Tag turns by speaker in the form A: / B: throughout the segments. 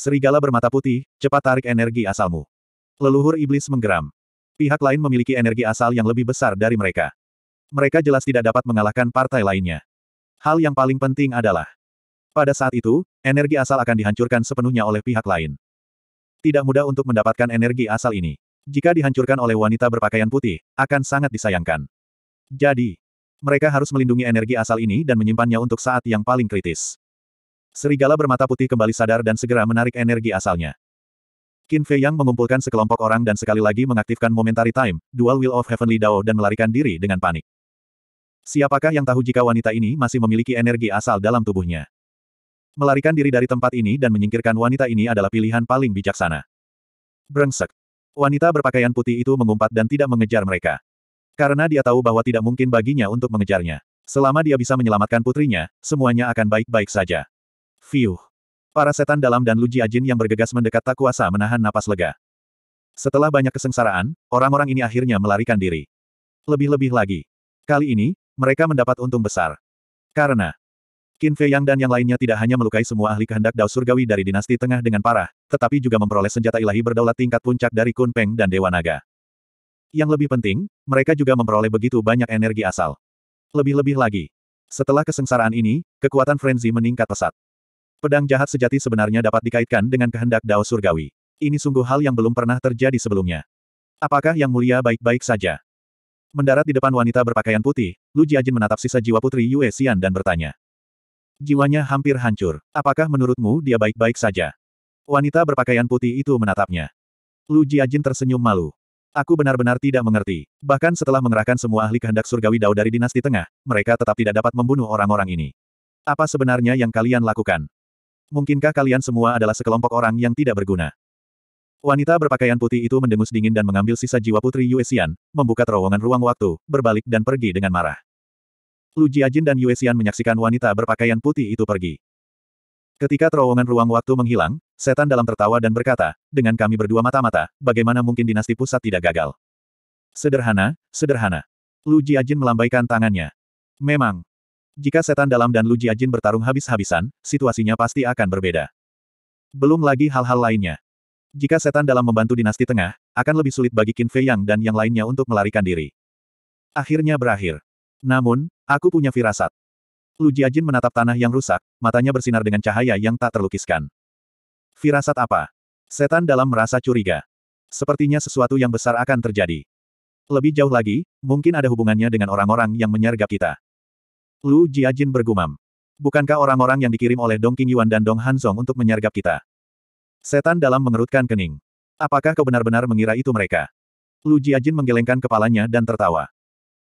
A: Serigala bermata putih, cepat tarik energi asalmu. Leluhur iblis menggeram. Pihak lain memiliki energi asal yang lebih besar dari mereka. Mereka jelas tidak dapat mengalahkan partai lainnya. Hal yang paling penting adalah, pada saat itu, energi asal akan dihancurkan sepenuhnya oleh pihak lain. Tidak mudah untuk mendapatkan energi asal ini. Jika dihancurkan oleh wanita berpakaian putih, akan sangat disayangkan. Jadi, mereka harus melindungi energi asal ini dan menyimpannya untuk saat yang paling kritis. Serigala bermata putih kembali sadar dan segera menarik energi asalnya. Qin Fei Yang mengumpulkan sekelompok orang dan sekali lagi mengaktifkan Momentary Time, Dual Will of Heavenly Dao dan melarikan diri dengan panik. Siapakah yang tahu jika wanita ini masih memiliki energi asal dalam tubuhnya? Melarikan diri dari tempat ini dan menyingkirkan wanita ini adalah pilihan paling bijaksana. Brengsek. Wanita berpakaian putih itu mengumpat dan tidak mengejar mereka. Karena dia tahu bahwa tidak mungkin baginya untuk mengejarnya. Selama dia bisa menyelamatkan putrinya, semuanya akan baik-baik saja. Fiuh. Para setan dalam dan Luji Ajin yang bergegas mendekat tak kuasa menahan napas lega. Setelah banyak kesengsaraan, orang-orang ini akhirnya melarikan diri. Lebih-lebih lagi. Kali ini, mereka mendapat untung besar. Karena Qin Fei Yang dan yang lainnya tidak hanya melukai semua ahli kehendak Dao Surgawi dari dinasti tengah dengan parah, tetapi juga memperoleh senjata ilahi berdaulat tingkat puncak dari Kun Peng dan Dewa Naga. Yang lebih penting, mereka juga memperoleh begitu banyak energi asal. Lebih-lebih lagi. Setelah kesengsaraan ini, kekuatan frenzy meningkat pesat. Pedang jahat sejati sebenarnya dapat dikaitkan dengan kehendak Dao Surgawi. Ini sungguh hal yang belum pernah terjadi sebelumnya. Apakah yang mulia baik-baik saja? Mendarat di depan wanita berpakaian putih, Lu Jiajin menatap sisa jiwa putri Yue Xian dan bertanya. Jiwanya hampir hancur. Apakah menurutmu dia baik-baik saja? Wanita berpakaian putih itu menatapnya. Lu Jiajin tersenyum malu. Aku benar-benar tidak mengerti. Bahkan setelah mengerahkan semua ahli kehendak surgawi Dao dari dinasti tengah, mereka tetap tidak dapat membunuh orang-orang ini. Apa sebenarnya yang kalian lakukan? Mungkinkah kalian semua adalah sekelompok orang yang tidak berguna? Wanita berpakaian putih itu mendengus dingin dan mengambil sisa jiwa putri Yuexian, membuka terowongan ruang waktu, berbalik dan pergi dengan marah. Lu Jiajin dan Yuexian menyaksikan wanita berpakaian putih itu pergi. Ketika terowongan ruang waktu menghilang, setan dalam tertawa dan berkata, dengan kami berdua mata-mata, bagaimana mungkin dinasti pusat tidak gagal? Sederhana, sederhana. Lu Jiajin melambaikan tangannya. Memang, jika setan dalam dan Lu Jiajin bertarung habis-habisan, situasinya pasti akan berbeda. Belum lagi hal-hal lainnya. Jika setan dalam membantu dinasti tengah, akan lebih sulit bagi Qin Fei Yang dan yang lainnya untuk melarikan diri. Akhirnya berakhir. Namun, aku punya firasat. Lu Jiajin menatap tanah yang rusak, matanya bersinar dengan cahaya yang tak terlukiskan. Firasat apa? Setan dalam merasa curiga. Sepertinya sesuatu yang besar akan terjadi. Lebih jauh lagi, mungkin ada hubungannya dengan orang-orang yang menyergap kita. Lu Jiajin bergumam. Bukankah orang-orang yang dikirim oleh Dong Qingyuan dan Dong Hanzong untuk menyergap kita? Setan dalam mengerutkan kening. Apakah kau benar-benar mengira itu mereka? Lu Jiajin menggelengkan kepalanya dan tertawa.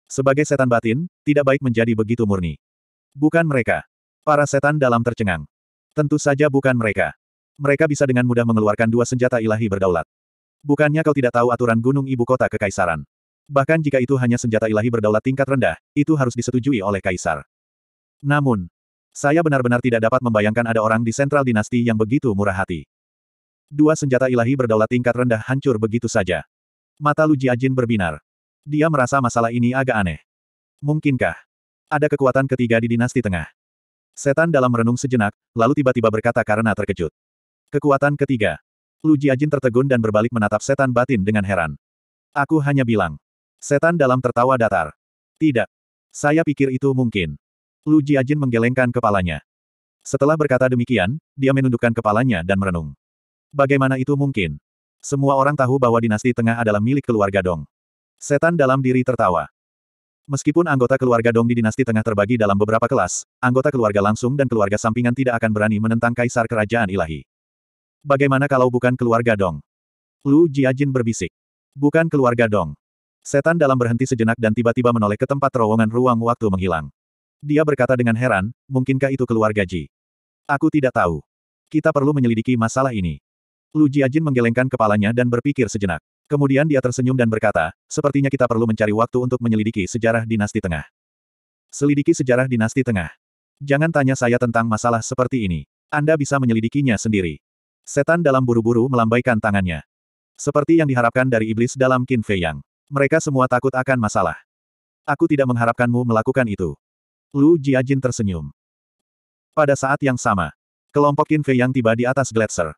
A: Sebagai setan batin, tidak baik menjadi begitu murni. Bukan mereka. Para setan dalam tercengang. Tentu saja bukan mereka. Mereka bisa dengan mudah mengeluarkan dua senjata ilahi berdaulat. Bukannya kau tidak tahu aturan gunung ibu kota kekaisaran. Bahkan jika itu hanya senjata ilahi berdaulat tingkat rendah, itu harus disetujui oleh kaisar. Namun, saya benar-benar tidak dapat membayangkan ada orang di sentral dinasti yang begitu murah hati. Dua senjata ilahi berdaulat tingkat rendah hancur begitu saja. Mata Lu Jiajin berbinar. Dia merasa masalah ini agak aneh. Mungkinkah? Ada kekuatan ketiga di dinasti tengah. Setan dalam merenung sejenak, lalu tiba-tiba berkata karena terkejut. Kekuatan ketiga. Lu Jiajin tertegun dan berbalik menatap setan batin dengan heran. Aku hanya bilang. Setan dalam tertawa datar. Tidak. Saya pikir itu mungkin. Lu Jiajin menggelengkan kepalanya. Setelah berkata demikian, dia menundukkan kepalanya dan merenung. Bagaimana itu mungkin? Semua orang tahu bahwa dinasti tengah adalah milik keluarga Dong. Setan dalam diri tertawa. Meskipun anggota keluarga Dong di dinasti tengah terbagi dalam beberapa kelas, anggota keluarga langsung dan keluarga sampingan tidak akan berani menentang kaisar kerajaan ilahi. Bagaimana kalau bukan keluarga Dong? Lu Jiajin berbisik. Bukan keluarga Dong. Setan dalam berhenti sejenak dan tiba-tiba menoleh ke tempat terowongan ruang waktu menghilang. Dia berkata dengan heran, mungkinkah itu keluarga Ji? Aku tidak tahu. Kita perlu menyelidiki masalah ini. Lu Jiajin menggelengkan kepalanya dan berpikir sejenak. Kemudian dia tersenyum dan berkata, sepertinya kita perlu mencari waktu untuk menyelidiki sejarah dinasti tengah. Selidiki sejarah dinasti tengah. Jangan tanya saya tentang masalah seperti ini. Anda bisa menyelidikinya sendiri. Setan dalam buru-buru melambaikan tangannya. Seperti yang diharapkan dari iblis dalam Qin Fei Yang. Mereka semua takut akan masalah. Aku tidak mengharapkanmu melakukan itu. Lu Jiajin tersenyum. Pada saat yang sama, kelompok Qin Fei yang tiba di atas gletser.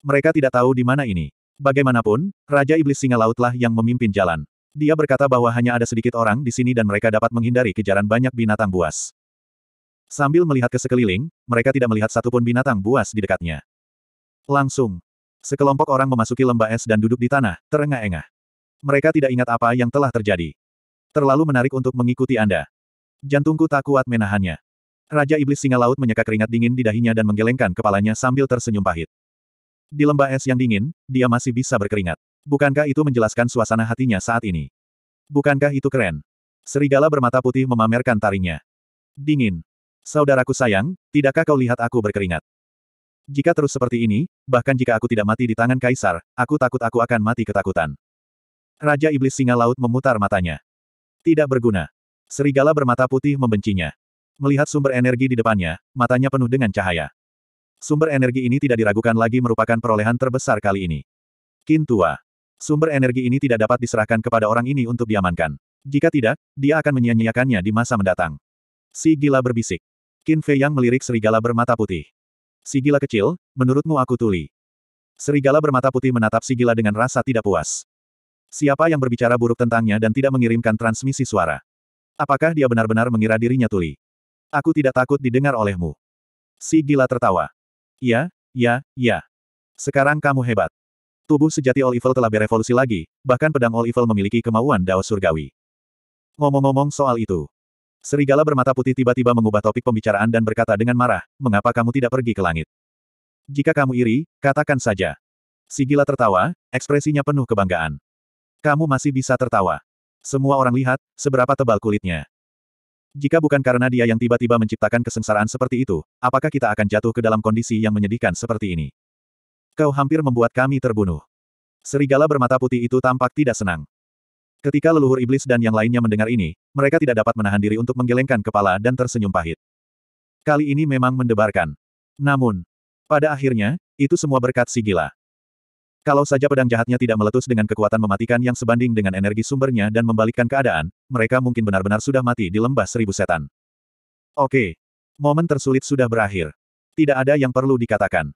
A: Mereka tidak tahu di mana ini. Bagaimanapun, Raja Iblis Singa Lautlah yang memimpin jalan. Dia berkata bahwa hanya ada sedikit orang di sini dan mereka dapat menghindari kejaran banyak binatang buas. Sambil melihat ke sekeliling, mereka tidak melihat satupun binatang buas di dekatnya. Langsung, sekelompok orang memasuki lembah es dan duduk di tanah, terengah-engah. Mereka tidak ingat apa yang telah terjadi. Terlalu menarik untuk mengikuti Anda. Jantungku tak kuat menahannya. Raja Iblis Singa Laut menyeka keringat dingin di dahinya dan menggelengkan kepalanya sambil tersenyum pahit. Di lembah es yang dingin, dia masih bisa berkeringat. Bukankah itu menjelaskan suasana hatinya saat ini? Bukankah itu keren? Serigala bermata putih memamerkan taringnya. Dingin. Saudaraku sayang, tidakkah kau lihat aku berkeringat? Jika terus seperti ini, bahkan jika aku tidak mati di tangan kaisar, aku takut aku akan mati ketakutan. Raja Iblis Singa Laut memutar matanya. Tidak berguna. Serigala bermata putih membencinya. Melihat sumber energi di depannya, matanya penuh dengan cahaya. Sumber energi ini tidak diragukan lagi merupakan perolehan terbesar kali ini. Kin tua. Sumber energi ini tidak dapat diserahkan kepada orang ini untuk diamankan. Jika tidak, dia akan menyia-nyiakannya di masa mendatang. Si gila berbisik. Qin Fei Yang melirik serigala bermata putih. Si gila kecil, menurutmu aku tuli. Serigala bermata putih menatap si gila dengan rasa tidak puas. Siapa yang berbicara buruk tentangnya dan tidak mengirimkan transmisi suara? Apakah dia benar-benar mengira dirinya tuli? Aku tidak takut didengar olehmu. Si gila tertawa. Ya, ya, ya. Sekarang kamu hebat. Tubuh sejati All Evil telah berevolusi lagi, bahkan pedang All Evil memiliki kemauan Dao Surgawi. Ngomong-ngomong soal itu, Serigala bermata putih tiba-tiba mengubah topik pembicaraan dan berkata dengan marah, mengapa kamu tidak pergi ke langit? Jika kamu iri, katakan saja. Si gila tertawa, ekspresinya penuh kebanggaan. Kamu masih bisa tertawa. Semua orang lihat, seberapa tebal kulitnya. Jika bukan karena dia yang tiba-tiba menciptakan kesengsaraan seperti itu, apakah kita akan jatuh ke dalam kondisi yang menyedihkan seperti ini? Kau hampir membuat kami terbunuh. Serigala bermata putih itu tampak tidak senang. Ketika leluhur iblis dan yang lainnya mendengar ini, mereka tidak dapat menahan diri untuk menggelengkan kepala dan tersenyum pahit. Kali ini memang mendebarkan. Namun, pada akhirnya, itu semua berkat si gila. Kalau saja pedang jahatnya tidak meletus dengan kekuatan mematikan yang sebanding dengan energi sumbernya dan membalikkan keadaan, mereka mungkin benar-benar sudah mati di lembah seribu setan. Oke. Momen tersulit sudah berakhir. Tidak ada yang perlu dikatakan.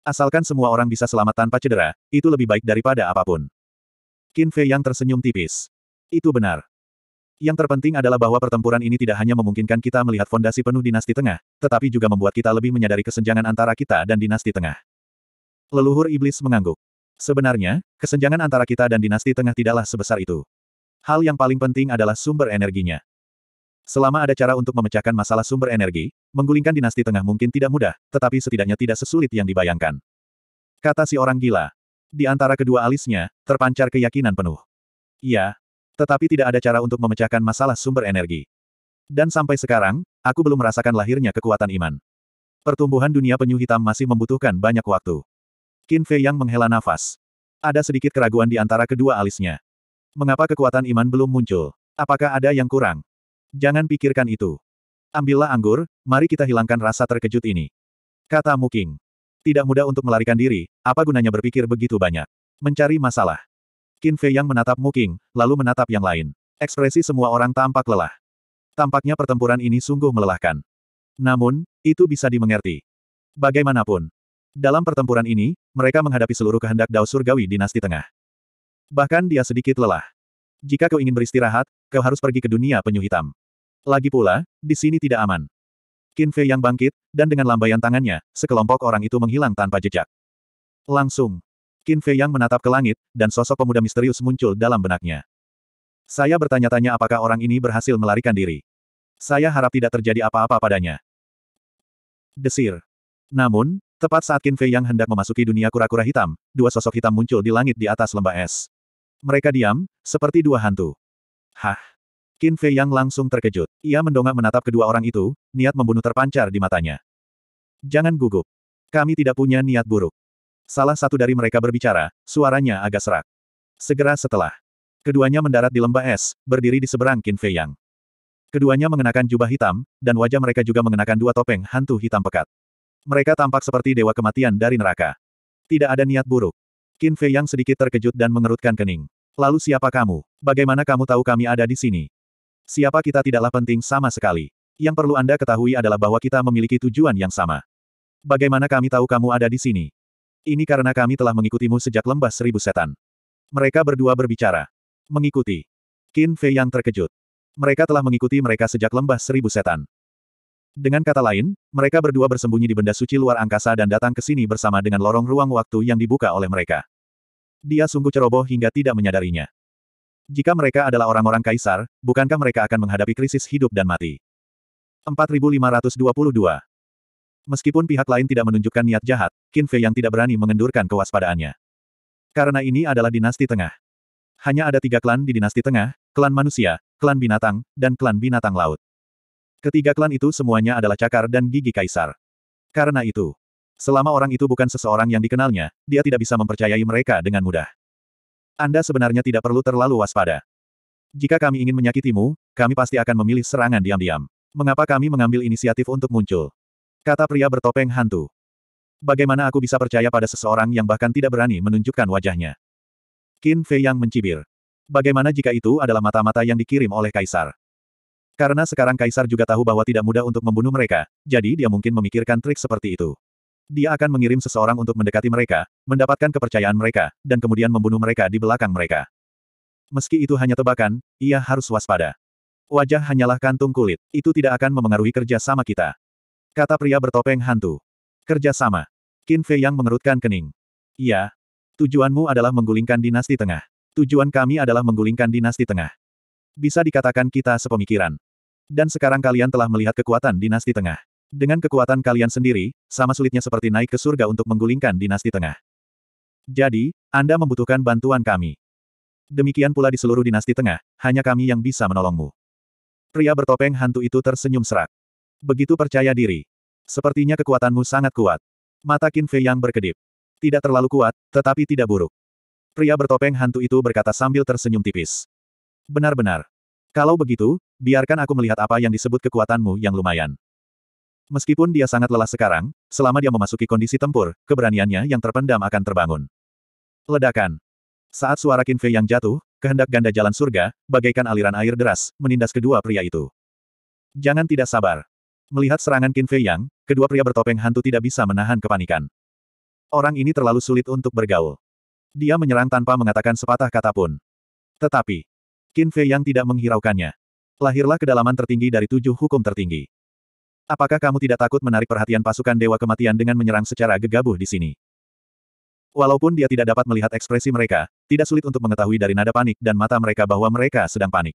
A: Asalkan semua orang bisa selamat tanpa cedera, itu lebih baik daripada apapun. Qin Fei yang tersenyum tipis. Itu benar. Yang terpenting adalah bahwa pertempuran ini tidak hanya memungkinkan kita melihat fondasi penuh dinasti tengah, tetapi juga membuat kita lebih menyadari kesenjangan antara kita dan dinasti tengah. Leluhur iblis mengangguk. Sebenarnya, kesenjangan antara kita dan dinasti tengah tidaklah sebesar itu. Hal yang paling penting adalah sumber energinya. Selama ada cara untuk memecahkan masalah sumber energi, menggulingkan dinasti tengah mungkin tidak mudah, tetapi setidaknya tidak sesulit yang dibayangkan. Kata si orang gila. Di antara kedua alisnya, terpancar keyakinan penuh. Iya, tetapi tidak ada cara untuk memecahkan masalah sumber energi. Dan sampai sekarang, aku belum merasakan lahirnya kekuatan iman. Pertumbuhan dunia penyu hitam masih membutuhkan banyak waktu. Qin Fei yang menghela nafas. Ada sedikit keraguan di antara kedua alisnya. Mengapa kekuatan iman belum muncul? Apakah ada yang kurang? Jangan pikirkan itu. Ambillah anggur, mari kita hilangkan rasa terkejut ini. Kata Muking. Tidak mudah untuk melarikan diri, apa gunanya berpikir begitu banyak. Mencari masalah. Qin Fei yang menatap Muking, lalu menatap yang lain. Ekspresi semua orang tampak lelah. Tampaknya pertempuran ini sungguh melelahkan. Namun, itu bisa dimengerti. Bagaimanapun, dalam pertempuran ini, mereka menghadapi seluruh kehendak Dao Surgawi dinasti tengah. Bahkan dia sedikit lelah. Jika kau ingin beristirahat, kau harus pergi ke dunia penyu hitam. Lagi pula, di sini tidak aman. Qin Fei yang bangkit, dan dengan lambaian tangannya, sekelompok orang itu menghilang tanpa jejak. Langsung, Qin Fei yang menatap ke langit, dan sosok pemuda misterius muncul dalam benaknya. Saya bertanya-tanya apakah orang ini berhasil melarikan diri. Saya harap tidak terjadi apa-apa padanya. Desir. Namun, Tepat saat Qin Fei yang hendak memasuki dunia kura-kura hitam, dua sosok hitam muncul di langit di atas lembah es. Mereka diam, seperti dua hantu. Hah? Qin Fei yang langsung terkejut. Ia mendongak menatap kedua orang itu, niat membunuh terpancar di matanya. Jangan gugup. Kami tidak punya niat buruk. Salah satu dari mereka berbicara, suaranya agak serak. Segera setelah. Keduanya mendarat di lembah es, berdiri di seberang Qin Fei Yang. Keduanya mengenakan jubah hitam, dan wajah mereka juga mengenakan dua topeng hantu hitam pekat. Mereka tampak seperti dewa kematian dari neraka. Tidak ada niat buruk. Qin Fei yang sedikit terkejut dan mengerutkan kening. Lalu siapa kamu? Bagaimana kamu tahu kami ada di sini? Siapa kita tidaklah penting sama sekali. Yang perlu Anda ketahui adalah bahwa kita memiliki tujuan yang sama. Bagaimana kami tahu kamu ada di sini? Ini karena kami telah mengikutimu sejak lembah seribu setan. Mereka berdua berbicara. Mengikuti. Qin Fei yang terkejut. Mereka telah mengikuti mereka sejak lembah seribu setan. Dengan kata lain, mereka berdua bersembunyi di benda suci luar angkasa dan datang ke sini bersama dengan lorong ruang waktu yang dibuka oleh mereka. Dia sungguh ceroboh hingga tidak menyadarinya. Jika mereka adalah orang-orang kaisar, bukankah mereka akan menghadapi krisis hidup dan mati? 4522 Meskipun pihak lain tidak menunjukkan niat jahat, Qin Fei yang tidak berani mengendurkan kewaspadaannya. Karena ini adalah dinasti tengah. Hanya ada tiga klan di dinasti tengah, klan manusia, klan binatang, dan klan binatang laut. Ketiga klan itu semuanya adalah cakar dan gigi kaisar. Karena itu, selama orang itu bukan seseorang yang dikenalnya, dia tidak bisa mempercayai mereka dengan mudah. Anda sebenarnya tidak perlu terlalu waspada. Jika kami ingin menyakitimu, kami pasti akan memilih serangan diam-diam. Mengapa kami mengambil inisiatif untuk muncul? Kata pria bertopeng hantu. Bagaimana aku bisa percaya pada seseorang yang bahkan tidak berani menunjukkan wajahnya? Qin Fei yang mencibir. Bagaimana jika itu adalah mata-mata yang dikirim oleh kaisar? Karena sekarang Kaisar juga tahu bahwa tidak mudah untuk membunuh mereka, jadi dia mungkin memikirkan trik seperti itu. Dia akan mengirim seseorang untuk mendekati mereka, mendapatkan kepercayaan mereka, dan kemudian membunuh mereka di belakang mereka. Meski itu hanya tebakan, ia harus waspada. Wajah hanyalah kantung kulit, itu tidak akan memengaruhi kerja sama kita. Kata pria bertopeng hantu. Kerja sama. Qin Fei yang mengerutkan kening. Ya, Tujuanmu adalah menggulingkan dinasti tengah. Tujuan kami adalah menggulingkan dinasti tengah. Bisa dikatakan kita sepemikiran. Dan sekarang kalian telah melihat kekuatan dinasti tengah. Dengan kekuatan kalian sendiri, sama sulitnya seperti naik ke surga untuk menggulingkan dinasti tengah. Jadi, Anda membutuhkan bantuan kami. Demikian pula di seluruh dinasti tengah, hanya kami yang bisa menolongmu. Pria bertopeng hantu itu tersenyum serak. Begitu percaya diri. Sepertinya kekuatanmu sangat kuat. Mata Qin Fei yang berkedip. Tidak terlalu kuat, tetapi tidak buruk. Pria bertopeng hantu itu berkata sambil tersenyum tipis. Benar-benar. Kalau begitu, biarkan aku melihat apa yang disebut kekuatanmu yang lumayan. Meskipun dia sangat lelah sekarang, selama dia memasuki kondisi tempur, keberaniannya yang terpendam akan terbangun. Ledakan. Saat suara kinfei yang jatuh, kehendak ganda jalan surga, bagaikan aliran air deras, menindas kedua pria itu. Jangan tidak sabar. Melihat serangan Qin Fei yang, kedua pria bertopeng hantu tidak bisa menahan kepanikan. Orang ini terlalu sulit untuk bergaul. Dia menyerang tanpa mengatakan sepatah kata pun. Tetapi, Qin Fei yang tidak menghiraukannya. Lahirlah kedalaman tertinggi dari tujuh hukum tertinggi. Apakah kamu tidak takut menarik perhatian pasukan Dewa Kematian dengan menyerang secara gegabah di sini? Walaupun dia tidak dapat melihat ekspresi mereka, tidak sulit untuk mengetahui dari nada panik dan mata mereka bahwa mereka sedang panik.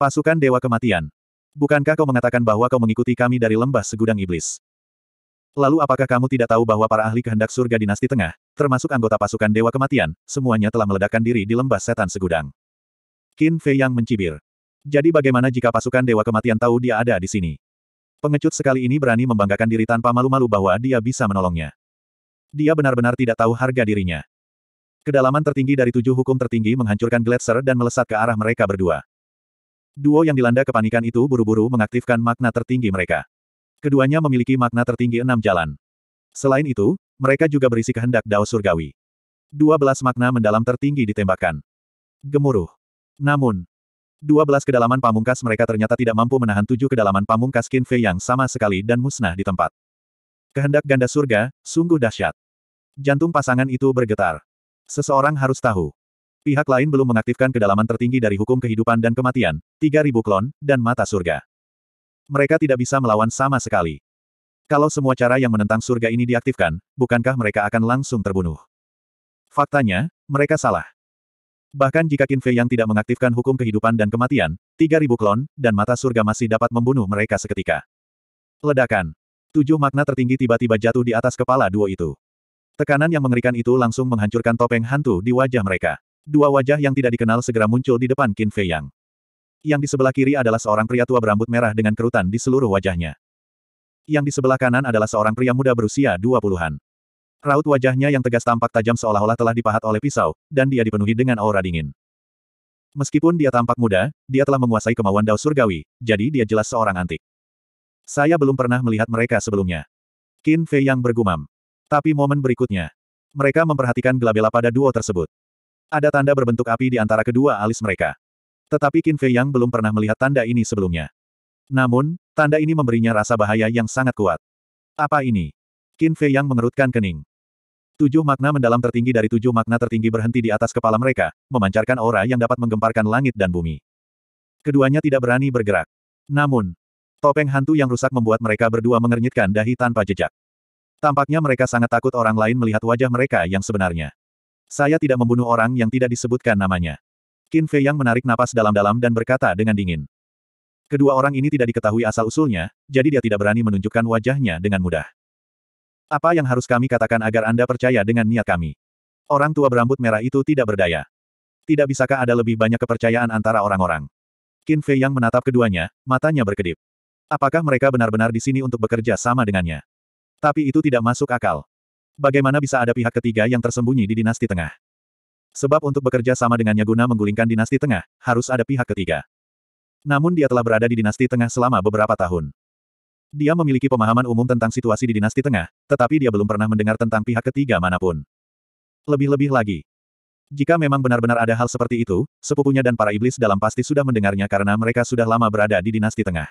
A: Pasukan Dewa Kematian. Bukankah kau mengatakan bahwa kau mengikuti kami dari lembah segudang iblis? Lalu apakah kamu tidak tahu bahwa para ahli kehendak surga dinasti tengah, termasuk anggota pasukan Dewa Kematian, semuanya telah meledakkan diri di lembah setan segudang? Qin Fei yang mencibir. Jadi bagaimana jika pasukan Dewa Kematian tahu dia ada di sini? Pengecut sekali ini berani membanggakan diri tanpa malu-malu bahwa dia bisa menolongnya. Dia benar-benar tidak tahu harga dirinya. Kedalaman tertinggi dari tujuh hukum tertinggi menghancurkan gletser dan melesat ke arah mereka berdua. Duo yang dilanda kepanikan itu buru-buru mengaktifkan makna tertinggi mereka. Keduanya memiliki makna tertinggi enam jalan. Selain itu, mereka juga berisi kehendak Dao Surgawi. Dua belas makna mendalam tertinggi ditembakkan. Gemuruh. Namun, belas kedalaman pamungkas mereka ternyata tidak mampu menahan tujuh kedalaman pamungkas Qin Fei yang sama sekali dan musnah di tempat. Kehendak ganda surga, sungguh dahsyat. Jantung pasangan itu bergetar. Seseorang harus tahu. Pihak lain belum mengaktifkan kedalaman tertinggi dari hukum kehidupan dan kematian, tiga ribu klon, dan mata surga. Mereka tidak bisa melawan sama sekali. Kalau semua cara yang menentang surga ini diaktifkan, bukankah mereka akan langsung terbunuh? Faktanya, mereka salah. Bahkan jika Qin Fei yang tidak mengaktifkan hukum kehidupan dan kematian, 3000 klon, dan mata surga masih dapat membunuh mereka seketika. Ledakan. Tujuh makna tertinggi tiba-tiba jatuh di atas kepala duo itu. Tekanan yang mengerikan itu langsung menghancurkan topeng hantu di wajah mereka. Dua wajah yang tidak dikenal segera muncul di depan Qin Fei Yang. Yang di sebelah kiri adalah seorang pria tua berambut merah dengan kerutan di seluruh wajahnya. Yang di sebelah kanan adalah seorang pria muda berusia dua puluhan. Raut wajahnya yang tegas tampak tajam seolah-olah telah dipahat oleh pisau, dan dia dipenuhi dengan aura dingin. Meskipun dia tampak muda, dia telah menguasai kemauan Dao Surgawi, jadi dia jelas seorang antik. Saya belum pernah melihat mereka sebelumnya. Qin Fei yang bergumam. Tapi momen berikutnya. Mereka memperhatikan gelabela pada duo tersebut. Ada tanda berbentuk api di antara kedua alis mereka. Tetapi Qin Fei Yang belum pernah melihat tanda ini sebelumnya. Namun, tanda ini memberinya rasa bahaya yang sangat kuat. Apa ini? Qin Fei yang mengerutkan kening. Tujuh makna mendalam tertinggi dari tujuh makna tertinggi berhenti di atas kepala mereka, memancarkan aura yang dapat menggemparkan langit dan bumi. Keduanya tidak berani bergerak. Namun, topeng hantu yang rusak membuat mereka berdua mengernyitkan dahi tanpa jejak. Tampaknya mereka sangat takut orang lain melihat wajah mereka yang sebenarnya. Saya tidak membunuh orang yang tidak disebutkan namanya. Qin Fei yang menarik napas dalam-dalam dan berkata dengan dingin. Kedua orang ini tidak diketahui asal-usulnya, jadi dia tidak berani menunjukkan wajahnya dengan mudah. Apa yang harus kami katakan agar Anda percaya dengan niat kami? Orang tua berambut merah itu tidak berdaya. Tidak bisakah ada lebih banyak kepercayaan antara orang-orang? Qin Fei yang menatap keduanya, matanya berkedip. Apakah mereka benar-benar di sini untuk bekerja sama dengannya? Tapi itu tidak masuk akal. Bagaimana bisa ada pihak ketiga yang tersembunyi di dinasti tengah? Sebab untuk bekerja sama dengannya guna menggulingkan dinasti tengah, harus ada pihak ketiga. Namun dia telah berada di dinasti tengah selama beberapa tahun. Dia memiliki pemahaman umum tentang situasi di dinasti tengah, tetapi dia belum pernah mendengar tentang pihak ketiga manapun. Lebih-lebih lagi. Jika memang benar-benar ada hal seperti itu, sepupunya dan para iblis dalam pasti sudah mendengarnya karena mereka sudah lama berada di dinasti tengah.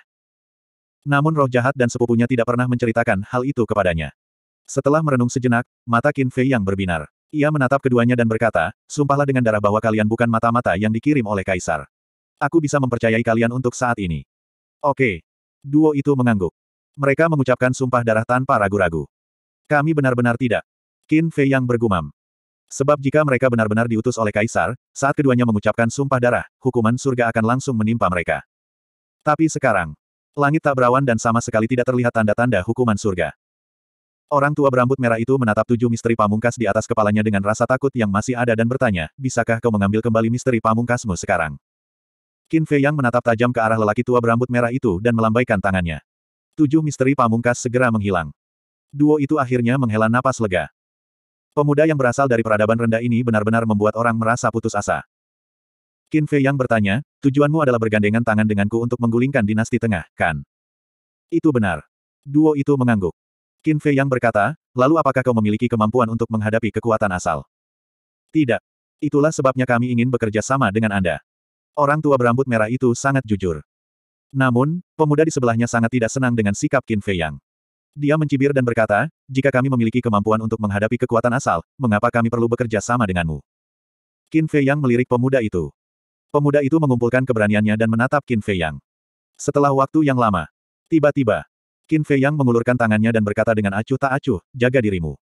A: Namun roh jahat dan sepupunya tidak pernah menceritakan hal itu kepadanya. Setelah merenung sejenak, mata Qin Fei yang berbinar. Ia menatap keduanya dan berkata, sumpahlah dengan darah bahwa kalian bukan mata-mata yang dikirim oleh Kaisar. Aku bisa mempercayai kalian untuk saat ini. Oke. Duo itu mengangguk. Mereka mengucapkan sumpah darah tanpa ragu-ragu. Kami benar-benar tidak. Qin Fei yang bergumam. Sebab jika mereka benar-benar diutus oleh kaisar, saat keduanya mengucapkan sumpah darah, hukuman surga akan langsung menimpa mereka. Tapi sekarang, langit tak berawan dan sama sekali tidak terlihat tanda-tanda hukuman surga. Orang tua berambut merah itu menatap tujuh misteri pamungkas di atas kepalanya dengan rasa takut yang masih ada dan bertanya, bisakah kau mengambil kembali misteri pamungkasmu sekarang? Qin Fei yang menatap tajam ke arah lelaki tua berambut merah itu dan melambaikan tangannya. Tujuh misteri pamungkas segera menghilang. Duo itu akhirnya menghela napas lega. Pemuda yang berasal dari peradaban rendah ini benar-benar membuat orang merasa putus asa. Qin Fei yang bertanya, tujuanmu adalah bergandengan tangan denganku untuk menggulingkan dinasti tengah, kan? Itu benar. Duo itu mengangguk. Qin Fei yang berkata, lalu apakah kau memiliki kemampuan untuk menghadapi kekuatan asal? Tidak. Itulah sebabnya kami ingin bekerja sama dengan Anda. Orang tua berambut merah itu sangat jujur. Namun, pemuda di sebelahnya sangat tidak senang dengan sikap Qin Fei Yang. Dia mencibir dan berkata, jika kami memiliki kemampuan untuk menghadapi kekuatan asal, mengapa kami perlu bekerja sama denganmu? Qin Fei Yang melirik pemuda itu. Pemuda itu mengumpulkan keberaniannya dan menatap Qin Fei Yang. Setelah waktu yang lama, tiba-tiba, Qin Fei Yang mengulurkan tangannya dan berkata dengan acuh tak acuh, jaga dirimu.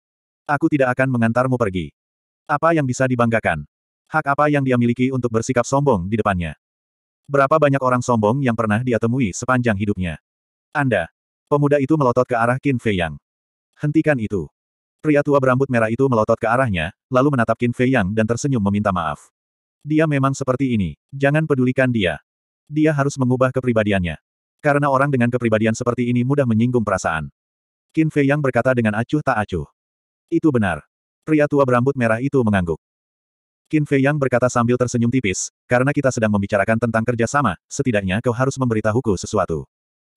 A: Aku tidak akan mengantarmu pergi. Apa yang bisa dibanggakan? Hak apa yang dia miliki untuk bersikap sombong di depannya? Berapa banyak orang sombong yang pernah dia temui sepanjang hidupnya? Anda. Pemuda itu melotot ke arah Qin Fei Yang. Hentikan itu. Pria tua berambut merah itu melotot ke arahnya, lalu menatap Qin Fei Yang dan tersenyum meminta maaf. Dia memang seperti ini. Jangan pedulikan dia. Dia harus mengubah kepribadiannya. Karena orang dengan kepribadian seperti ini mudah menyinggung perasaan. Qin Fei Yang berkata dengan acuh tak acuh. Itu benar. Pria tua berambut merah itu mengangguk. Qin Fei Yang berkata sambil tersenyum tipis, karena kita sedang membicarakan tentang kerjasama, setidaknya kau harus memberitahuku sesuatu.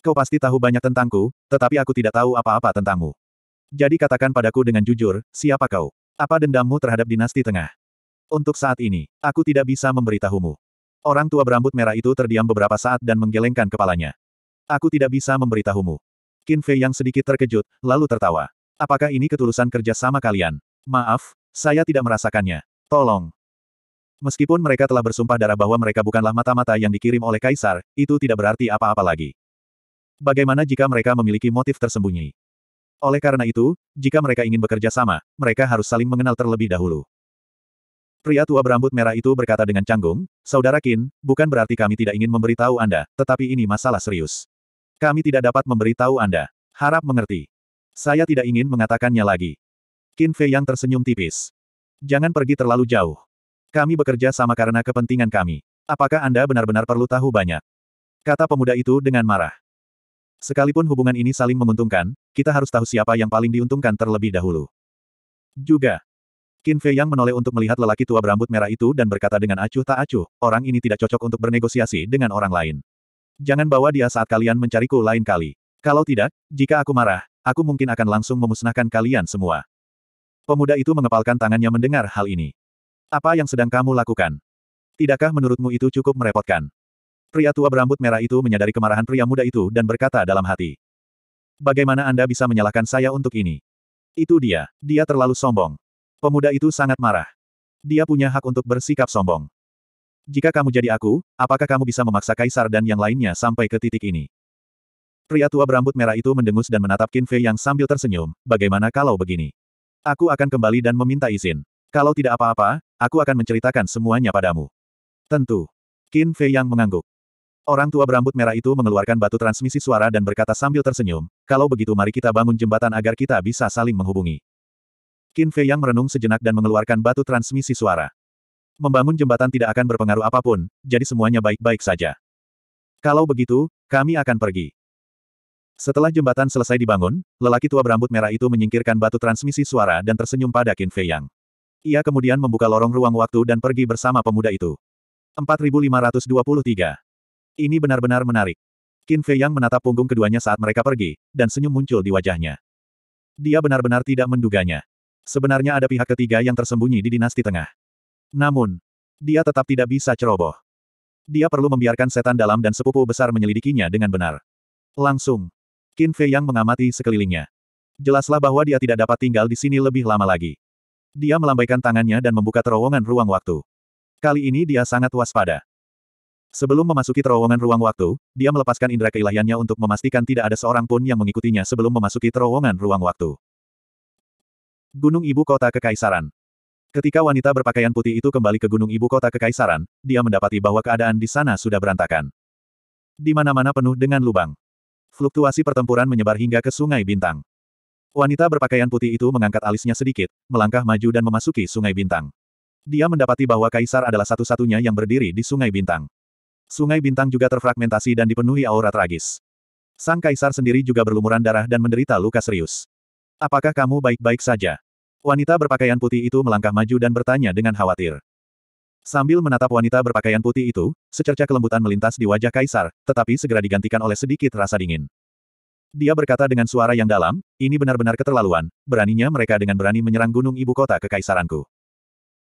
A: Kau pasti tahu banyak tentangku, tetapi aku tidak tahu apa-apa tentangmu. Jadi katakan padaku dengan jujur, siapa kau? Apa dendammu terhadap dinasti tengah? Untuk saat ini, aku tidak bisa memberitahumu. Orang tua berambut merah itu terdiam beberapa saat dan menggelengkan kepalanya. Aku tidak bisa memberitahumu. Qin Fei Yang sedikit terkejut, lalu tertawa. Apakah ini ketulusan kerjasama kalian? Maaf, saya tidak merasakannya. Tolong, Meskipun mereka telah bersumpah darah bahwa mereka bukanlah mata-mata yang dikirim oleh kaisar, itu tidak berarti apa-apa lagi. Bagaimana jika mereka memiliki motif tersembunyi? Oleh karena itu, jika mereka ingin bekerja sama, mereka harus saling mengenal terlebih dahulu. Pria tua berambut merah itu berkata dengan canggung, Saudara Kin, bukan berarti kami tidak ingin memberitahu Anda, tetapi ini masalah serius. Kami tidak dapat memberitahu Anda. Harap mengerti. Saya tidak ingin mengatakannya lagi. Kin Fei yang tersenyum tipis. Jangan pergi terlalu jauh. Kami bekerja sama karena kepentingan kami. Apakah Anda benar-benar perlu tahu banyak? Kata pemuda itu dengan marah. Sekalipun hubungan ini saling menguntungkan, kita harus tahu siapa yang paling diuntungkan terlebih dahulu. Juga. Qin Fei Yang menoleh untuk melihat lelaki tua berambut merah itu dan berkata dengan acuh tak acuh, orang ini tidak cocok untuk bernegosiasi dengan orang lain. Jangan bawa dia saat kalian mencariku lain kali. Kalau tidak, jika aku marah, aku mungkin akan langsung memusnahkan kalian semua. Pemuda itu mengepalkan tangannya mendengar hal ini. Apa yang sedang kamu lakukan? Tidakkah menurutmu itu cukup merepotkan? Pria tua berambut merah itu menyadari kemarahan pria muda itu dan berkata dalam hati. Bagaimana Anda bisa menyalahkan saya untuk ini? Itu dia, dia terlalu sombong. Pemuda itu sangat marah. Dia punya hak untuk bersikap sombong. Jika kamu jadi aku, apakah kamu bisa memaksa Kaisar dan yang lainnya sampai ke titik ini? Pria tua berambut merah itu mendengus dan menatap Qin Fei yang sambil tersenyum, bagaimana kalau begini? Aku akan kembali dan meminta izin. Kalau tidak apa-apa, Aku akan menceritakan semuanya padamu. Tentu. Qin Fei yang mengangguk. Orang tua berambut merah itu mengeluarkan batu transmisi suara dan berkata sambil tersenyum, kalau begitu mari kita bangun jembatan agar kita bisa saling menghubungi. Qin Fei yang merenung sejenak dan mengeluarkan batu transmisi suara. Membangun jembatan tidak akan berpengaruh apapun, jadi semuanya baik-baik saja. Kalau begitu, kami akan pergi. Setelah jembatan selesai dibangun, lelaki tua berambut merah itu menyingkirkan batu transmisi suara dan tersenyum pada Qin Fei Yang. Ia kemudian membuka lorong ruang waktu dan pergi bersama pemuda itu. 4523. Ini benar-benar menarik. Qin Fei Yang menatap punggung keduanya saat mereka pergi, dan senyum muncul di wajahnya. Dia benar-benar tidak menduganya. Sebenarnya ada pihak ketiga yang tersembunyi di dinasti tengah. Namun, dia tetap tidak bisa ceroboh. Dia perlu membiarkan setan dalam dan sepupu besar menyelidikinya dengan benar. Langsung, Qin Fei Yang mengamati sekelilingnya. Jelaslah bahwa dia tidak dapat tinggal di sini lebih lama lagi. Dia melambaikan tangannya dan membuka terowongan ruang waktu. Kali ini dia sangat waspada. Sebelum memasuki terowongan ruang waktu, dia melepaskan indera keilahiannya untuk memastikan tidak ada seorang pun yang mengikutinya sebelum memasuki terowongan ruang waktu. Gunung Ibu Kota Kekaisaran Ketika wanita berpakaian putih itu kembali ke Gunung Ibu Kota Kekaisaran, dia mendapati bahwa keadaan di sana sudah berantakan. Di mana-mana penuh dengan lubang. Fluktuasi pertempuran menyebar hingga ke Sungai Bintang. Wanita berpakaian putih itu mengangkat alisnya sedikit, melangkah maju dan memasuki Sungai Bintang. Dia mendapati bahwa Kaisar adalah satu-satunya yang berdiri di Sungai Bintang. Sungai Bintang juga terfragmentasi dan dipenuhi aura tragis. Sang Kaisar sendiri juga berlumuran darah dan menderita luka serius. Apakah kamu baik-baik saja? Wanita berpakaian putih itu melangkah maju dan bertanya dengan khawatir. Sambil menatap wanita berpakaian putih itu, secerca kelembutan melintas di wajah kaisar, tetapi segera digantikan oleh sedikit rasa dingin. Dia berkata dengan suara yang dalam, ini benar-benar keterlaluan, beraninya mereka dengan berani menyerang gunung ibu kota kekaisaranku.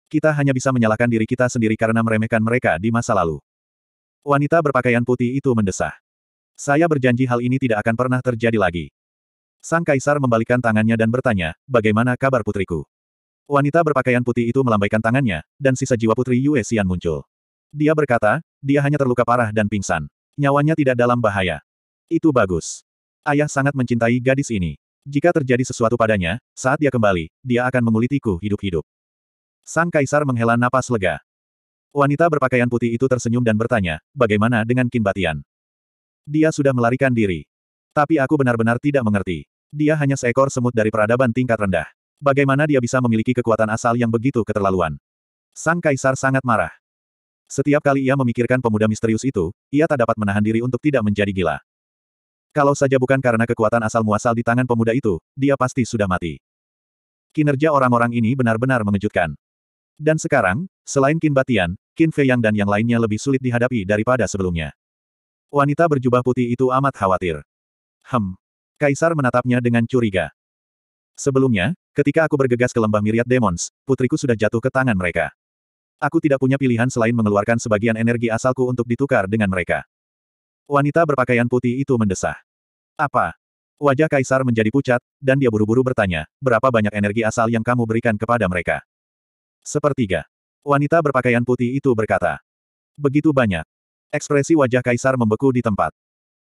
A: Kita hanya bisa menyalahkan diri kita sendiri karena meremehkan mereka di masa lalu. Wanita berpakaian putih itu mendesah. Saya berjanji hal ini tidak akan pernah terjadi lagi. Sang kaisar membalikkan tangannya dan bertanya, bagaimana kabar putriku? Wanita berpakaian putih itu melambaikan tangannya, dan sisa jiwa putri Yue Xian muncul. Dia berkata, dia hanya terluka parah dan pingsan. Nyawanya tidak dalam bahaya. Itu bagus. Ayah sangat mencintai gadis ini. Jika terjadi sesuatu padanya, saat dia kembali, dia akan mengulitiku hidup-hidup. Sang kaisar menghela napas lega. Wanita berpakaian putih itu tersenyum dan bertanya, bagaimana dengan Kinbatian? Dia sudah melarikan diri. Tapi aku benar-benar tidak mengerti. Dia hanya seekor semut dari peradaban tingkat rendah. Bagaimana dia bisa memiliki kekuatan asal yang begitu keterlaluan? Sang kaisar sangat marah. Setiap kali ia memikirkan pemuda misterius itu, ia tak dapat menahan diri untuk tidak menjadi gila. Kalau saja bukan karena kekuatan asal-muasal di tangan pemuda itu, dia pasti sudah mati. Kinerja orang-orang ini benar-benar mengejutkan. Dan sekarang, selain Kin Batian, Qin Feiyang dan yang lainnya lebih sulit dihadapi daripada sebelumnya. Wanita berjubah putih itu amat khawatir. Hem. Kaisar menatapnya dengan curiga. Sebelumnya, ketika aku bergegas ke lembah miriat demons, putriku sudah jatuh ke tangan mereka. Aku tidak punya pilihan selain mengeluarkan sebagian energi asalku untuk ditukar dengan mereka. Wanita berpakaian putih itu mendesah. Apa? Wajah Kaisar menjadi pucat, dan dia buru-buru bertanya, berapa banyak energi asal yang kamu berikan kepada mereka? Sepertiga. Wanita berpakaian putih itu berkata. Begitu banyak. Ekspresi wajah Kaisar membeku di tempat.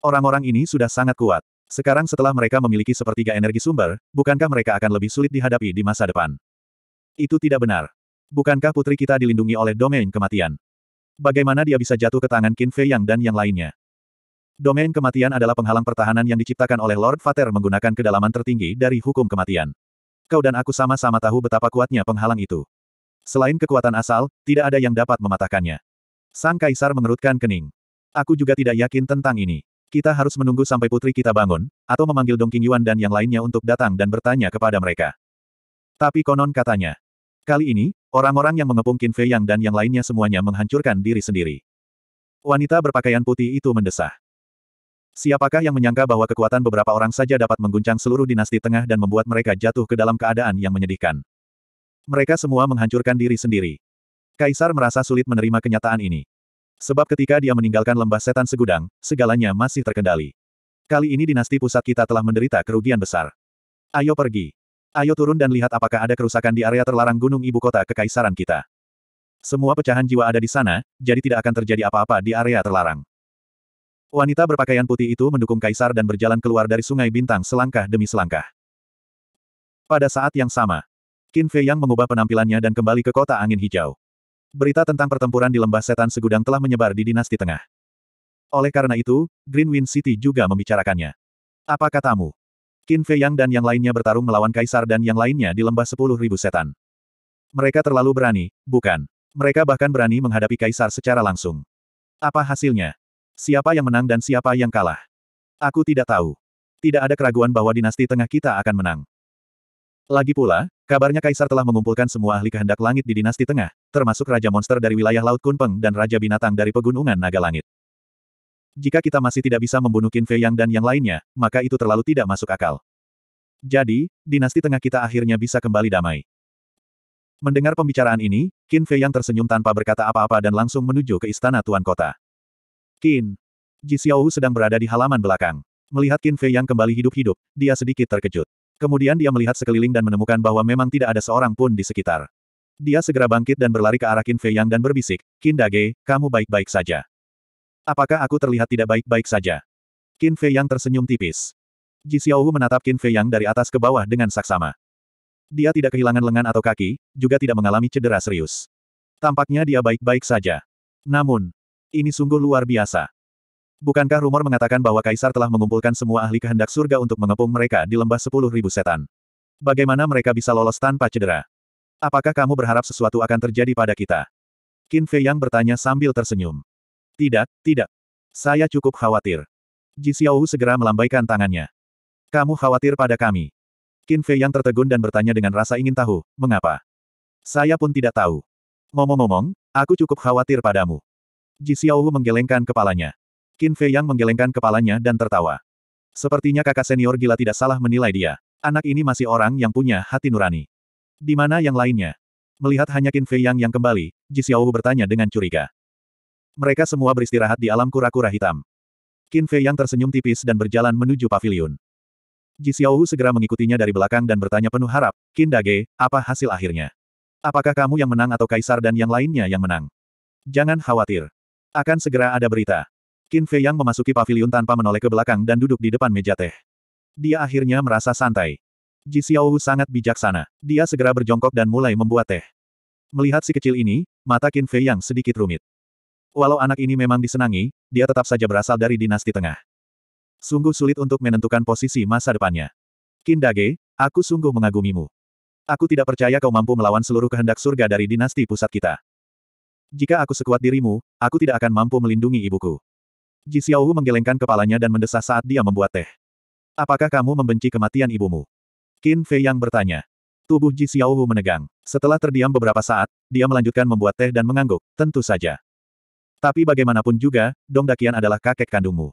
A: Orang-orang ini sudah sangat kuat. Sekarang setelah mereka memiliki sepertiga energi sumber, bukankah mereka akan lebih sulit dihadapi di masa depan? Itu tidak benar. Bukankah putri kita dilindungi oleh domain kematian? Bagaimana dia bisa jatuh ke tangan Qin Fei Yang dan yang lainnya? Domain kematian adalah penghalang pertahanan yang diciptakan oleh Lord Vater menggunakan kedalaman tertinggi dari hukum kematian. Kau dan aku sama-sama tahu betapa kuatnya penghalang itu. Selain kekuatan asal, tidak ada yang dapat mematahkannya. Sang Kaisar mengerutkan kening. Aku juga tidak yakin tentang ini. Kita harus menunggu sampai putri kita bangun, atau memanggil Dong Yuan dan yang lainnya untuk datang dan bertanya kepada mereka. Tapi konon katanya. Kali ini, orang-orang yang mengepung Qin Fei Yang dan yang lainnya semuanya menghancurkan diri sendiri. Wanita berpakaian putih itu mendesah. Siapakah yang menyangka bahwa kekuatan beberapa orang saja dapat mengguncang seluruh dinasti tengah dan membuat mereka jatuh ke dalam keadaan yang menyedihkan? Mereka semua menghancurkan diri sendiri. Kaisar merasa sulit menerima kenyataan ini. Sebab ketika dia meninggalkan lembah setan segudang, segalanya masih terkendali. Kali ini dinasti pusat kita telah menderita kerugian besar. Ayo pergi. Ayo turun dan lihat apakah ada kerusakan di area terlarang gunung ibu kota kekaisaran kita. Semua pecahan jiwa ada di sana, jadi tidak akan terjadi apa-apa di area terlarang. Wanita berpakaian putih itu mendukung kaisar dan berjalan keluar dari sungai bintang selangkah demi selangkah. Pada saat yang sama, Qin Fei Yang mengubah penampilannya dan kembali ke kota angin hijau. Berita tentang pertempuran di lembah setan segudang telah menyebar di dinasti tengah. Oleh karena itu, Greenwind City juga membicarakannya. Apa katamu? Qin Fei Yang dan yang lainnya bertarung melawan kaisar dan yang lainnya di lembah sepuluh ribu setan. Mereka terlalu berani, bukan? Mereka bahkan berani menghadapi kaisar secara langsung. Apa hasilnya? Siapa yang menang dan siapa yang kalah? Aku tidak tahu. Tidak ada keraguan bahwa dinasti tengah kita akan menang. Lagi pula, kabarnya Kaisar telah mengumpulkan semua ahli kehendak langit di dinasti tengah, termasuk Raja Monster dari wilayah Laut Kunpeng dan Raja Binatang dari Pegunungan Naga Langit. Jika kita masih tidak bisa membunuh Qin Fei Yang dan yang lainnya, maka itu terlalu tidak masuk akal. Jadi, dinasti tengah kita akhirnya bisa kembali damai. Mendengar pembicaraan ini, Qin Fei Yang tersenyum tanpa berkata apa-apa dan langsung menuju ke istana Tuan Kota. Qin. Ji Xiaohu sedang berada di halaman belakang. Melihat Qin Fei yang kembali hidup-hidup, dia sedikit terkejut. Kemudian dia melihat sekeliling dan menemukan bahwa memang tidak ada seorang pun di sekitar. Dia segera bangkit dan berlari ke arah Qin Fei yang dan berbisik, Qin Dage, kamu baik-baik saja. Apakah aku terlihat tidak baik-baik saja? Qin Fei yang tersenyum tipis. Ji Xiaohu menatap Qin Fei yang dari atas ke bawah dengan saksama. Dia tidak kehilangan lengan atau kaki, juga tidak mengalami cedera serius. Tampaknya dia baik-baik saja. Namun, ini sungguh luar biasa. Bukankah rumor mengatakan bahwa Kaisar telah mengumpulkan semua ahli kehendak surga untuk mengepung mereka di lembah sepuluh ribu setan? Bagaimana mereka bisa lolos tanpa cedera? Apakah kamu berharap sesuatu akan terjadi pada kita? Qin Fei Yang bertanya sambil tersenyum. Tidak, tidak. Saya cukup khawatir. Ji Wu segera melambaikan tangannya. Kamu khawatir pada kami. Qin Fei Yang tertegun dan bertanya dengan rasa ingin tahu, mengapa? Saya pun tidak tahu. Ngomong-ngomong, aku cukup khawatir padamu. Ji Xiaohu menggelengkan kepalanya. Qin Fei Yang menggelengkan kepalanya dan tertawa. Sepertinya kakak senior gila tidak salah menilai dia. Anak ini masih orang yang punya hati nurani. Di mana yang lainnya? Melihat hanya Qin Fei Yang yang kembali, Ji Xiaohu bertanya dengan curiga. Mereka semua beristirahat di alam kura-kura hitam. Qin Fei Yang tersenyum tipis dan berjalan menuju pavilion. Ji Xiaohu segera mengikutinya dari belakang dan bertanya penuh harap, Qin Dage, apa hasil akhirnya? Apakah kamu yang menang atau Kaisar dan yang lainnya yang menang? Jangan khawatir. Akan segera ada berita. Qin Fei Yang memasuki pavilion tanpa menoleh ke belakang dan duduk di depan meja teh. Dia akhirnya merasa santai. Ji Xiaohu sangat bijaksana. Dia segera berjongkok dan mulai membuat teh. Melihat si kecil ini, mata Qin Fei Yang sedikit rumit. Walau anak ini memang disenangi, dia tetap saja berasal dari dinasti tengah. Sungguh sulit untuk menentukan posisi masa depannya. Qin Dage, aku sungguh mengagumimu. Aku tidak percaya kau mampu melawan seluruh kehendak surga dari dinasti pusat kita. Jika aku sekuat dirimu, aku tidak akan mampu melindungi ibuku. Ji Xiaohu menggelengkan kepalanya dan mendesah saat dia membuat teh. Apakah kamu membenci kematian ibumu? Qin Fei yang bertanya. Tubuh Ji Xiaohu menegang. Setelah terdiam beberapa saat, dia melanjutkan membuat teh dan mengangguk, tentu saja. Tapi bagaimanapun juga, Dong Dakian adalah kakek kandungmu.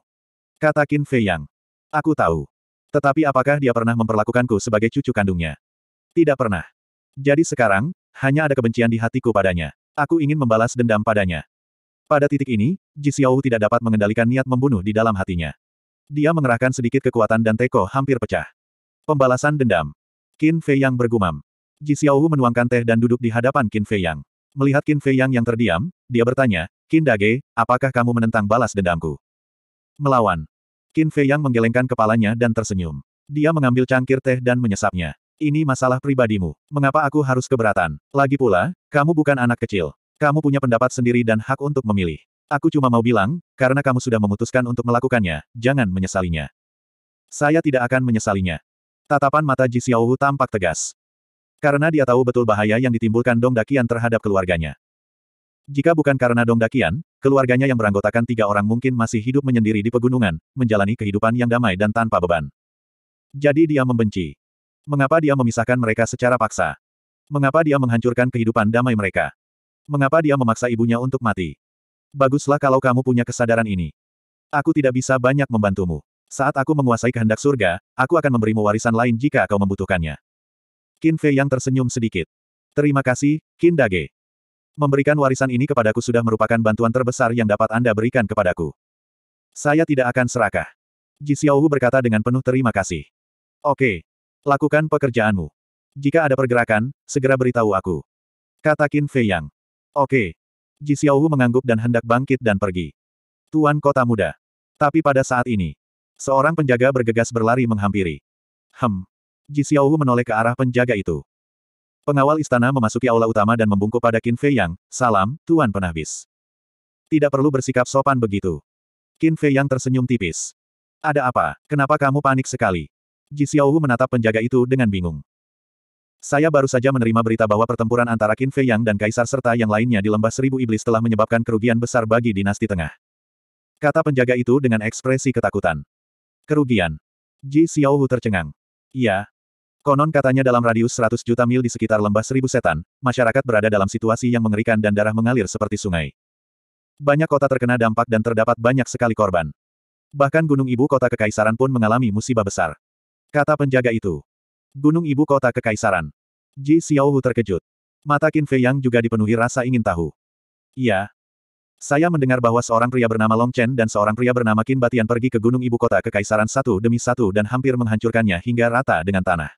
A: Kata Qin Fei yang. Aku tahu. Tetapi apakah dia pernah memperlakukanku sebagai cucu kandungnya? Tidak pernah. Jadi sekarang, hanya ada kebencian di hatiku padanya. Aku ingin membalas dendam padanya. Pada titik ini, Ji Xiao tidak dapat mengendalikan niat membunuh di dalam hatinya. Dia mengerahkan sedikit kekuatan dan teko hampir pecah. Pembalasan dendam. Qin Fei Yang bergumam. Ji Xiao menuangkan teh dan duduk di hadapan Qin Fei Yang. Melihat Qin Fei Yang yang terdiam, dia bertanya, Qin Dage, apakah kamu menentang balas dendamku? Melawan. Qin Fei Yang menggelengkan kepalanya dan tersenyum. Dia mengambil cangkir teh dan menyesapnya. Ini masalah pribadimu. Mengapa aku harus keberatan? Lagi pula, kamu bukan anak kecil. Kamu punya pendapat sendiri dan hak untuk memilih. Aku cuma mau bilang, karena kamu sudah memutuskan untuk melakukannya, jangan menyesalinya. Saya tidak akan menyesalinya. Tatapan mata Ji Xiaohu tampak tegas. Karena dia tahu betul bahaya yang ditimbulkan Dong Dakian terhadap keluarganya. Jika bukan karena Dong Dakian, keluarganya yang beranggotakan tiga orang mungkin masih hidup menyendiri di pegunungan, menjalani kehidupan yang damai dan tanpa beban. Jadi dia membenci. Mengapa dia memisahkan mereka secara paksa? Mengapa dia menghancurkan kehidupan damai mereka? Mengapa dia memaksa ibunya untuk mati? Baguslah kalau kamu punya kesadaran ini. Aku tidak bisa banyak membantumu. Saat aku menguasai kehendak surga, aku akan memberimu warisan lain jika kau membutuhkannya. Qin Fei yang tersenyum sedikit. Terima kasih, Qin Dage. Memberikan warisan ini kepadaku sudah merupakan bantuan terbesar yang dapat Anda berikan kepadaku. Saya tidak akan serakah. Ji Xiaohu berkata dengan penuh terima kasih. Oke, Lakukan pekerjaanmu. Jika ada pergerakan, segera beritahu aku. Kata Qin Fei Yang. Oke. Ji Xiaohu mengangguk dan hendak bangkit dan pergi. Tuan kota muda. Tapi pada saat ini, seorang penjaga bergegas berlari menghampiri. Hem. Ji Xiaohu menoleh ke arah penjaga itu. Pengawal istana memasuki aula utama dan membungkuk pada Qin Fei Yang, salam, Tuan Penahbis. Tidak perlu bersikap sopan begitu. Qin Fei Yang tersenyum tipis. Ada apa? Kenapa kamu panik sekali? Ji Xiaohu menatap penjaga itu dengan bingung. Saya baru saja menerima berita bahwa pertempuran antara Qin Fei Yang dan Kaisar serta yang lainnya di Lembah Seribu Iblis telah menyebabkan kerugian besar bagi dinasti tengah. Kata penjaga itu dengan ekspresi ketakutan. Kerugian. Ji Xiaohu tercengang. Iya. Konon katanya dalam radius 100 juta mil di sekitar Lembah Seribu Setan, masyarakat berada dalam situasi yang mengerikan dan darah mengalir seperti sungai. Banyak kota terkena dampak dan terdapat banyak sekali korban. Bahkan Gunung Ibu Kota Kekaisaran pun mengalami musibah besar. Kata penjaga itu. Gunung ibu kota kekaisaran. Ji Xiaohu terkejut. Mata Qin Fei Yang juga dipenuhi rasa ingin tahu. Iya. Saya mendengar bahwa seorang pria bernama Long Chen dan seorang pria bernama Qin Batian pergi ke gunung ibu kota kekaisaran satu demi satu dan hampir menghancurkannya hingga rata dengan tanah.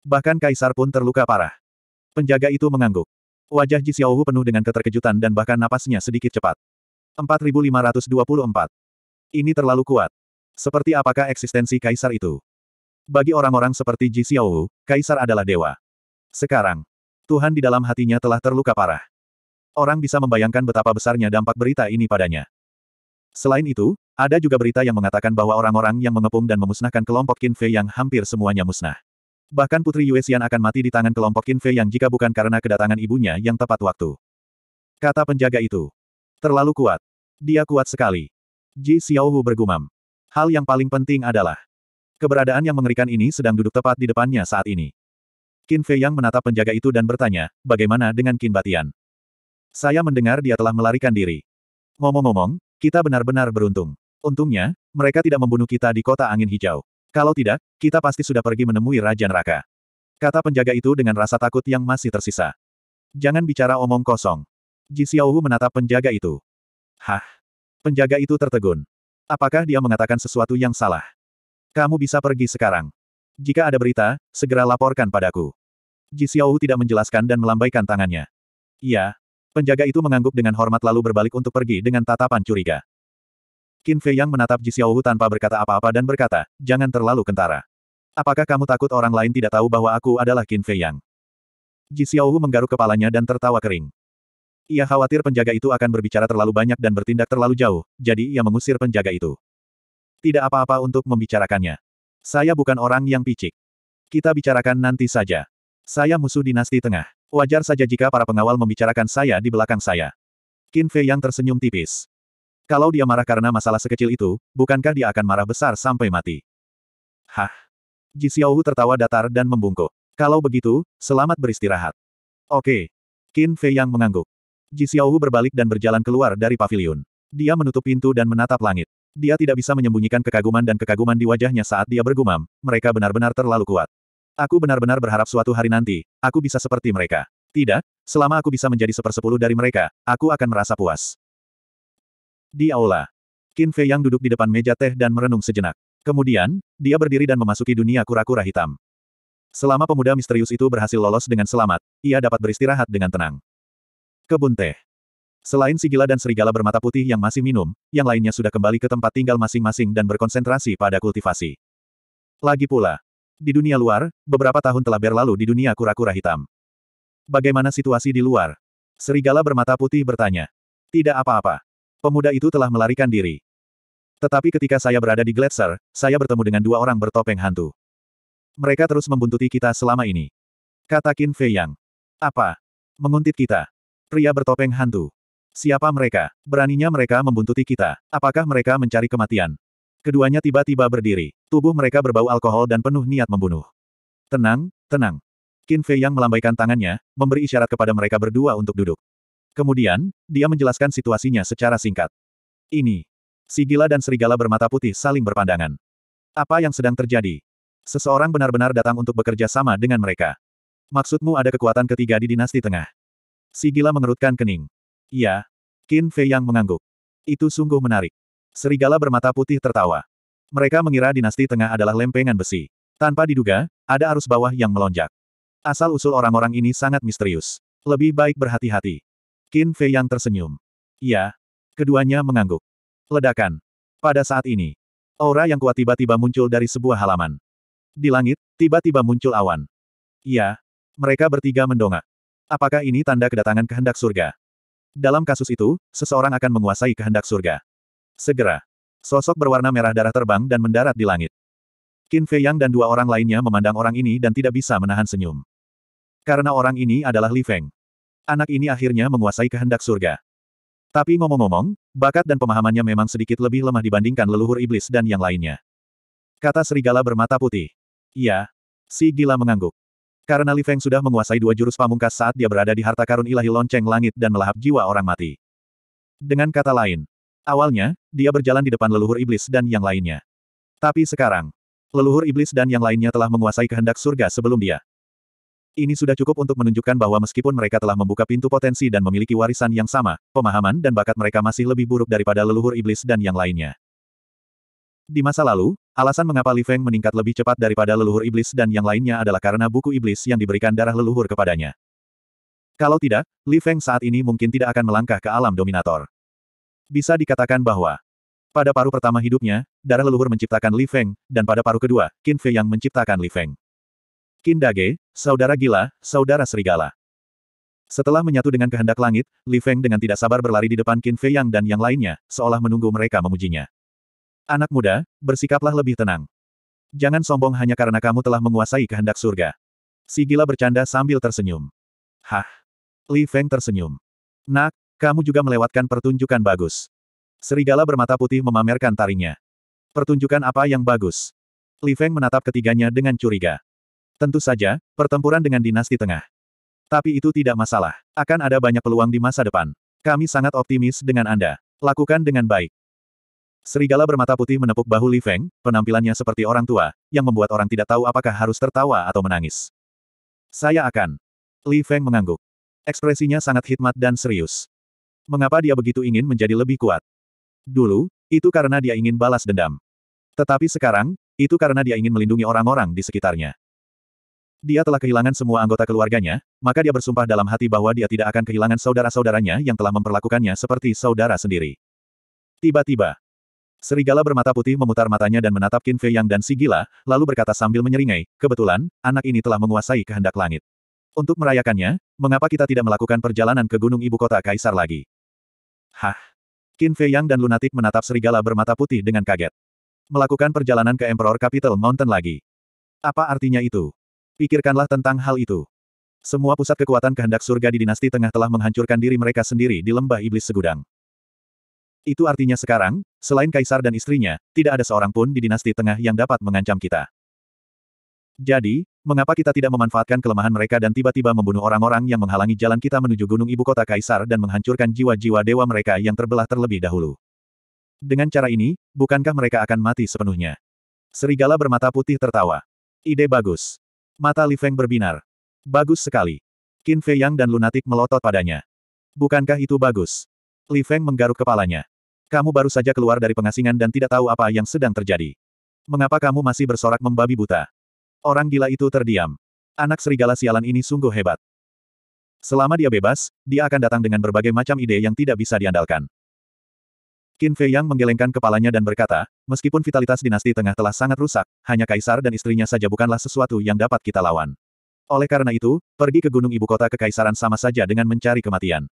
A: Bahkan kaisar pun terluka parah. Penjaga itu mengangguk. Wajah Ji Xiaohu penuh dengan keterkejutan dan bahkan napasnya sedikit cepat. 4524. Ini terlalu kuat. Seperti apakah eksistensi kaisar itu? Bagi orang-orang seperti Ji Xiaowu, kaisar adalah dewa. Sekarang, Tuhan di dalam hatinya telah terluka parah. Orang bisa membayangkan betapa besarnya dampak berita ini padanya. Selain itu, ada juga berita yang mengatakan bahwa orang-orang yang mengepung dan memusnahkan kelompok Qin Fei yang hampir semuanya musnah. Bahkan Putri Yue Xian akan mati di tangan kelompok Qin Fei yang jika bukan karena kedatangan ibunya yang tepat waktu. Kata penjaga itu. Terlalu kuat. Dia kuat sekali. Ji Xiaohu bergumam. Hal yang paling penting adalah Keberadaan yang mengerikan ini sedang duduk tepat di depannya saat ini. Qin Fei Yang menatap penjaga itu dan bertanya, bagaimana dengan Qin Batian? Saya mendengar dia telah melarikan diri. Ngomong-ngomong, kita benar-benar beruntung. Untungnya, mereka tidak membunuh kita di kota angin hijau. Kalau tidak, kita pasti sudah pergi menemui Raja Neraka. Kata penjaga itu dengan rasa takut yang masih tersisa. Jangan bicara omong kosong. Ji Xiaohu menatap penjaga itu. Hah? Penjaga itu tertegun. Apakah dia mengatakan sesuatu yang salah? Kamu bisa pergi sekarang. Jika ada berita, segera laporkan padaku. Ji Xiaowu tidak menjelaskan dan melambaikan tangannya. Iya. Penjaga itu mengangguk dengan hormat lalu berbalik untuk pergi dengan tatapan curiga. Qin Fei Yang menatap Ji Xiaowu tanpa berkata apa-apa dan berkata, jangan terlalu kentara. Apakah kamu takut orang lain tidak tahu bahwa aku adalah Qin Fei Yang? Ji Xiaowu menggaruk kepalanya dan tertawa kering. Ia khawatir penjaga itu akan berbicara terlalu banyak dan bertindak terlalu jauh, jadi ia mengusir penjaga itu. Tidak apa-apa untuk membicarakannya. Saya bukan orang yang picik. Kita bicarakan nanti saja. Saya musuh dinasti tengah. Wajar saja jika para pengawal membicarakan saya di belakang saya. Qin Fei yang tersenyum tipis. Kalau dia marah karena masalah sekecil itu, bukankah dia akan marah besar sampai mati? Hah? Ji Xiaohu tertawa datar dan membungkuk. Kalau begitu, selamat beristirahat. Oke. Qin Fei yang mengangguk. Ji Xiaohu berbalik dan berjalan keluar dari pavilion. Dia menutup pintu dan menatap langit. Dia tidak bisa menyembunyikan kekaguman dan kekaguman di wajahnya saat dia bergumam, mereka benar-benar terlalu kuat. Aku benar-benar berharap suatu hari nanti, aku bisa seperti mereka. Tidak, selama aku bisa menjadi sepersepuluh dari mereka, aku akan merasa puas. Di aula, Qin Fei yang duduk di depan meja teh dan merenung sejenak. Kemudian, dia berdiri dan memasuki dunia kura-kura hitam. Selama pemuda misterius itu berhasil lolos dengan selamat, ia dapat beristirahat dengan tenang. Kebun teh. Selain Sigila dan Serigala bermata putih yang masih minum, yang lainnya sudah kembali ke tempat tinggal masing-masing dan berkonsentrasi pada kultivasi. Lagi pula, di dunia luar, beberapa tahun telah berlalu di dunia kura-kura hitam. Bagaimana situasi di luar? Serigala bermata putih bertanya. Tidak apa-apa. Pemuda itu telah melarikan diri. Tetapi ketika saya berada di Gletser, saya bertemu dengan dua orang bertopeng hantu. Mereka terus membuntuti kita selama ini. Kata Qin Fei Yang. Apa? Menguntit kita. Pria bertopeng hantu. Siapa mereka? Beraninya mereka membuntuti kita. Apakah mereka mencari kematian? Keduanya tiba-tiba berdiri. Tubuh mereka berbau alkohol dan penuh niat membunuh. Tenang, tenang. Qin Fei yang melambaikan tangannya, memberi isyarat kepada mereka berdua untuk duduk. Kemudian, dia menjelaskan situasinya secara singkat. Ini. Si gila dan serigala bermata putih saling berpandangan. Apa yang sedang terjadi? Seseorang benar-benar datang untuk bekerja sama dengan mereka. Maksudmu ada kekuatan ketiga di dinasti tengah? Si gila mengerutkan kening. Iya. Qin Fei yang mengangguk. Itu sungguh menarik. Serigala bermata putih tertawa. Mereka mengira dinasti tengah adalah lempengan besi. Tanpa diduga, ada arus bawah yang melonjak. Asal-usul orang-orang ini sangat misterius. Lebih baik berhati-hati. Qin Fei yang tersenyum. Iya. Keduanya mengangguk. Ledakan. Pada saat ini, aura yang kuat tiba-tiba muncul dari sebuah halaman. Di langit, tiba-tiba muncul awan. Iya. Mereka bertiga mendongak. Apakah ini tanda kedatangan kehendak surga? Dalam kasus itu, seseorang akan menguasai kehendak surga. Segera, sosok berwarna merah darah terbang dan mendarat di langit. Qin Fei Yang dan dua orang lainnya memandang orang ini dan tidak bisa menahan senyum. Karena orang ini adalah Li Feng. Anak ini akhirnya menguasai kehendak surga. Tapi ngomong-ngomong, bakat dan pemahamannya memang sedikit lebih lemah dibandingkan leluhur iblis dan yang lainnya. Kata serigala bermata putih. Iya. Si gila mengangguk. Karena Li Feng sudah menguasai dua jurus pamungkas saat dia berada di harta karun ilahi lonceng langit dan melahap jiwa orang mati. Dengan kata lain, awalnya, dia berjalan di depan leluhur iblis dan yang lainnya. Tapi sekarang, leluhur iblis dan yang lainnya telah menguasai kehendak surga sebelum dia. Ini sudah cukup untuk menunjukkan bahwa meskipun mereka telah membuka pintu potensi dan memiliki warisan yang sama, pemahaman dan bakat mereka masih lebih buruk daripada leluhur iblis dan yang lainnya. Di masa lalu, Alasan mengapa Li Feng meningkat lebih cepat daripada leluhur iblis dan yang lainnya adalah karena buku iblis yang diberikan darah leluhur kepadanya. Kalau tidak, Li Feng saat ini mungkin tidak akan melangkah ke alam dominator. Bisa dikatakan bahwa pada paruh pertama hidupnya, darah leluhur menciptakan Li Feng, dan pada paruh kedua, Qin Fei yang menciptakan Li Feng. Qin Dage, saudara gila, saudara serigala. Setelah menyatu dengan kehendak langit, Li Feng dengan tidak sabar berlari di depan Qin Fei Yang dan yang lainnya, seolah menunggu mereka memujinya. Anak muda, bersikaplah lebih tenang. Jangan sombong hanya karena kamu telah menguasai kehendak surga. Si gila bercanda sambil tersenyum. Hah? Li Feng tersenyum. Nak, kamu juga melewatkan pertunjukan bagus. Serigala bermata putih memamerkan tarinya. Pertunjukan apa yang bagus? Li Feng menatap ketiganya dengan curiga. Tentu saja, pertempuran dengan dinasti tengah. Tapi itu tidak masalah. Akan ada banyak peluang di masa depan. Kami sangat optimis dengan Anda. Lakukan dengan baik. Serigala bermata putih menepuk bahu Li Feng, penampilannya seperti orang tua, yang membuat orang tidak tahu apakah harus tertawa atau menangis. Saya akan. Li Feng mengangguk. Ekspresinya sangat hikmat dan serius. Mengapa dia begitu ingin menjadi lebih kuat? Dulu, itu karena dia ingin balas dendam. Tetapi sekarang, itu karena dia ingin melindungi orang-orang di sekitarnya. Dia telah kehilangan semua anggota keluarganya, maka dia bersumpah dalam hati bahwa dia tidak akan kehilangan saudara-saudaranya yang telah memperlakukannya seperti saudara sendiri. Tiba-tiba, Serigala bermata putih memutar matanya dan menatap Qin Fei Yang dan si gila, lalu berkata sambil menyeringai, kebetulan, anak ini telah menguasai kehendak langit. Untuk merayakannya, mengapa kita tidak melakukan perjalanan ke gunung ibu kota Kaisar lagi? Hah? Qin Fei Yang dan Lunatik menatap serigala bermata putih dengan kaget. Melakukan perjalanan ke Emperor Capital Mountain lagi. Apa artinya itu? Pikirkanlah tentang hal itu. Semua pusat kekuatan kehendak surga di dinasti tengah telah menghancurkan diri mereka sendiri di lembah iblis segudang. Itu artinya sekarang, selain kaisar dan istrinya, tidak ada seorang pun di dinasti tengah yang dapat mengancam kita. Jadi, mengapa kita tidak memanfaatkan kelemahan mereka dan tiba-tiba membunuh orang-orang yang menghalangi jalan kita menuju gunung ibu kota kaisar dan menghancurkan jiwa-jiwa dewa mereka yang terbelah terlebih dahulu? Dengan cara ini, bukankah mereka akan mati sepenuhnya? Serigala bermata putih tertawa. Ide bagus. Mata Li Feng berbinar. Bagus sekali. Qin Fei Yang dan Lunatik melotot padanya. Bukankah itu bagus? Li Feng menggaruk kepalanya. Kamu baru saja keluar dari pengasingan dan tidak tahu apa yang sedang terjadi. Mengapa kamu masih bersorak membabi buta? Orang gila itu terdiam. Anak serigala sialan ini sungguh hebat. Selama dia bebas, dia akan datang dengan berbagai macam ide yang tidak bisa diandalkan. Qin Fei Yang menggelengkan kepalanya dan berkata, meskipun vitalitas dinasti tengah telah sangat rusak, hanya kaisar dan istrinya saja bukanlah sesuatu yang dapat kita lawan. Oleh karena itu, pergi ke gunung ibu kota kekaisaran sama saja dengan mencari kematian.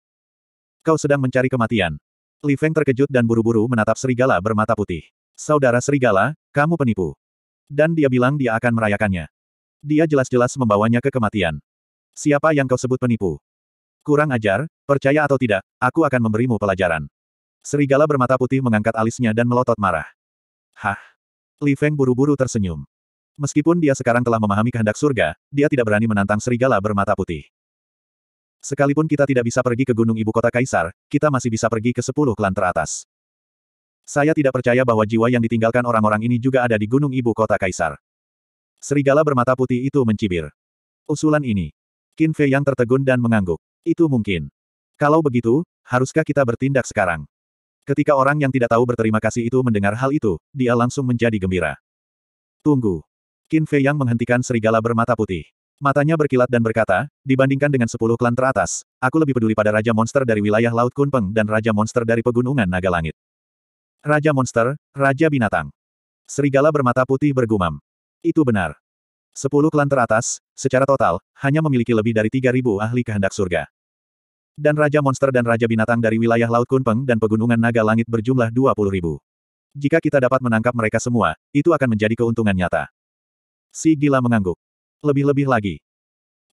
A: Kau sedang mencari kematian. Li Feng terkejut dan buru-buru menatap serigala bermata putih. Saudara serigala, kamu penipu. Dan dia bilang dia akan merayakannya. Dia jelas-jelas membawanya ke kematian. Siapa yang kau sebut penipu? Kurang ajar, percaya atau tidak, aku akan memberimu pelajaran. Serigala bermata putih mengangkat alisnya dan melotot marah. Hah? Li Feng buru-buru tersenyum. Meskipun dia sekarang telah memahami kehendak surga, dia tidak berani menantang serigala bermata putih. Sekalipun kita tidak bisa pergi ke gunung ibu kota Kaisar, kita masih bisa pergi ke sepuluh klan teratas. Saya tidak percaya bahwa jiwa yang ditinggalkan orang-orang ini juga ada di gunung ibu kota Kaisar. Serigala bermata putih itu mencibir. Usulan ini. Qin Fei yang tertegun dan mengangguk. Itu mungkin. Kalau begitu, haruskah kita bertindak sekarang? Ketika orang yang tidak tahu berterima kasih itu mendengar hal itu, dia langsung menjadi gembira. Tunggu. Qin Fei yang menghentikan serigala bermata putih. Matanya berkilat dan berkata, dibandingkan dengan sepuluh klan teratas, aku lebih peduli pada Raja Monster dari wilayah Laut Kunpeng dan Raja Monster dari Pegunungan Naga Langit. Raja Monster, Raja Binatang. Serigala bermata putih bergumam. Itu benar. Sepuluh klan teratas, secara total, hanya memiliki lebih dari tiga ribu ahli kehendak surga. Dan Raja Monster dan Raja Binatang dari wilayah Laut Kunpeng dan Pegunungan Naga Langit berjumlah dua puluh ribu. Jika kita dapat menangkap mereka semua, itu akan menjadi keuntungan nyata. Si gila mengangguk. Lebih-lebih lagi.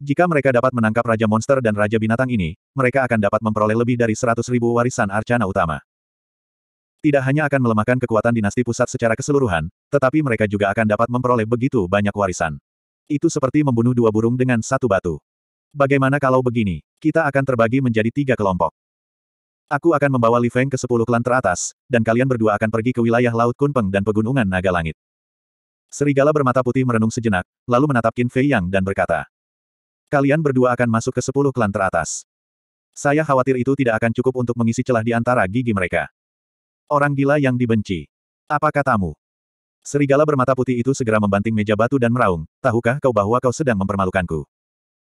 A: Jika mereka dapat menangkap Raja Monster dan Raja Binatang ini, mereka akan dapat memperoleh lebih dari seratus ribu warisan Arcana utama. Tidak hanya akan melemahkan kekuatan dinasti pusat secara keseluruhan, tetapi mereka juga akan dapat memperoleh begitu banyak warisan. Itu seperti membunuh dua burung dengan satu batu. Bagaimana kalau begini? Kita akan terbagi menjadi tiga kelompok. Aku akan membawa Li Feng ke sepuluh klan teratas, dan kalian berdua akan pergi ke wilayah Laut Kunpeng dan Pegunungan Naga Langit. Serigala bermata putih merenung sejenak, lalu menatap Qin Fei Yang dan berkata. Kalian berdua akan masuk ke sepuluh klan teratas. Saya khawatir itu tidak akan cukup untuk mengisi celah di antara gigi mereka. Orang gila yang dibenci. Apa katamu? Serigala bermata putih itu segera membanting meja batu dan meraung, tahukah kau bahwa kau sedang mempermalukanku?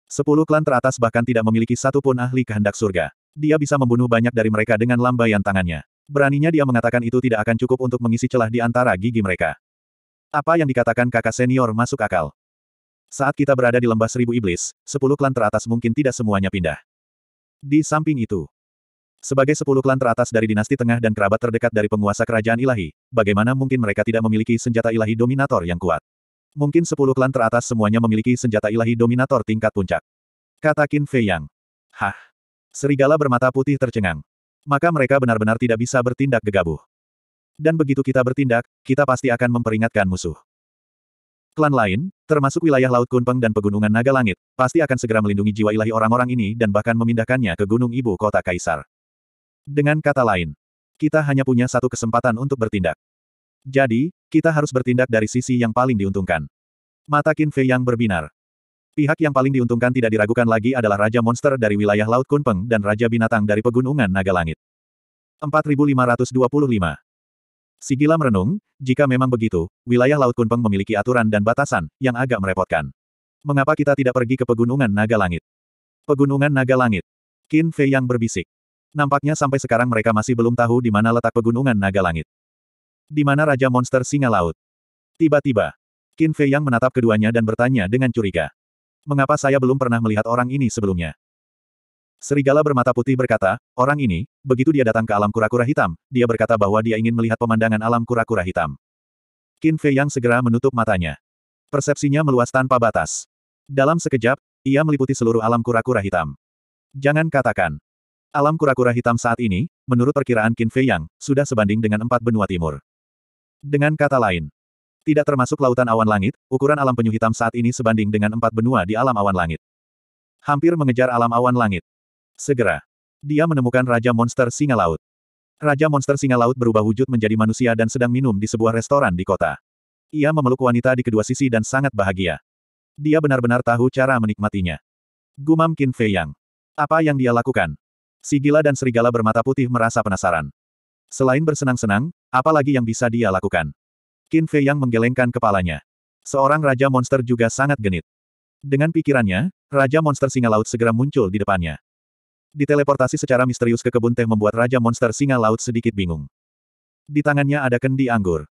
A: Sepuluh klan teratas bahkan tidak memiliki satu pun ahli kehendak surga. Dia bisa membunuh banyak dari mereka dengan lambaian tangannya. Beraninya dia mengatakan itu tidak akan cukup untuk mengisi celah di antara gigi mereka. Apa yang dikatakan kakak senior masuk akal. Saat kita berada di lembah seribu iblis, sepuluh klan teratas mungkin tidak semuanya pindah. Di samping itu, sebagai sepuluh klan teratas dari dinasti tengah dan kerabat terdekat dari penguasa kerajaan ilahi, bagaimana mungkin mereka tidak memiliki senjata ilahi dominator yang kuat? Mungkin sepuluh klan teratas semuanya memiliki senjata ilahi dominator tingkat puncak. Kata Qin Fei Yang. Hah? Serigala bermata putih tercengang. Maka mereka benar-benar tidak bisa bertindak gegabah dan begitu kita bertindak, kita pasti akan memperingatkan musuh. Klan lain, termasuk wilayah Laut Kunpeng dan Pegunungan Naga Langit, pasti akan segera melindungi jiwa ilahi orang-orang ini dan bahkan memindahkannya ke gunung ibu kota Kaisar. Dengan kata lain, kita hanya punya satu kesempatan untuk bertindak. Jadi, kita harus bertindak dari sisi yang paling diuntungkan. Mata Qin Fei yang berbinar. Pihak yang paling diuntungkan tidak diragukan lagi adalah Raja Monster dari wilayah Laut Kunpeng dan Raja Binatang dari Pegunungan Naga Langit. 4525 Sigila merenung, jika memang begitu, wilayah Laut Kunpeng memiliki aturan dan batasan, yang agak merepotkan. Mengapa kita tidak pergi ke Pegunungan Naga Langit? Pegunungan Naga Langit. Qin Fei yang berbisik. Nampaknya sampai sekarang mereka masih belum tahu di mana letak Pegunungan Naga Langit. Di mana Raja Monster Singa Laut? Tiba-tiba, Qin Fei yang menatap keduanya dan bertanya dengan curiga. Mengapa saya belum pernah melihat orang ini sebelumnya? Serigala bermata putih berkata, orang ini, begitu dia datang ke alam kura-kura hitam, dia berkata bahwa dia ingin melihat pemandangan alam kura-kura hitam. Qin Fei Yang segera menutup matanya. Persepsinya meluas tanpa batas. Dalam sekejap, ia meliputi seluruh alam kura-kura hitam. Jangan katakan. Alam kura-kura hitam saat ini, menurut perkiraan Qin Fei Yang, sudah sebanding dengan empat benua timur. Dengan kata lain, tidak termasuk lautan awan langit, ukuran alam penyu hitam saat ini sebanding dengan empat benua di alam awan langit. Hampir mengejar alam awan langit. Segera, dia menemukan Raja Monster Singa Laut. Raja Monster Singa Laut berubah wujud menjadi manusia dan sedang minum di sebuah restoran di kota. Ia memeluk wanita di kedua sisi dan sangat bahagia. Dia benar-benar tahu cara menikmatinya. Gumam Qin Fei Yang. Apa yang dia lakukan? Si gila dan serigala bermata putih merasa penasaran. Selain bersenang-senang, apa lagi yang bisa dia lakukan? Qin Fei Yang menggelengkan kepalanya. Seorang Raja Monster juga sangat genit. Dengan pikirannya, Raja Monster Singa Laut segera muncul di depannya. Diteleportasi secara misterius ke kebun teh membuat Raja Monster Singa Laut sedikit bingung. Di tangannya ada kendi anggur.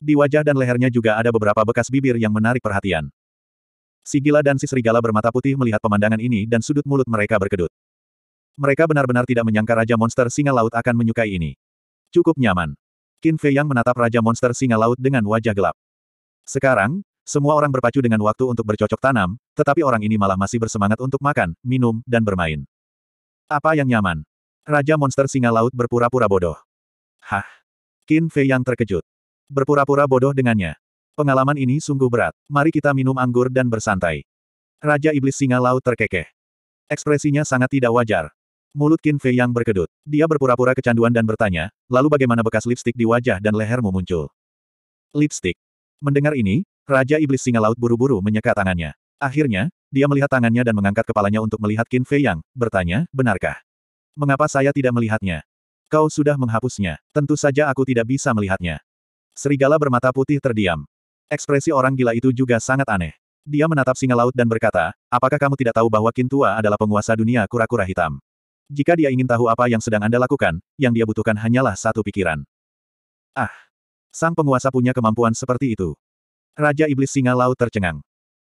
A: Di wajah dan lehernya juga ada beberapa bekas bibir yang menarik perhatian. Si gila dan si serigala bermata putih melihat pemandangan ini dan sudut mulut mereka berkedut. Mereka benar-benar tidak menyangka Raja Monster Singa Laut akan menyukai ini. Cukup nyaman. Qin Fei Yang menatap Raja Monster Singa Laut dengan wajah gelap. Sekarang, semua orang berpacu dengan waktu untuk bercocok tanam, tetapi orang ini malah masih bersemangat untuk makan, minum, dan bermain. Apa yang nyaman? Raja monster singa laut berpura-pura bodoh. Hah? Qin Fei yang terkejut. Berpura-pura bodoh dengannya. Pengalaman ini sungguh berat. Mari kita minum anggur dan bersantai. Raja iblis singa laut terkekeh. Ekspresinya sangat tidak wajar. Mulut Qin Fei yang berkedut. Dia berpura-pura kecanduan dan bertanya, lalu bagaimana bekas lipstik di wajah dan lehermu muncul? Lipstik. Mendengar ini, Raja Iblis Singa Laut buru-buru menyeka tangannya. Akhirnya, dia melihat tangannya dan mengangkat kepalanya untuk melihat Qin Fei Yang, bertanya, benarkah? Mengapa saya tidak melihatnya? Kau sudah menghapusnya. Tentu saja aku tidak bisa melihatnya. Serigala bermata putih terdiam. Ekspresi orang gila itu juga sangat aneh. Dia menatap singa laut dan berkata, apakah kamu tidak tahu bahwa Qin Tua adalah penguasa dunia kura-kura hitam? Jika dia ingin tahu apa yang sedang Anda lakukan, yang dia butuhkan hanyalah satu pikiran. Ah! Sang penguasa punya kemampuan seperti itu. Raja Iblis Singa Laut tercengang.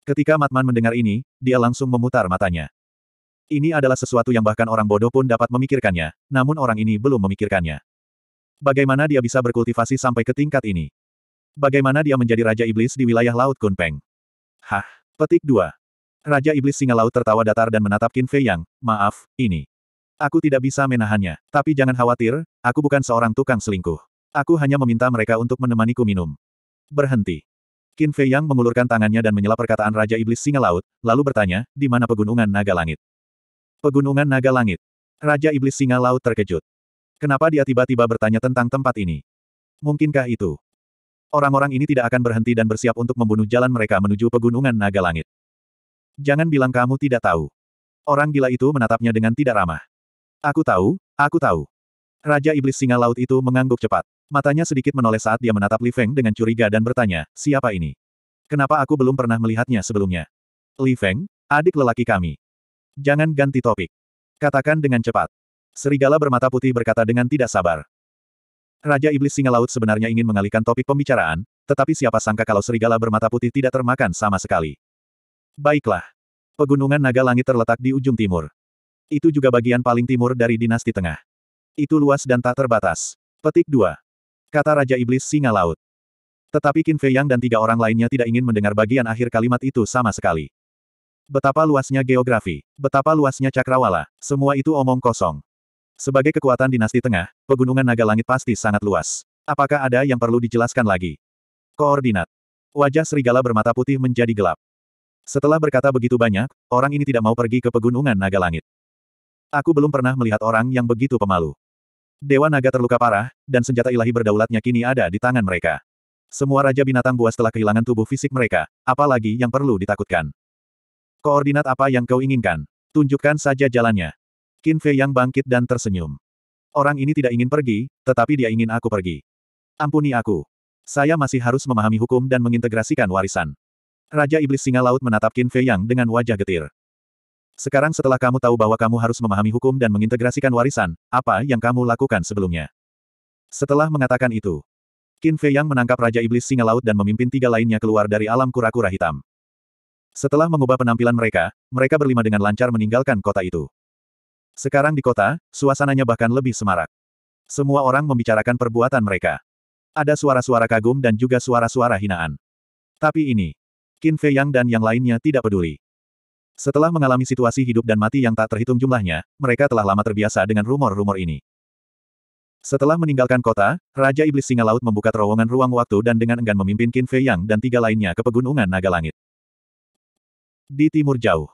A: Ketika Matman mendengar ini, dia langsung memutar matanya. Ini adalah sesuatu yang bahkan orang bodoh pun dapat memikirkannya, namun orang ini belum memikirkannya. Bagaimana dia bisa berkultivasi sampai ke tingkat ini? Bagaimana dia menjadi Raja Iblis di wilayah Laut Kunpeng? Hah, petik dua. Raja Iblis Singa Laut tertawa datar dan menatap Qin Fei Yang, maaf, ini. Aku tidak bisa menahannya, tapi jangan khawatir, aku bukan seorang tukang selingkuh. Aku hanya meminta mereka untuk menemaniku minum. Berhenti. Qin Fei Yang mengulurkan tangannya dan menyela perkataan Raja Iblis Singa Laut, lalu bertanya, di mana Pegunungan Naga Langit? Pegunungan Naga Langit. Raja Iblis Singa Laut terkejut. Kenapa dia tiba-tiba bertanya tentang tempat ini? Mungkinkah itu? Orang-orang ini tidak akan berhenti dan bersiap untuk membunuh jalan mereka menuju Pegunungan Naga Langit. Jangan bilang kamu tidak tahu. Orang gila itu menatapnya dengan tidak ramah. Aku tahu, aku tahu. Raja Iblis Singa Laut itu mengangguk cepat. Matanya sedikit menoleh saat dia menatap Li Feng dengan curiga dan bertanya, siapa ini? Kenapa aku belum pernah melihatnya sebelumnya? Li Feng, adik lelaki kami. Jangan ganti topik. Katakan dengan cepat. Serigala bermata putih berkata dengan tidak sabar. Raja Iblis Singa Laut sebenarnya ingin mengalihkan topik pembicaraan, tetapi siapa sangka kalau serigala bermata putih tidak termakan sama sekali. Baiklah. Pegunungan Naga Langit terletak di ujung timur. Itu juga bagian paling timur dari dinasti tengah. Itu luas dan tak terbatas. Petik 2. Kata Raja Iblis Singa Laut. Tetapi Qin Fei Yang dan tiga orang lainnya tidak ingin mendengar bagian akhir kalimat itu sama sekali. Betapa luasnya geografi, betapa luasnya cakrawala, semua itu omong kosong. Sebagai kekuatan dinasti tengah, pegunungan naga langit pasti sangat luas. Apakah ada yang perlu dijelaskan lagi? Koordinat. Wajah serigala bermata putih menjadi gelap. Setelah berkata begitu banyak, orang ini tidak mau pergi ke pegunungan naga langit. Aku belum pernah melihat orang yang begitu pemalu. Dewa naga terluka parah, dan senjata ilahi berdaulatnya kini ada di tangan mereka. Semua raja binatang buas telah kehilangan tubuh fisik mereka, apalagi yang perlu ditakutkan. Koordinat apa yang kau inginkan? Tunjukkan saja jalannya. Qin Fei yang bangkit dan tersenyum. Orang ini tidak ingin pergi, tetapi dia ingin aku pergi. Ampuni aku. Saya masih harus memahami hukum dan mengintegrasikan warisan. Raja Iblis Singa Laut menatap Qin Fei Yang dengan wajah getir. Sekarang setelah kamu tahu bahwa kamu harus memahami hukum dan mengintegrasikan warisan, apa yang kamu lakukan sebelumnya? Setelah mengatakan itu, Qin Fei Yang menangkap Raja Iblis Singa Laut dan memimpin tiga lainnya keluar dari alam kura-kura hitam. Setelah mengubah penampilan mereka, mereka berlima dengan lancar meninggalkan kota itu. Sekarang di kota, suasananya bahkan lebih semarak. Semua orang membicarakan perbuatan mereka. Ada suara-suara kagum dan juga suara-suara hinaan. Tapi ini, Qin Fei Yang dan yang lainnya tidak peduli. Setelah mengalami situasi hidup dan mati yang tak terhitung jumlahnya, mereka telah lama terbiasa dengan rumor-rumor ini. Setelah meninggalkan kota, Raja Iblis Singa Laut membuka terowongan ruang waktu dan dengan enggan memimpin Qin Fei Yang dan tiga lainnya ke Pegunungan Naga Langit. Di timur jauh.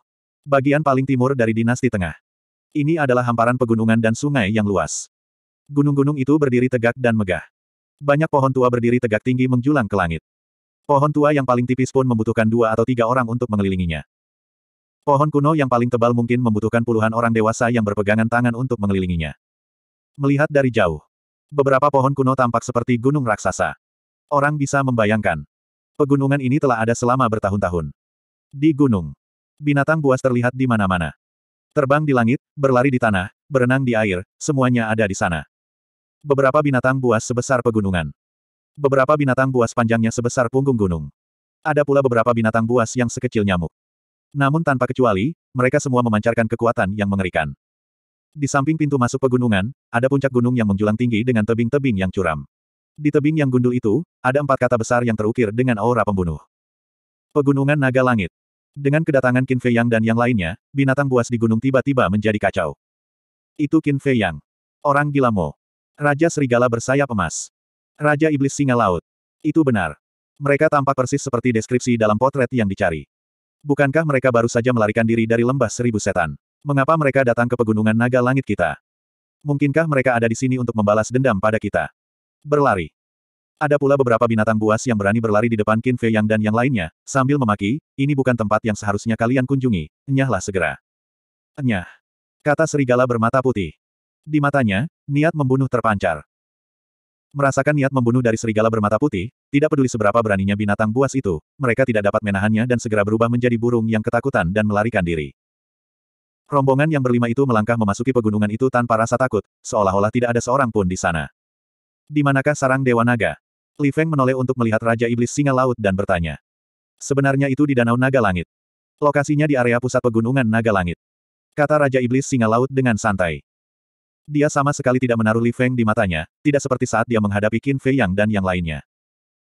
A: Bagian paling timur dari dinasti tengah. Ini adalah hamparan pegunungan dan sungai yang luas. Gunung-gunung itu berdiri tegak dan megah. Banyak pohon tua berdiri tegak tinggi menjulang ke langit. Pohon tua yang paling tipis pun membutuhkan dua atau tiga orang untuk mengelilinginya. Pohon kuno yang paling tebal mungkin membutuhkan puluhan orang dewasa yang berpegangan tangan untuk mengelilinginya. Melihat dari jauh, beberapa pohon kuno tampak seperti gunung raksasa. Orang bisa membayangkan. Pegunungan ini telah ada selama bertahun-tahun. Di gunung, binatang buas terlihat di mana-mana. Terbang di langit, berlari di tanah, berenang di air, semuanya ada di sana. Beberapa binatang buas sebesar pegunungan. Beberapa binatang buas panjangnya sebesar punggung gunung. Ada pula beberapa binatang buas yang sekecil nyamuk. Namun tanpa kecuali, mereka semua memancarkan kekuatan yang mengerikan. Di samping pintu masuk pegunungan, ada puncak gunung yang menjulang tinggi dengan tebing-tebing yang curam. Di tebing yang gundul itu, ada empat kata besar yang terukir dengan aura pembunuh. Pegunungan Naga Langit. Dengan kedatangan Qin Fei Yang dan yang lainnya, binatang buas di gunung tiba-tiba menjadi kacau. Itu Qin Fei Yang. Orang gila Mo. Raja Serigala bersayap emas. Raja Iblis Singa Laut. Itu benar. Mereka tampak persis seperti deskripsi dalam potret yang dicari. Bukankah mereka baru saja melarikan diri dari lembah seribu setan? Mengapa mereka datang ke pegunungan naga langit kita? Mungkinkah mereka ada di sini untuk membalas dendam pada kita? Berlari. Ada pula beberapa binatang buas yang berani berlari di depan Qin Fei Yang dan yang lainnya, sambil memaki, ini bukan tempat yang seharusnya kalian kunjungi, nyahlah segera. Nyah. Kata serigala bermata putih. Di matanya, niat membunuh terpancar. Merasakan niat membunuh dari serigala bermata putih, tidak peduli seberapa beraninya binatang buas itu, mereka tidak dapat menahannya dan segera berubah menjadi burung yang ketakutan dan melarikan diri. Rombongan yang berlima itu melangkah memasuki pegunungan itu tanpa rasa takut, seolah-olah tidak ada seorang pun di sana. Di manakah sarang Dewa Naga? Li Feng menoleh untuk melihat Raja Iblis Singa Laut dan bertanya. Sebenarnya itu di Danau Naga Langit. Lokasinya di area pusat pegunungan Naga Langit. Kata Raja Iblis Singa Laut dengan santai. Dia sama sekali tidak menaruh Li Feng di matanya, tidak seperti saat dia menghadapi Qin Fei Yang dan yang lainnya.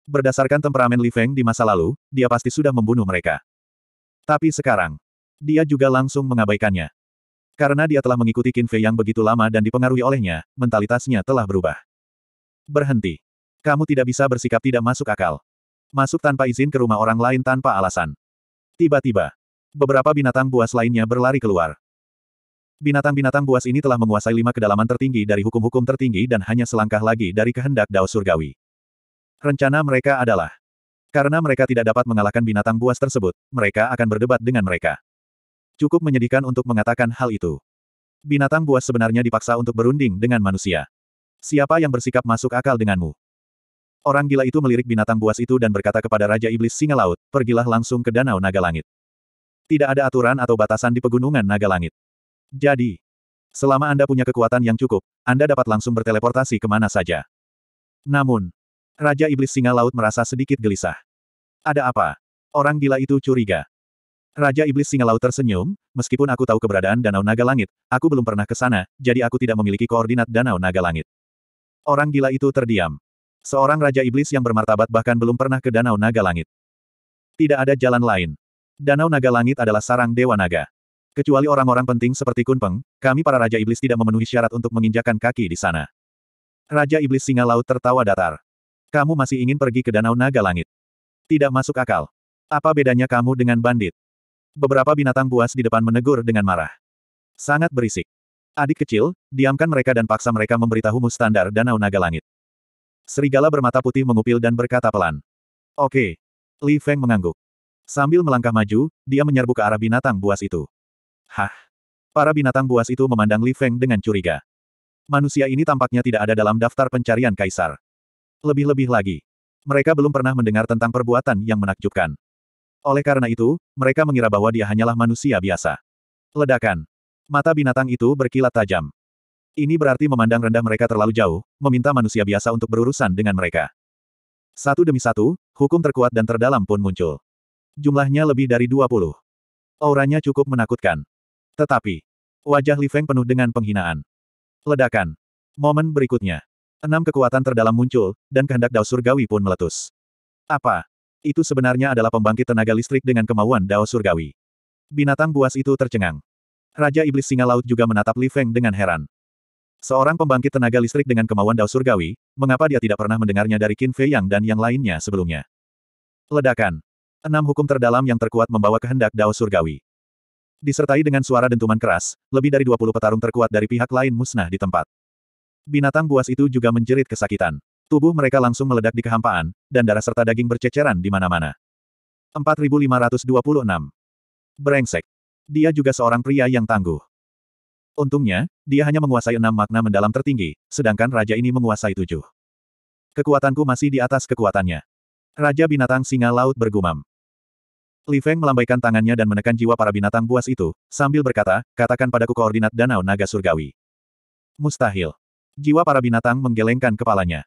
A: Berdasarkan temperamen Li Feng di masa lalu, dia pasti sudah membunuh mereka. Tapi sekarang, dia juga langsung mengabaikannya. Karena dia telah mengikuti Qin Fei Yang begitu lama dan dipengaruhi olehnya, mentalitasnya telah berubah. Berhenti. Kamu tidak bisa bersikap tidak masuk akal. Masuk tanpa izin ke rumah orang lain tanpa alasan. Tiba-tiba, beberapa binatang buas lainnya berlari keluar. Binatang-binatang buas ini telah menguasai lima kedalaman tertinggi dari hukum-hukum tertinggi dan hanya selangkah lagi dari kehendak Dao Surgawi. Rencana mereka adalah, karena mereka tidak dapat mengalahkan binatang buas tersebut, mereka akan berdebat dengan mereka. Cukup menyedihkan untuk mengatakan hal itu. Binatang buas sebenarnya dipaksa untuk berunding dengan manusia. Siapa yang bersikap masuk akal denganmu? Orang gila itu melirik binatang buas itu dan berkata kepada Raja Iblis Singa Laut, pergilah langsung ke Danau Naga Langit. Tidak ada aturan atau batasan di pegunungan Naga Langit. Jadi, selama Anda punya kekuatan yang cukup, Anda dapat langsung berteleportasi kemana saja. Namun, Raja Iblis Singa Laut merasa sedikit gelisah. Ada apa? Orang gila itu curiga. Raja Iblis Singa Laut tersenyum, meskipun aku tahu keberadaan Danau Naga Langit, aku belum pernah ke sana, jadi aku tidak memiliki koordinat Danau Naga Langit. Orang gila itu terdiam. Seorang Raja Iblis yang bermartabat bahkan belum pernah ke Danau Naga Langit. Tidak ada jalan lain. Danau Naga Langit adalah sarang Dewa Naga. Kecuali orang-orang penting seperti Kunpeng, kami para Raja Iblis tidak memenuhi syarat untuk menginjakan kaki di sana. Raja Iblis Singa Laut tertawa datar. Kamu masih ingin pergi ke Danau Naga Langit? Tidak masuk akal. Apa bedanya kamu dengan bandit? Beberapa binatang buas di depan menegur dengan marah. Sangat berisik. Adik kecil, diamkan mereka dan paksa mereka memberitahumu standar Danau Naga Langit. Serigala bermata putih mengupil dan berkata pelan. Oke. Li Feng mengangguk. Sambil melangkah maju, dia menyerbu ke arah binatang buas itu. Hah? Para binatang buas itu memandang Li Feng dengan curiga. Manusia ini tampaknya tidak ada dalam daftar pencarian kaisar. Lebih-lebih lagi, mereka belum pernah mendengar tentang perbuatan yang menakjubkan. Oleh karena itu, mereka mengira bahwa dia hanyalah manusia biasa. Ledakan. Mata binatang itu berkilat tajam. Ini berarti memandang rendah mereka terlalu jauh, meminta manusia biasa untuk berurusan dengan mereka. Satu demi satu, hukum terkuat dan terdalam pun muncul. Jumlahnya lebih dari 20. Auranya cukup menakutkan. Tetapi, wajah Li Feng penuh dengan penghinaan. Ledakan. Momen berikutnya. Enam kekuatan terdalam muncul, dan kehendak Dao Surgawi pun meletus. Apa? Itu sebenarnya adalah pembangkit tenaga listrik dengan kemauan Dao Surgawi. Binatang buas itu tercengang. Raja Iblis Singa Laut juga menatap Li Feng dengan heran. Seorang pembangkit tenaga listrik dengan kemauan Dao Surgawi, mengapa dia tidak pernah mendengarnya dari Qin Fei Yang dan yang lainnya sebelumnya? Ledakan. Enam hukum terdalam yang terkuat membawa kehendak Dao Surgawi. Disertai dengan suara dentuman keras, lebih dari 20 petarung terkuat dari pihak lain musnah di tempat. Binatang buas itu juga menjerit kesakitan. Tubuh mereka langsung meledak di kehampaan, dan darah serta daging berceceran di mana-mana. 4526. Brengsek. Dia juga seorang pria yang tangguh. Untungnya, dia hanya menguasai enam makna mendalam tertinggi, sedangkan raja ini menguasai tujuh. Kekuatanku masih di atas kekuatannya. Raja binatang singa laut bergumam. Li Feng melambaikan tangannya dan menekan jiwa para binatang buas itu, sambil berkata, katakan padaku koordinat danau naga surgawi. Mustahil. Jiwa para binatang menggelengkan kepalanya.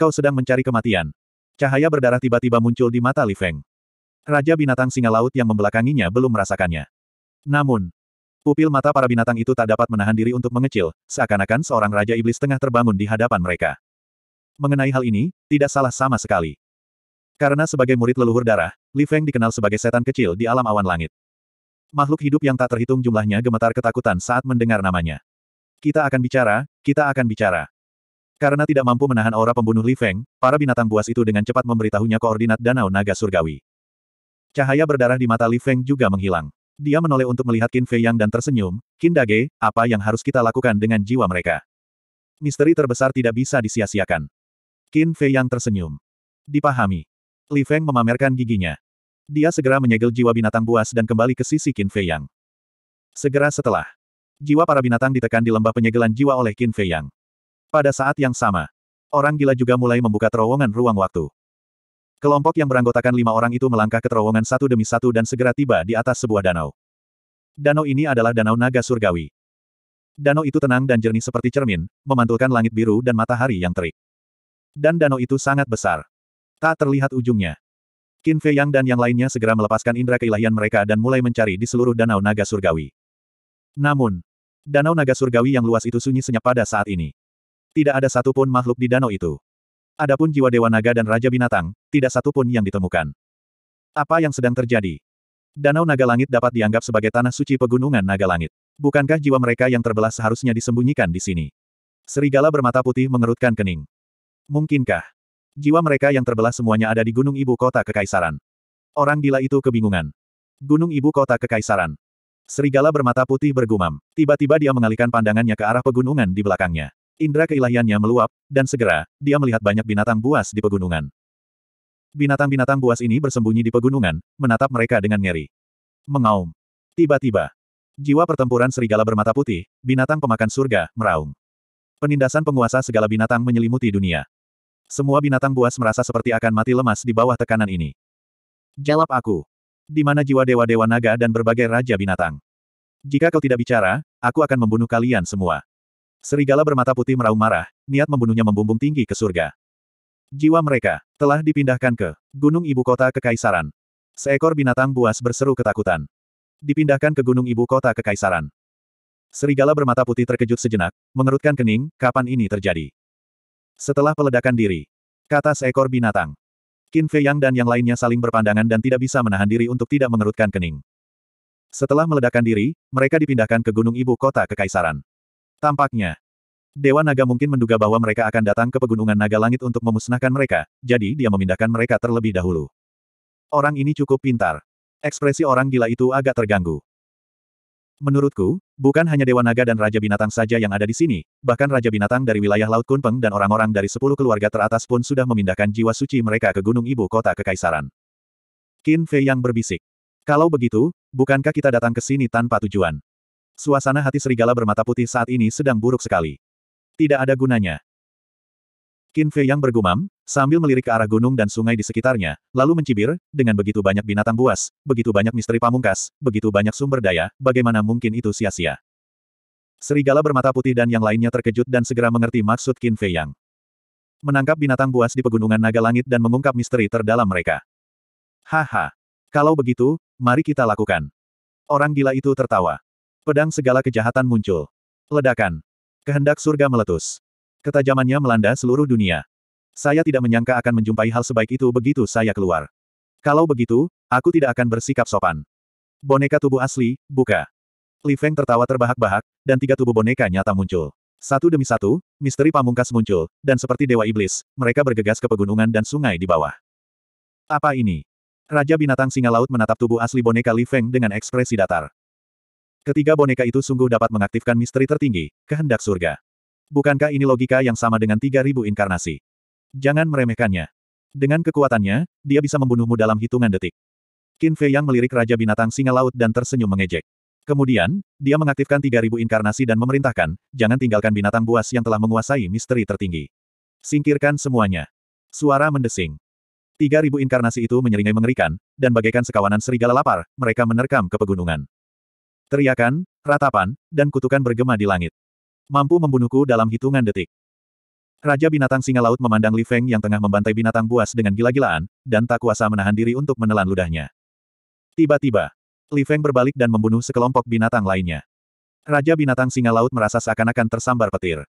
A: Kau sedang mencari kematian. Cahaya berdarah tiba-tiba muncul di mata Li Feng. Raja binatang singa laut yang membelakanginya belum merasakannya. Namun, pupil mata para binatang itu tak dapat menahan diri untuk mengecil, seakan-akan seorang raja iblis tengah terbangun di hadapan mereka. Mengenai hal ini, tidak salah sama sekali. Karena sebagai murid leluhur darah, Li Feng dikenal sebagai setan kecil di alam awan langit. Makhluk hidup yang tak terhitung jumlahnya gemetar ketakutan saat mendengar namanya. Kita akan bicara, kita akan bicara. Karena tidak mampu menahan aura pembunuh Li Feng, para binatang buas itu dengan cepat memberitahunya koordinat danau naga surgawi. Cahaya berdarah di mata Li Feng juga menghilang. Dia menoleh untuk melihat Qin Fei Yang dan tersenyum, Qin Dage, apa yang harus kita lakukan dengan jiwa mereka? Misteri terbesar tidak bisa disia-siakan. Qin Fei Yang tersenyum. Dipahami. Li Feng memamerkan giginya. Dia segera menyegel jiwa binatang buas dan kembali ke sisi Qin Fei Yang. Segera setelah, jiwa para binatang ditekan di lembah penyegelan jiwa oleh Qin Fei Yang. Pada saat yang sama, orang gila juga mulai membuka terowongan ruang waktu. Kelompok yang beranggotakan lima orang itu melangkah ke terowongan satu demi satu dan segera tiba di atas sebuah danau. Danau ini adalah danau naga surgawi. Danau itu tenang dan jernih seperti cermin, memantulkan langit biru dan matahari yang terik. Dan danau itu sangat besar. Tak terlihat ujungnya. Qin Fei Yang dan yang lainnya segera melepaskan indera keilahian mereka dan mulai mencari di seluruh danau naga surgawi. Namun, danau naga surgawi yang luas itu sunyi senyap pada saat ini. Tidak ada satupun makhluk di danau itu. Adapun jiwa dewa naga dan raja binatang, tidak satupun yang ditemukan. Apa yang sedang terjadi? Danau Naga Langit dapat dianggap sebagai tanah suci pegunungan Naga Langit. Bukankah jiwa mereka yang terbelah seharusnya disembunyikan di sini? Serigala bermata putih mengerutkan kening. Mungkinkah? Jiwa mereka yang terbelah semuanya ada di gunung ibu kota kekaisaran. Orang gila itu kebingungan. Gunung ibu kota kekaisaran. Serigala bermata putih bergumam. Tiba-tiba dia mengalihkan pandangannya ke arah pegunungan di belakangnya. Indra keilahiannya meluap, dan segera, dia melihat banyak binatang buas di pegunungan. Binatang-binatang buas ini bersembunyi di pegunungan, menatap mereka dengan ngeri. Mengaum. Tiba-tiba, jiwa pertempuran serigala bermata putih, binatang pemakan surga, meraung. Penindasan penguasa segala binatang menyelimuti dunia. Semua binatang buas merasa seperti akan mati lemas di bawah tekanan ini. Jawab aku. Di mana jiwa dewa-dewa naga dan berbagai raja binatang. Jika kau tidak bicara, aku akan membunuh kalian semua. Serigala bermata putih meraung marah, niat membunuhnya membumbung tinggi ke surga. Jiwa mereka telah dipindahkan ke Gunung Ibu Kota Kekaisaran. Seekor binatang buas berseru ketakutan. Dipindahkan ke Gunung Ibu Kota Kekaisaran. Serigala bermata putih terkejut sejenak, mengerutkan kening, kapan ini terjadi? Setelah peledakan diri, kata seekor binatang. Qin Fei Yang dan yang lainnya saling berpandangan dan tidak bisa menahan diri untuk tidak mengerutkan kening. Setelah meledakan diri, mereka dipindahkan ke gunung ibu kota kekaisaran. Tampaknya, Dewa Naga mungkin menduga bahwa mereka akan datang ke pegunungan Naga Langit untuk memusnahkan mereka, jadi dia memindahkan mereka terlebih dahulu. Orang ini cukup pintar. Ekspresi orang gila itu agak terganggu. Menurutku, bukan hanya Dewa Naga dan Raja Binatang saja yang ada di sini, bahkan Raja Binatang dari wilayah Laut Kunpeng dan orang-orang dari sepuluh keluarga teratas pun sudah memindahkan jiwa suci mereka ke gunung ibu kota Kekaisaran. Qin Fei yang berbisik. Kalau begitu, bukankah kita datang ke sini tanpa tujuan? Suasana hati serigala bermata putih saat ini sedang buruk sekali. Tidak ada gunanya. Qin Fei yang bergumam, sambil melirik ke arah gunung dan sungai di sekitarnya, lalu mencibir, dengan begitu banyak binatang buas, begitu banyak misteri pamungkas, begitu banyak sumber daya, bagaimana mungkin itu sia-sia. Serigala bermata putih dan yang lainnya terkejut dan segera mengerti maksud Qin Fei Yang. Menangkap binatang buas di pegunungan naga langit dan mengungkap misteri terdalam mereka. Haha. Kalau begitu, mari kita lakukan. Orang gila itu tertawa. Pedang segala kejahatan muncul. Ledakan. Kehendak surga meletus. Ketajamannya melanda seluruh dunia. Saya tidak menyangka akan menjumpai hal sebaik itu begitu saya keluar. Kalau begitu, aku tidak akan bersikap sopan. Boneka tubuh asli, buka. Li Feng tertawa terbahak-bahak, dan tiga tubuh boneka nyata muncul. Satu demi satu, misteri pamungkas muncul, dan seperti dewa iblis, mereka bergegas ke pegunungan dan sungai di bawah. Apa ini? Raja binatang singa laut menatap tubuh asli boneka Li Feng dengan ekspresi datar. Ketiga boneka itu sungguh dapat mengaktifkan misteri tertinggi, kehendak surga. Bukankah ini logika yang sama dengan 3000 inkarnasi? Jangan meremehkannya. Dengan kekuatannya, dia bisa membunuhmu dalam hitungan detik. Qin Fei yang melirik Raja Binatang Singa Laut dan tersenyum mengejek. Kemudian, dia mengaktifkan 3000 inkarnasi dan memerintahkan, jangan tinggalkan binatang buas yang telah menguasai misteri tertinggi. Singkirkan semuanya. Suara mendesing. 3000 inkarnasi itu menyeringai mengerikan, dan bagaikan sekawanan serigala lapar, mereka menerkam ke pegunungan. Teriakan, ratapan, dan kutukan bergema di langit. Mampu membunuhku dalam hitungan detik. Raja binatang singa laut memandang Li Feng yang tengah membantai binatang buas dengan gila-gilaan, dan tak kuasa menahan diri untuk menelan ludahnya. Tiba-tiba, Li Feng berbalik dan membunuh sekelompok binatang lainnya. Raja binatang singa laut merasa seakan-akan tersambar petir.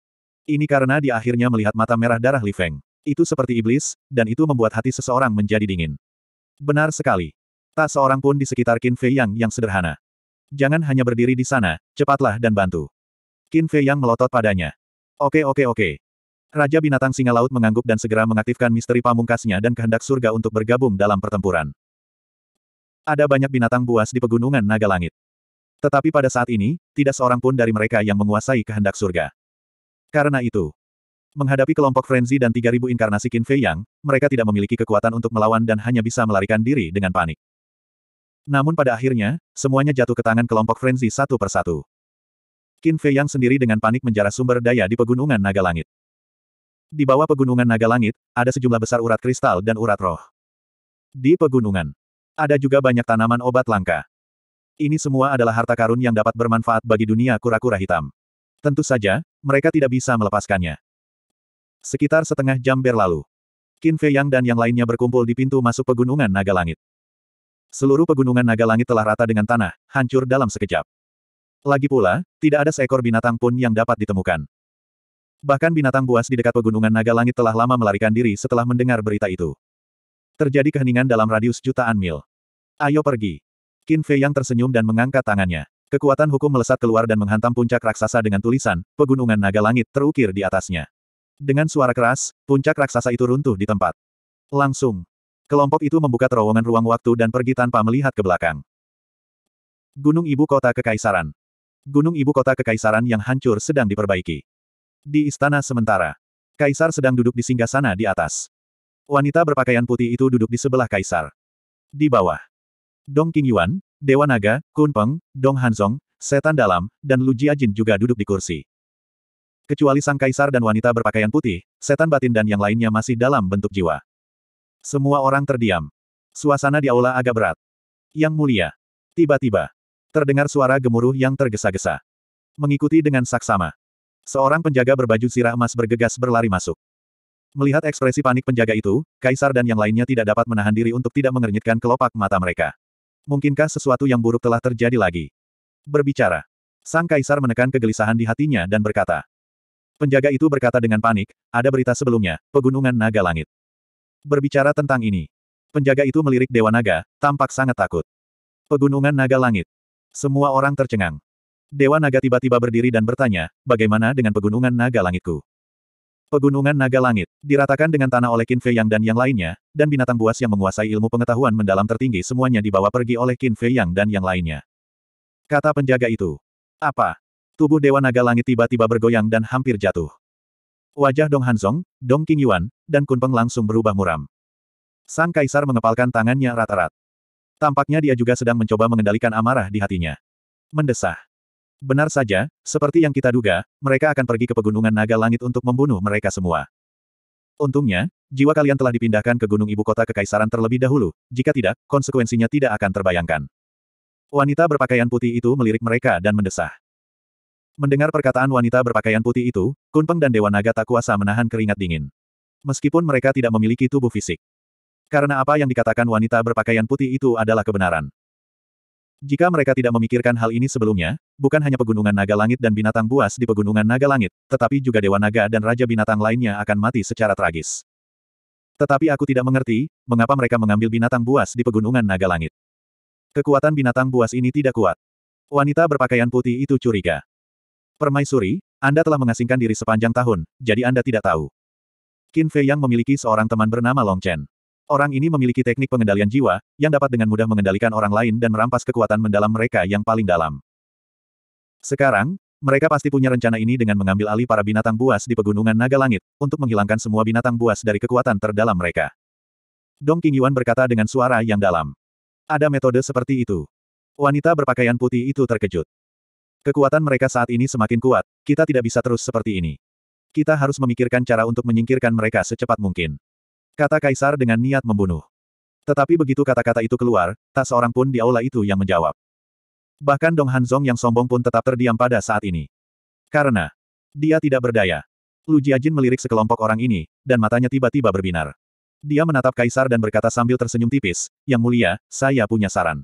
A: Ini karena dia akhirnya melihat mata merah darah Li Feng. Itu seperti iblis, dan itu membuat hati seseorang menjadi dingin. Benar sekali. Tak seorang pun di sekitar Qin Fei Yang yang sederhana. Jangan hanya berdiri di sana, cepatlah dan bantu. Qin Fei yang melotot padanya. Oke oke oke. Raja binatang singa laut mengangguk dan segera mengaktifkan misteri pamungkasnya dan kehendak surga untuk bergabung dalam pertempuran. Ada banyak binatang buas di pegunungan naga langit. Tetapi pada saat ini, tidak seorang pun dari mereka yang menguasai kehendak surga. Karena itu, menghadapi kelompok frenzy dan 3000 inkarnasi Qin Fei Yang, mereka tidak memiliki kekuatan untuk melawan dan hanya bisa melarikan diri dengan panik. Namun pada akhirnya, semuanya jatuh ke tangan kelompok frenzy satu persatu. Qin Fei Yang sendiri dengan panik menjarah sumber daya di Pegunungan Naga Langit. Di bawah Pegunungan Naga Langit, ada sejumlah besar urat kristal dan urat roh. Di pegunungan, ada juga banyak tanaman obat langka. Ini semua adalah harta karun yang dapat bermanfaat bagi dunia kura-kura hitam. Tentu saja, mereka tidak bisa melepaskannya. Sekitar setengah jam berlalu. Qin Fei Yang dan yang lainnya berkumpul di pintu masuk Pegunungan Naga Langit. Seluruh Pegunungan Naga Langit telah rata dengan tanah, hancur dalam sekejap. Lagi pula, tidak ada seekor binatang pun yang dapat ditemukan. Bahkan binatang buas di dekat pegunungan Naga Langit telah lama melarikan diri setelah mendengar berita itu. Terjadi keheningan dalam radius jutaan mil. Ayo pergi. Qin Fei yang tersenyum dan mengangkat tangannya. Kekuatan hukum melesat keluar dan menghantam puncak raksasa dengan tulisan, pegunungan Naga Langit terukir di atasnya. Dengan suara keras, puncak raksasa itu runtuh di tempat. Langsung. Kelompok itu membuka terowongan ruang waktu dan pergi tanpa melihat ke belakang. Gunung Ibu Kota Kekaisaran Gunung ibu kota kekaisaran yang hancur sedang diperbaiki. Di istana sementara, kaisar sedang duduk di singgah sana di atas. Wanita berpakaian putih itu duduk di sebelah kaisar. Di bawah, Dong King Yuan, Dewa Naga, Kun Peng, Dong Hanzong, Setan Dalam, dan Lu Jiajin juga duduk di kursi. Kecuali sang kaisar dan wanita berpakaian putih, setan batin dan yang lainnya masih dalam bentuk jiwa. Semua orang terdiam. Suasana di aula agak berat. Yang mulia. Tiba-tiba, Terdengar suara gemuruh yang tergesa-gesa. Mengikuti dengan saksama. Seorang penjaga berbaju sirah emas bergegas berlari masuk. Melihat ekspresi panik penjaga itu, Kaisar dan yang lainnya tidak dapat menahan diri untuk tidak mengernyitkan kelopak mata mereka. Mungkinkah sesuatu yang buruk telah terjadi lagi? Berbicara. Sang Kaisar menekan kegelisahan di hatinya dan berkata. Penjaga itu berkata dengan panik, ada berita sebelumnya, pegunungan naga langit. Berbicara tentang ini. Penjaga itu melirik Dewa Naga, tampak sangat takut. Pegunungan naga langit. Semua orang tercengang. Dewa naga tiba-tiba berdiri dan bertanya, bagaimana dengan pegunungan naga langitku? Pegunungan naga langit, diratakan dengan tanah oleh Qin Fei Yang dan yang lainnya, dan binatang buas yang menguasai ilmu pengetahuan mendalam tertinggi semuanya dibawa pergi oleh Qin Fei Yang dan yang lainnya. Kata penjaga itu. Apa? Tubuh Dewa Naga Langit tiba-tiba bergoyang dan hampir jatuh. Wajah Dong Hanzong, Dong Qingyuan, dan Kunpeng langsung berubah muram. Sang Kaisar mengepalkan tangannya rata-rat. Tampaknya dia juga sedang mencoba mengendalikan amarah di hatinya. Mendesah. Benar saja, seperti yang kita duga, mereka akan pergi ke pegunungan naga langit untuk membunuh mereka semua. Untungnya, jiwa kalian telah dipindahkan ke gunung ibu kota kekaisaran terlebih dahulu, jika tidak, konsekuensinya tidak akan terbayangkan. Wanita berpakaian putih itu melirik mereka dan mendesah. Mendengar perkataan wanita berpakaian putih itu, Kunpeng dan Dewa Naga tak kuasa menahan keringat dingin. Meskipun mereka tidak memiliki tubuh fisik, karena apa yang dikatakan wanita berpakaian putih itu adalah kebenaran. Jika mereka tidak memikirkan hal ini sebelumnya, bukan hanya pegunungan naga langit dan binatang buas di pegunungan naga langit, tetapi juga dewa naga dan raja binatang lainnya akan mati secara tragis. Tetapi aku tidak mengerti, mengapa mereka mengambil binatang buas di pegunungan naga langit. Kekuatan binatang buas ini tidak kuat. Wanita berpakaian putih itu curiga. Permaisuri, Anda telah mengasingkan diri sepanjang tahun, jadi Anda tidak tahu. Qin Fei yang memiliki seorang teman bernama Long Chen. Orang ini memiliki teknik pengendalian jiwa, yang dapat dengan mudah mengendalikan orang lain dan merampas kekuatan mendalam mereka yang paling dalam. Sekarang, mereka pasti punya rencana ini dengan mengambil alih para binatang buas di pegunungan Naga Langit, untuk menghilangkan semua binatang buas dari kekuatan terdalam mereka. Dong King Yuan berkata dengan suara yang dalam. Ada metode seperti itu. Wanita berpakaian putih itu terkejut. Kekuatan mereka saat ini semakin kuat, kita tidak bisa terus seperti ini. Kita harus memikirkan cara untuk menyingkirkan mereka secepat mungkin. Kata Kaisar dengan niat membunuh. Tetapi begitu kata-kata itu keluar, tak seorang pun di aula itu yang menjawab. Bahkan Dong Hanzong yang sombong pun tetap terdiam pada saat ini. Karena dia tidak berdaya. Lu Jiajin melirik sekelompok orang ini, dan matanya tiba-tiba berbinar. Dia menatap Kaisar dan berkata sambil tersenyum tipis, Yang mulia, saya punya saran.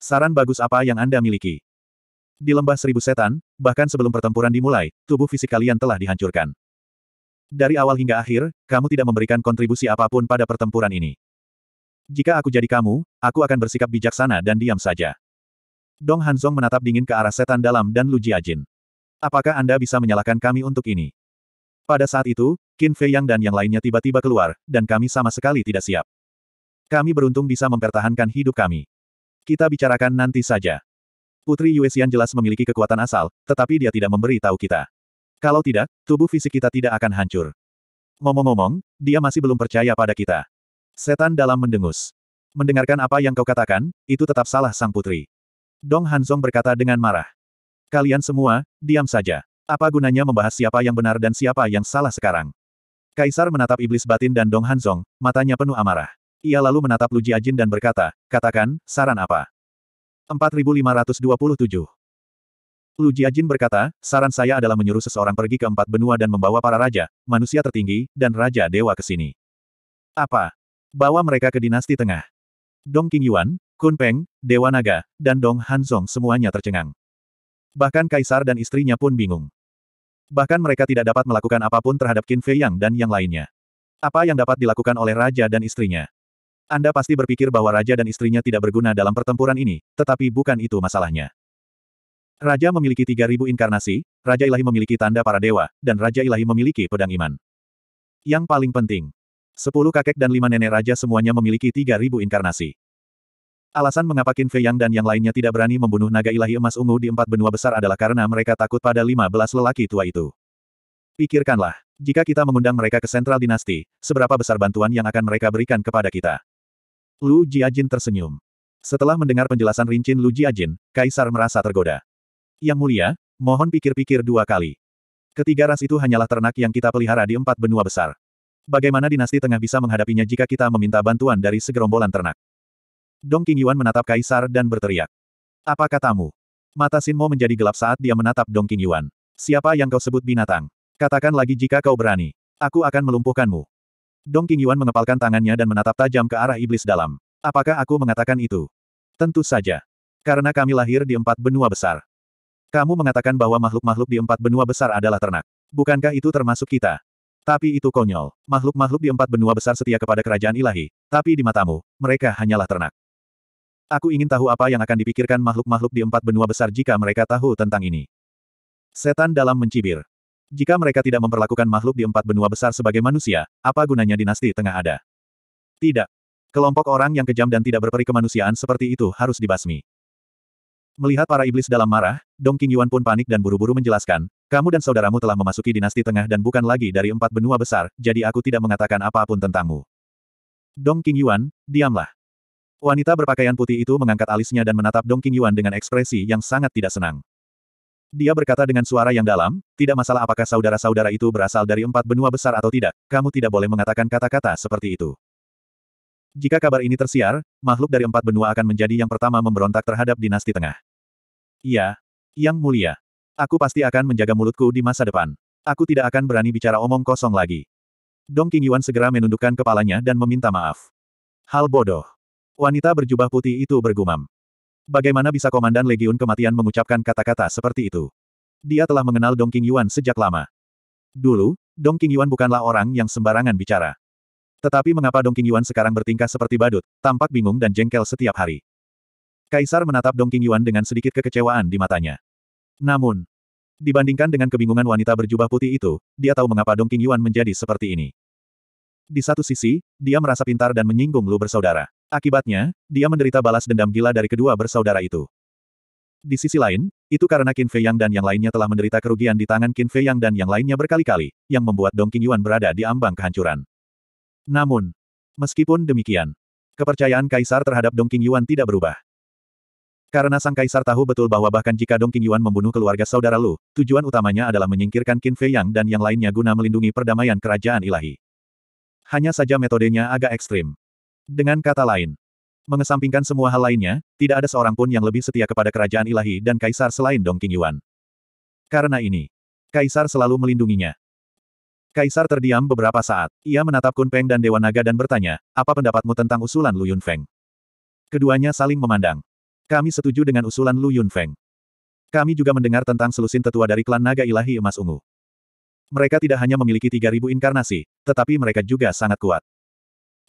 A: Saran bagus apa yang Anda miliki? Di lembah seribu setan, bahkan sebelum pertempuran dimulai, tubuh fisik kalian telah dihancurkan. Dari awal hingga akhir, kamu tidak memberikan kontribusi apapun pada pertempuran ini. Jika aku jadi kamu, aku akan bersikap bijaksana dan diam saja. Dong Hanzong menatap dingin ke arah setan dalam dan Lu Jiajin. Apakah Anda bisa menyalahkan kami untuk ini? Pada saat itu, Qin Fei Yang dan yang lainnya tiba-tiba keluar, dan kami sama sekali tidak siap. Kami beruntung bisa mempertahankan hidup kami. Kita bicarakan nanti saja. Putri Yuesian jelas memiliki kekuatan asal, tetapi dia tidak memberi tahu kita. Kalau tidak, tubuh fisik kita tidak akan hancur. Ngomong-ngomong, dia masih belum percaya pada kita. Setan dalam mendengus. Mendengarkan apa yang kau katakan, itu tetap salah sang putri. Dong Hanzong berkata dengan marah. Kalian semua, diam saja. Apa gunanya membahas siapa yang benar dan siapa yang salah sekarang? Kaisar menatap iblis batin dan Dong Hanzong, matanya penuh amarah. Ia lalu menatap Lu Jiajin dan berkata, katakan, saran apa? 4527 Lu Jiajin berkata, saran saya adalah menyuruh seseorang pergi ke empat benua dan membawa para raja, manusia tertinggi, dan raja dewa ke sini. Apa? Bawa mereka ke dinasti tengah. Dong King Yuan, Kun Peng, Dewa Naga, dan Dong Hanzong semuanya tercengang. Bahkan kaisar dan istrinya pun bingung. Bahkan mereka tidak dapat melakukan apapun terhadap Qin Fei Yang dan yang lainnya. Apa yang dapat dilakukan oleh raja dan istrinya? Anda pasti berpikir bahwa raja dan istrinya tidak berguna dalam pertempuran ini, tetapi bukan itu masalahnya. Raja memiliki 3.000 inkarnasi, Raja Ilahi memiliki tanda para dewa, dan Raja Ilahi memiliki pedang iman. Yang paling penting, 10 kakek dan 5 nenek raja semuanya memiliki 3.000 inkarnasi. Alasan mengapa Qin Fei Yang dan yang lainnya tidak berani membunuh naga ilahi emas ungu di empat benua besar adalah karena mereka takut pada 15 lelaki tua itu. Pikirkanlah, jika kita mengundang mereka ke sentral dinasti, seberapa besar bantuan yang akan mereka berikan kepada kita. Lu Jiajin tersenyum. Setelah mendengar penjelasan rincin Lu Jiajin, Kaisar merasa tergoda. Yang mulia, mohon pikir-pikir dua kali. Ketiga ras itu hanyalah ternak yang kita pelihara di empat benua besar. Bagaimana dinasti tengah bisa menghadapinya jika kita meminta bantuan dari segerombolan ternak? Dong Yuan menatap Kaisar dan berteriak. Apa katamu? Mata Simo menjadi gelap saat dia menatap Dong Yuan. Siapa yang kau sebut binatang? Katakan lagi jika kau berani. Aku akan melumpuhkanmu. Dong Yuan mengepalkan tangannya dan menatap tajam ke arah iblis dalam. Apakah aku mengatakan itu? Tentu saja. Karena kami lahir di empat benua besar. Kamu mengatakan bahwa makhluk-makhluk di empat benua besar adalah ternak. Bukankah itu termasuk kita? Tapi itu konyol. Makhluk-makhluk di empat benua besar setia kepada kerajaan ilahi, tapi di matamu, mereka hanyalah ternak. Aku ingin tahu apa yang akan dipikirkan makhluk-makhluk di empat benua besar jika mereka tahu tentang ini. Setan dalam mencibir. Jika mereka tidak memperlakukan makhluk di empat benua besar sebagai manusia, apa gunanya dinasti tengah ada? Tidak. Kelompok orang yang kejam dan tidak berperi kemanusiaan seperti itu harus dibasmi. Melihat para iblis dalam marah, Dong Yuan pun panik dan buru-buru menjelaskan, kamu dan saudaramu telah memasuki dinasti tengah dan bukan lagi dari empat benua besar, jadi aku tidak mengatakan apapun tentangmu. Dong Yuan, diamlah. Wanita berpakaian putih itu mengangkat alisnya dan menatap Dong Yuan dengan ekspresi yang sangat tidak senang. Dia berkata dengan suara yang dalam, tidak masalah apakah saudara-saudara itu berasal dari empat benua besar atau tidak, kamu tidak boleh mengatakan kata-kata seperti itu. Jika kabar ini tersiar, makhluk dari empat benua akan menjadi yang pertama memberontak terhadap dinasti tengah. Iya, Yang Mulia. Aku pasti akan menjaga mulutku di masa depan. Aku tidak akan berani bicara omong kosong lagi. Dong King Yuan segera menundukkan kepalanya dan meminta maaf. Hal bodoh. Wanita berjubah putih itu bergumam. Bagaimana bisa Komandan Legiun Kematian mengucapkan kata-kata seperti itu? Dia telah mengenal Dong King Yuan sejak lama. Dulu, Dong King Yuan bukanlah orang yang sembarangan bicara. Tetapi mengapa Dong Yuan sekarang bertingkah seperti badut, tampak bingung dan jengkel setiap hari. Kaisar menatap Dong Yuan dengan sedikit kekecewaan di matanya. Namun, dibandingkan dengan kebingungan wanita berjubah putih itu, dia tahu mengapa Dong Yuan menjadi seperti ini. Di satu sisi, dia merasa pintar dan menyinggung Lu bersaudara. Akibatnya, dia menderita balas dendam gila dari kedua bersaudara itu. Di sisi lain, itu karena Qin Fei Yang dan yang lainnya telah menderita kerugian di tangan Qin Fei Yang dan yang lainnya berkali-kali, yang membuat Dong Yuan berada di ambang kehancuran. Namun, meskipun demikian, kepercayaan kaisar terhadap Dong Yuan tidak berubah. Karena sang kaisar tahu betul bahwa bahkan jika Dong Yuan membunuh keluarga saudara Lu, tujuan utamanya adalah menyingkirkan Qin Fei Yang dan yang lainnya guna melindungi perdamaian kerajaan ilahi. Hanya saja metodenya agak ekstrim. Dengan kata lain, mengesampingkan semua hal lainnya, tidak ada seorang pun yang lebih setia kepada kerajaan ilahi dan kaisar selain Dong Yuan. Karena ini, kaisar selalu melindunginya. Kaisar terdiam beberapa saat. Ia menatap Kun Peng dan Dewa Naga dan bertanya, apa pendapatmu tentang usulan Lu Feng?" Keduanya saling memandang. Kami setuju dengan usulan Lu Feng. Kami juga mendengar tentang selusin tetua dari klan Naga Ilahi Emas Ungu. Mereka tidak hanya memiliki 3.000 inkarnasi, tetapi mereka juga sangat kuat.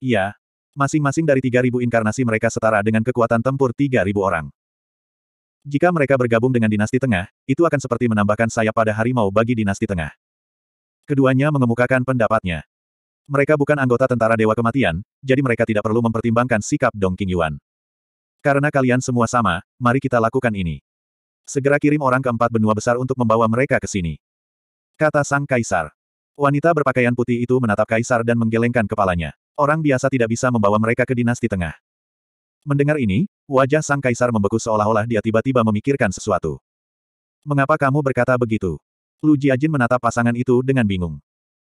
A: Iya, masing-masing dari 3.000 inkarnasi mereka setara dengan kekuatan tempur 3.000 orang. Jika mereka bergabung dengan dinasti tengah, itu akan seperti menambahkan sayap pada harimau bagi dinasti tengah. Keduanya mengemukakan pendapatnya. Mereka bukan anggota tentara Dewa Kematian, jadi mereka tidak perlu mempertimbangkan sikap Dong King Yuan. Karena kalian semua sama, mari kita lakukan ini. Segera kirim orang keempat benua besar untuk membawa mereka ke sini. Kata Sang Kaisar. Wanita berpakaian putih itu menatap Kaisar dan menggelengkan kepalanya. Orang biasa tidak bisa membawa mereka ke dinasti tengah. Mendengar ini, wajah Sang Kaisar membeku seolah-olah dia tiba-tiba memikirkan sesuatu. Mengapa kamu berkata begitu? Lu Jiajin menatap pasangan itu dengan bingung.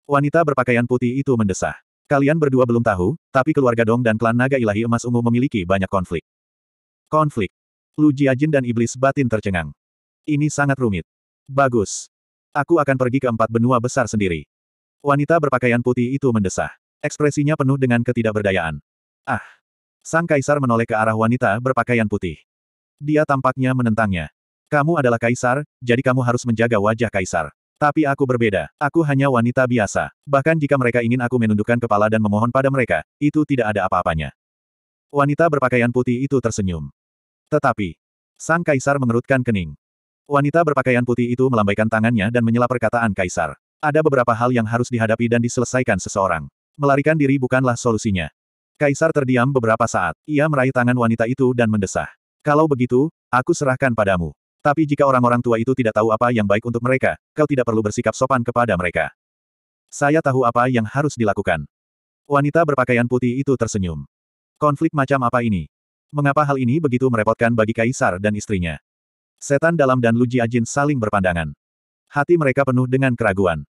A: Wanita berpakaian putih itu mendesah. Kalian berdua belum tahu, tapi keluarga Dong dan klan naga ilahi emas ungu memiliki banyak konflik. Konflik. Lu Jiajin dan iblis batin tercengang. Ini sangat rumit. Bagus. Aku akan pergi ke empat benua besar sendiri. Wanita berpakaian putih itu mendesah. Ekspresinya penuh dengan ketidakberdayaan. Ah! Sang kaisar menoleh ke arah wanita berpakaian putih. Dia tampaknya menentangnya. Kamu adalah kaisar, jadi kamu harus menjaga wajah kaisar. Tapi aku berbeda. Aku hanya wanita biasa. Bahkan jika mereka ingin aku menundukkan kepala dan memohon pada mereka, itu tidak ada apa-apanya. Wanita berpakaian putih itu tersenyum. Tetapi, sang kaisar mengerutkan kening. Wanita berpakaian putih itu melambaikan tangannya dan menyela perkataan kaisar. Ada beberapa hal yang harus dihadapi dan diselesaikan seseorang. Melarikan diri bukanlah solusinya. Kaisar terdiam beberapa saat. Ia meraih tangan wanita itu dan mendesah. Kalau begitu, aku serahkan padamu. Tapi jika orang-orang tua itu tidak tahu apa yang baik untuk mereka, kau tidak perlu bersikap sopan kepada mereka. Saya tahu apa yang harus dilakukan. Wanita berpakaian putih itu tersenyum. Konflik macam apa ini? Mengapa hal ini begitu merepotkan bagi kaisar dan istrinya? Setan dalam dan Luji Ajin saling berpandangan. Hati mereka penuh dengan keraguan.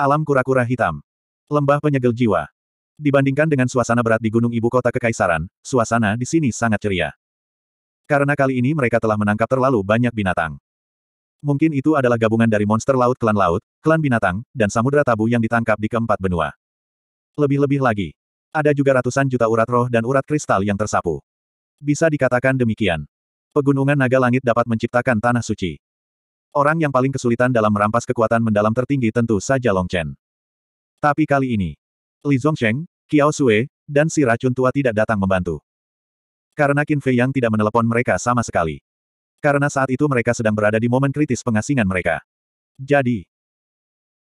A: Alam kura-kura hitam. Lembah penyegel jiwa. Dibandingkan dengan suasana berat di gunung ibu kota kekaisaran, suasana di sini sangat ceria. Karena kali ini mereka telah menangkap terlalu banyak binatang. Mungkin itu adalah gabungan dari monster laut klan laut, klan binatang, dan samudera tabu yang ditangkap di keempat benua. Lebih-lebih lagi. Ada juga ratusan juta urat roh dan urat kristal yang tersapu. Bisa dikatakan demikian. Pegunungan naga langit dapat menciptakan tanah suci. Orang yang paling kesulitan dalam merampas kekuatan mendalam tertinggi tentu saja Long Chen. Tapi kali ini, Li Zhongsheng, Qiao Sue, dan si racun tua tidak datang membantu. Karena Qin Fei yang tidak menelepon mereka sama sekali. Karena saat itu mereka sedang berada di momen kritis pengasingan mereka. Jadi,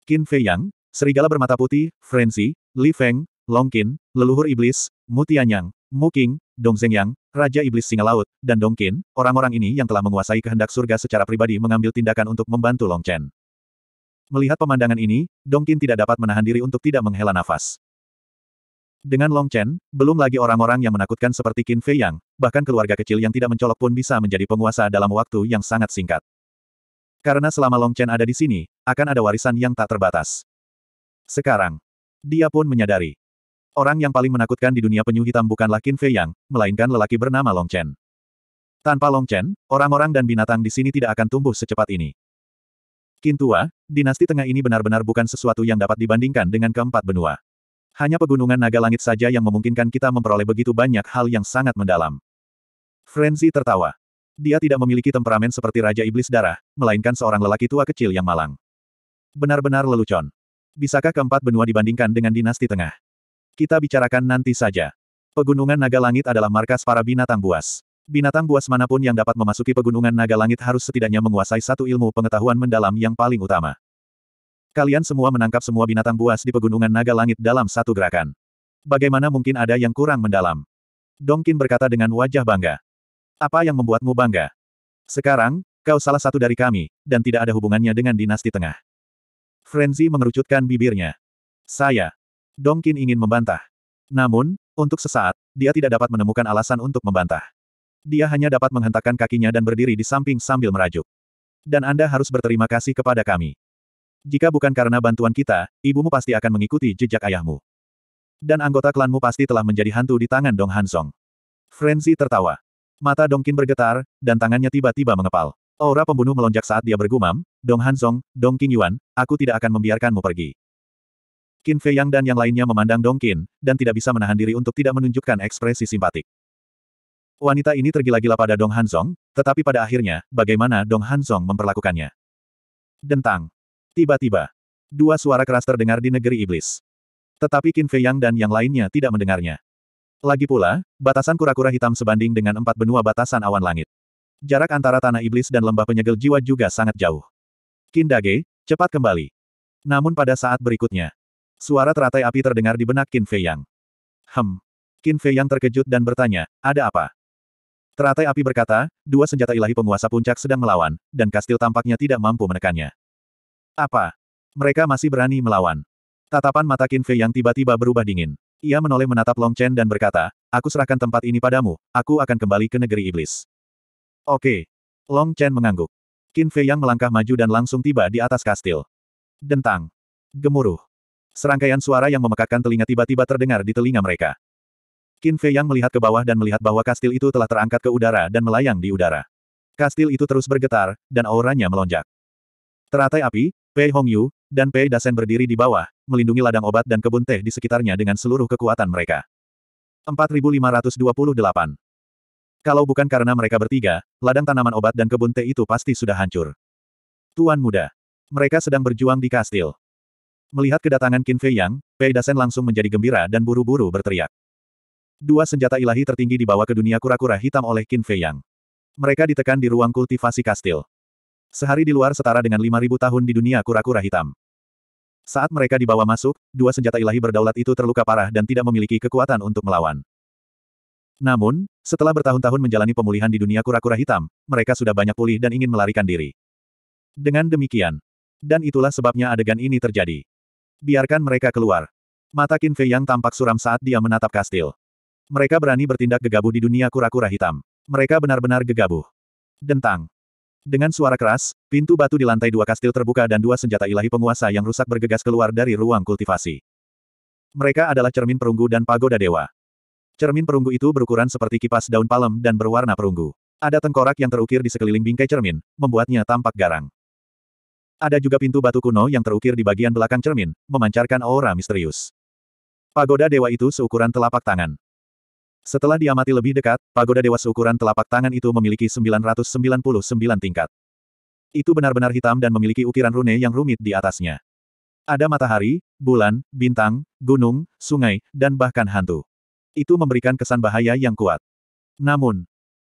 A: Qin Fei Yang, serigala bermata putih, Frenzy, Li Feng, Long Qin, leluhur iblis, Mutianyang, Muking, Yang, Raja Iblis Singa Laut, dan Dong Qin, orang-orang ini yang telah menguasai kehendak surga secara pribadi mengambil tindakan untuk membantu Long Chen. Melihat pemandangan ini, Dong Qin tidak dapat menahan diri untuk tidak menghela nafas. Dengan Long Chen, belum lagi orang-orang yang menakutkan seperti Qin Fei Yang, bahkan keluarga kecil yang tidak mencolok pun bisa menjadi penguasa dalam waktu yang sangat singkat. Karena selama Long Chen ada di sini, akan ada warisan yang tak terbatas. Sekarang, dia pun menyadari. Orang yang paling menakutkan di dunia penyu hitam bukanlah Qin Fei Yang, melainkan lelaki bernama Long Chen. Tanpa Long Chen, orang-orang dan binatang di sini tidak akan tumbuh secepat ini. Qin Tua, dinasti tengah ini benar-benar bukan sesuatu yang dapat dibandingkan dengan keempat benua. Hanya pegunungan naga langit saja yang memungkinkan kita memperoleh begitu banyak hal yang sangat mendalam. Frenzy tertawa. Dia tidak memiliki temperamen seperti Raja Iblis Darah, melainkan seorang lelaki tua kecil yang malang. Benar-benar lelucon. Bisakah keempat benua dibandingkan dengan dinasti tengah? Kita bicarakan nanti saja. Pegunungan Naga Langit adalah markas para binatang buas. Binatang buas manapun yang dapat memasuki pegunungan Naga Langit harus setidaknya menguasai satu ilmu pengetahuan mendalam yang paling utama. Kalian semua menangkap semua binatang buas di pegunungan naga langit dalam satu gerakan. Bagaimana mungkin ada yang kurang mendalam? Dongkin berkata dengan wajah bangga. Apa yang membuatmu bangga? Sekarang, kau salah satu dari kami, dan tidak ada hubungannya dengan dinasti tengah. Frenzy mengerucutkan bibirnya. Saya. Dongkin ingin membantah. Namun, untuk sesaat, dia tidak dapat menemukan alasan untuk membantah. Dia hanya dapat menghentakkan kakinya dan berdiri di samping sambil merajuk. Dan Anda harus berterima kasih kepada kami. Jika bukan karena bantuan kita, ibumu pasti akan mengikuti jejak ayahmu. Dan anggota klanmu pasti telah menjadi hantu di tangan Dong Hansong. Frenzy tertawa. Mata Dong Qin bergetar, dan tangannya tiba-tiba mengepal. Aura pembunuh melonjak saat dia bergumam, Dong Hansong, Dong Qin Yuan, aku tidak akan membiarkanmu pergi. Qin Fei Yang dan yang lainnya memandang Dong Qin, dan tidak bisa menahan diri untuk tidak menunjukkan ekspresi simpatik. Wanita ini tergila-gila pada Dong Hansong, tetapi pada akhirnya, bagaimana Dong Hansong memperlakukannya. Dentang. Tiba-tiba, dua suara keras terdengar di negeri iblis. Tetapi Qin Fei Yang dan yang lainnya tidak mendengarnya. Lagi pula, batasan kura-kura hitam sebanding dengan empat benua batasan awan langit. Jarak antara tanah iblis dan lembah penyegel jiwa juga sangat jauh. Qin Dage, cepat kembali. Namun pada saat berikutnya, suara teratai api terdengar di benak Qin Fei Yang. Hem. Qin Fei Yang terkejut dan bertanya, ada apa? Teratai api berkata, dua senjata ilahi penguasa puncak sedang melawan, dan kastil tampaknya tidak mampu menekannya. Apa? Mereka masih berani melawan. Tatapan mata Qin Fei yang tiba-tiba berubah dingin. Ia menoleh menatap Long Chen dan berkata, aku serahkan tempat ini padamu, aku akan kembali ke negeri iblis. Oke. Long Chen mengangguk. Qin Fei yang melangkah maju dan langsung tiba di atas kastil. Dentang. Gemuruh. Serangkaian suara yang memekakkan telinga tiba-tiba terdengar di telinga mereka. Qin Fei yang melihat ke bawah dan melihat bahwa kastil itu telah terangkat ke udara dan melayang di udara. Kastil itu terus bergetar, dan auranya melonjak. Teratai api, Pei Hongyu dan Pei Dasen berdiri di bawah, melindungi ladang obat dan kebun teh di sekitarnya dengan seluruh kekuatan mereka. 4528 Kalau bukan karena mereka bertiga, ladang tanaman obat dan kebun teh itu pasti sudah hancur. Tuan muda. Mereka sedang berjuang di kastil. Melihat kedatangan Qin Fei Yang, Pei Dasen langsung menjadi gembira dan buru-buru berteriak. Dua senjata ilahi tertinggi dibawa ke dunia kura-kura hitam oleh Qin Fei Yang. Mereka ditekan di ruang kultivasi kastil. Sehari di luar setara dengan 5.000 tahun di dunia kura-kura hitam. Saat mereka dibawa masuk, dua senjata ilahi berdaulat itu terluka parah dan tidak memiliki kekuatan untuk melawan. Namun, setelah bertahun-tahun menjalani pemulihan di dunia kura-kura hitam, mereka sudah banyak pulih dan ingin melarikan diri. Dengan demikian. Dan itulah sebabnya adegan ini terjadi. Biarkan mereka keluar. Mata Qin Fei yang tampak suram saat dia menatap kastil. Mereka berani bertindak gegabah di dunia kura-kura hitam. Mereka benar-benar gegabah. Dentang. Dengan suara keras, pintu batu di lantai dua kastil terbuka dan dua senjata ilahi penguasa yang rusak bergegas keluar dari ruang kultivasi. Mereka adalah cermin perunggu dan pagoda dewa. Cermin perunggu itu berukuran seperti kipas daun palem dan berwarna perunggu. Ada tengkorak yang terukir di sekeliling bingkai cermin, membuatnya tampak garang. Ada juga pintu batu kuno yang terukir di bagian belakang cermin, memancarkan aura misterius. Pagoda dewa itu seukuran telapak tangan. Setelah diamati lebih dekat, pagoda dewa seukuran telapak tangan itu memiliki 999 tingkat. Itu benar-benar hitam dan memiliki ukiran rune yang rumit di atasnya. Ada matahari, bulan, bintang, gunung, sungai, dan bahkan hantu. Itu memberikan kesan bahaya yang kuat. Namun,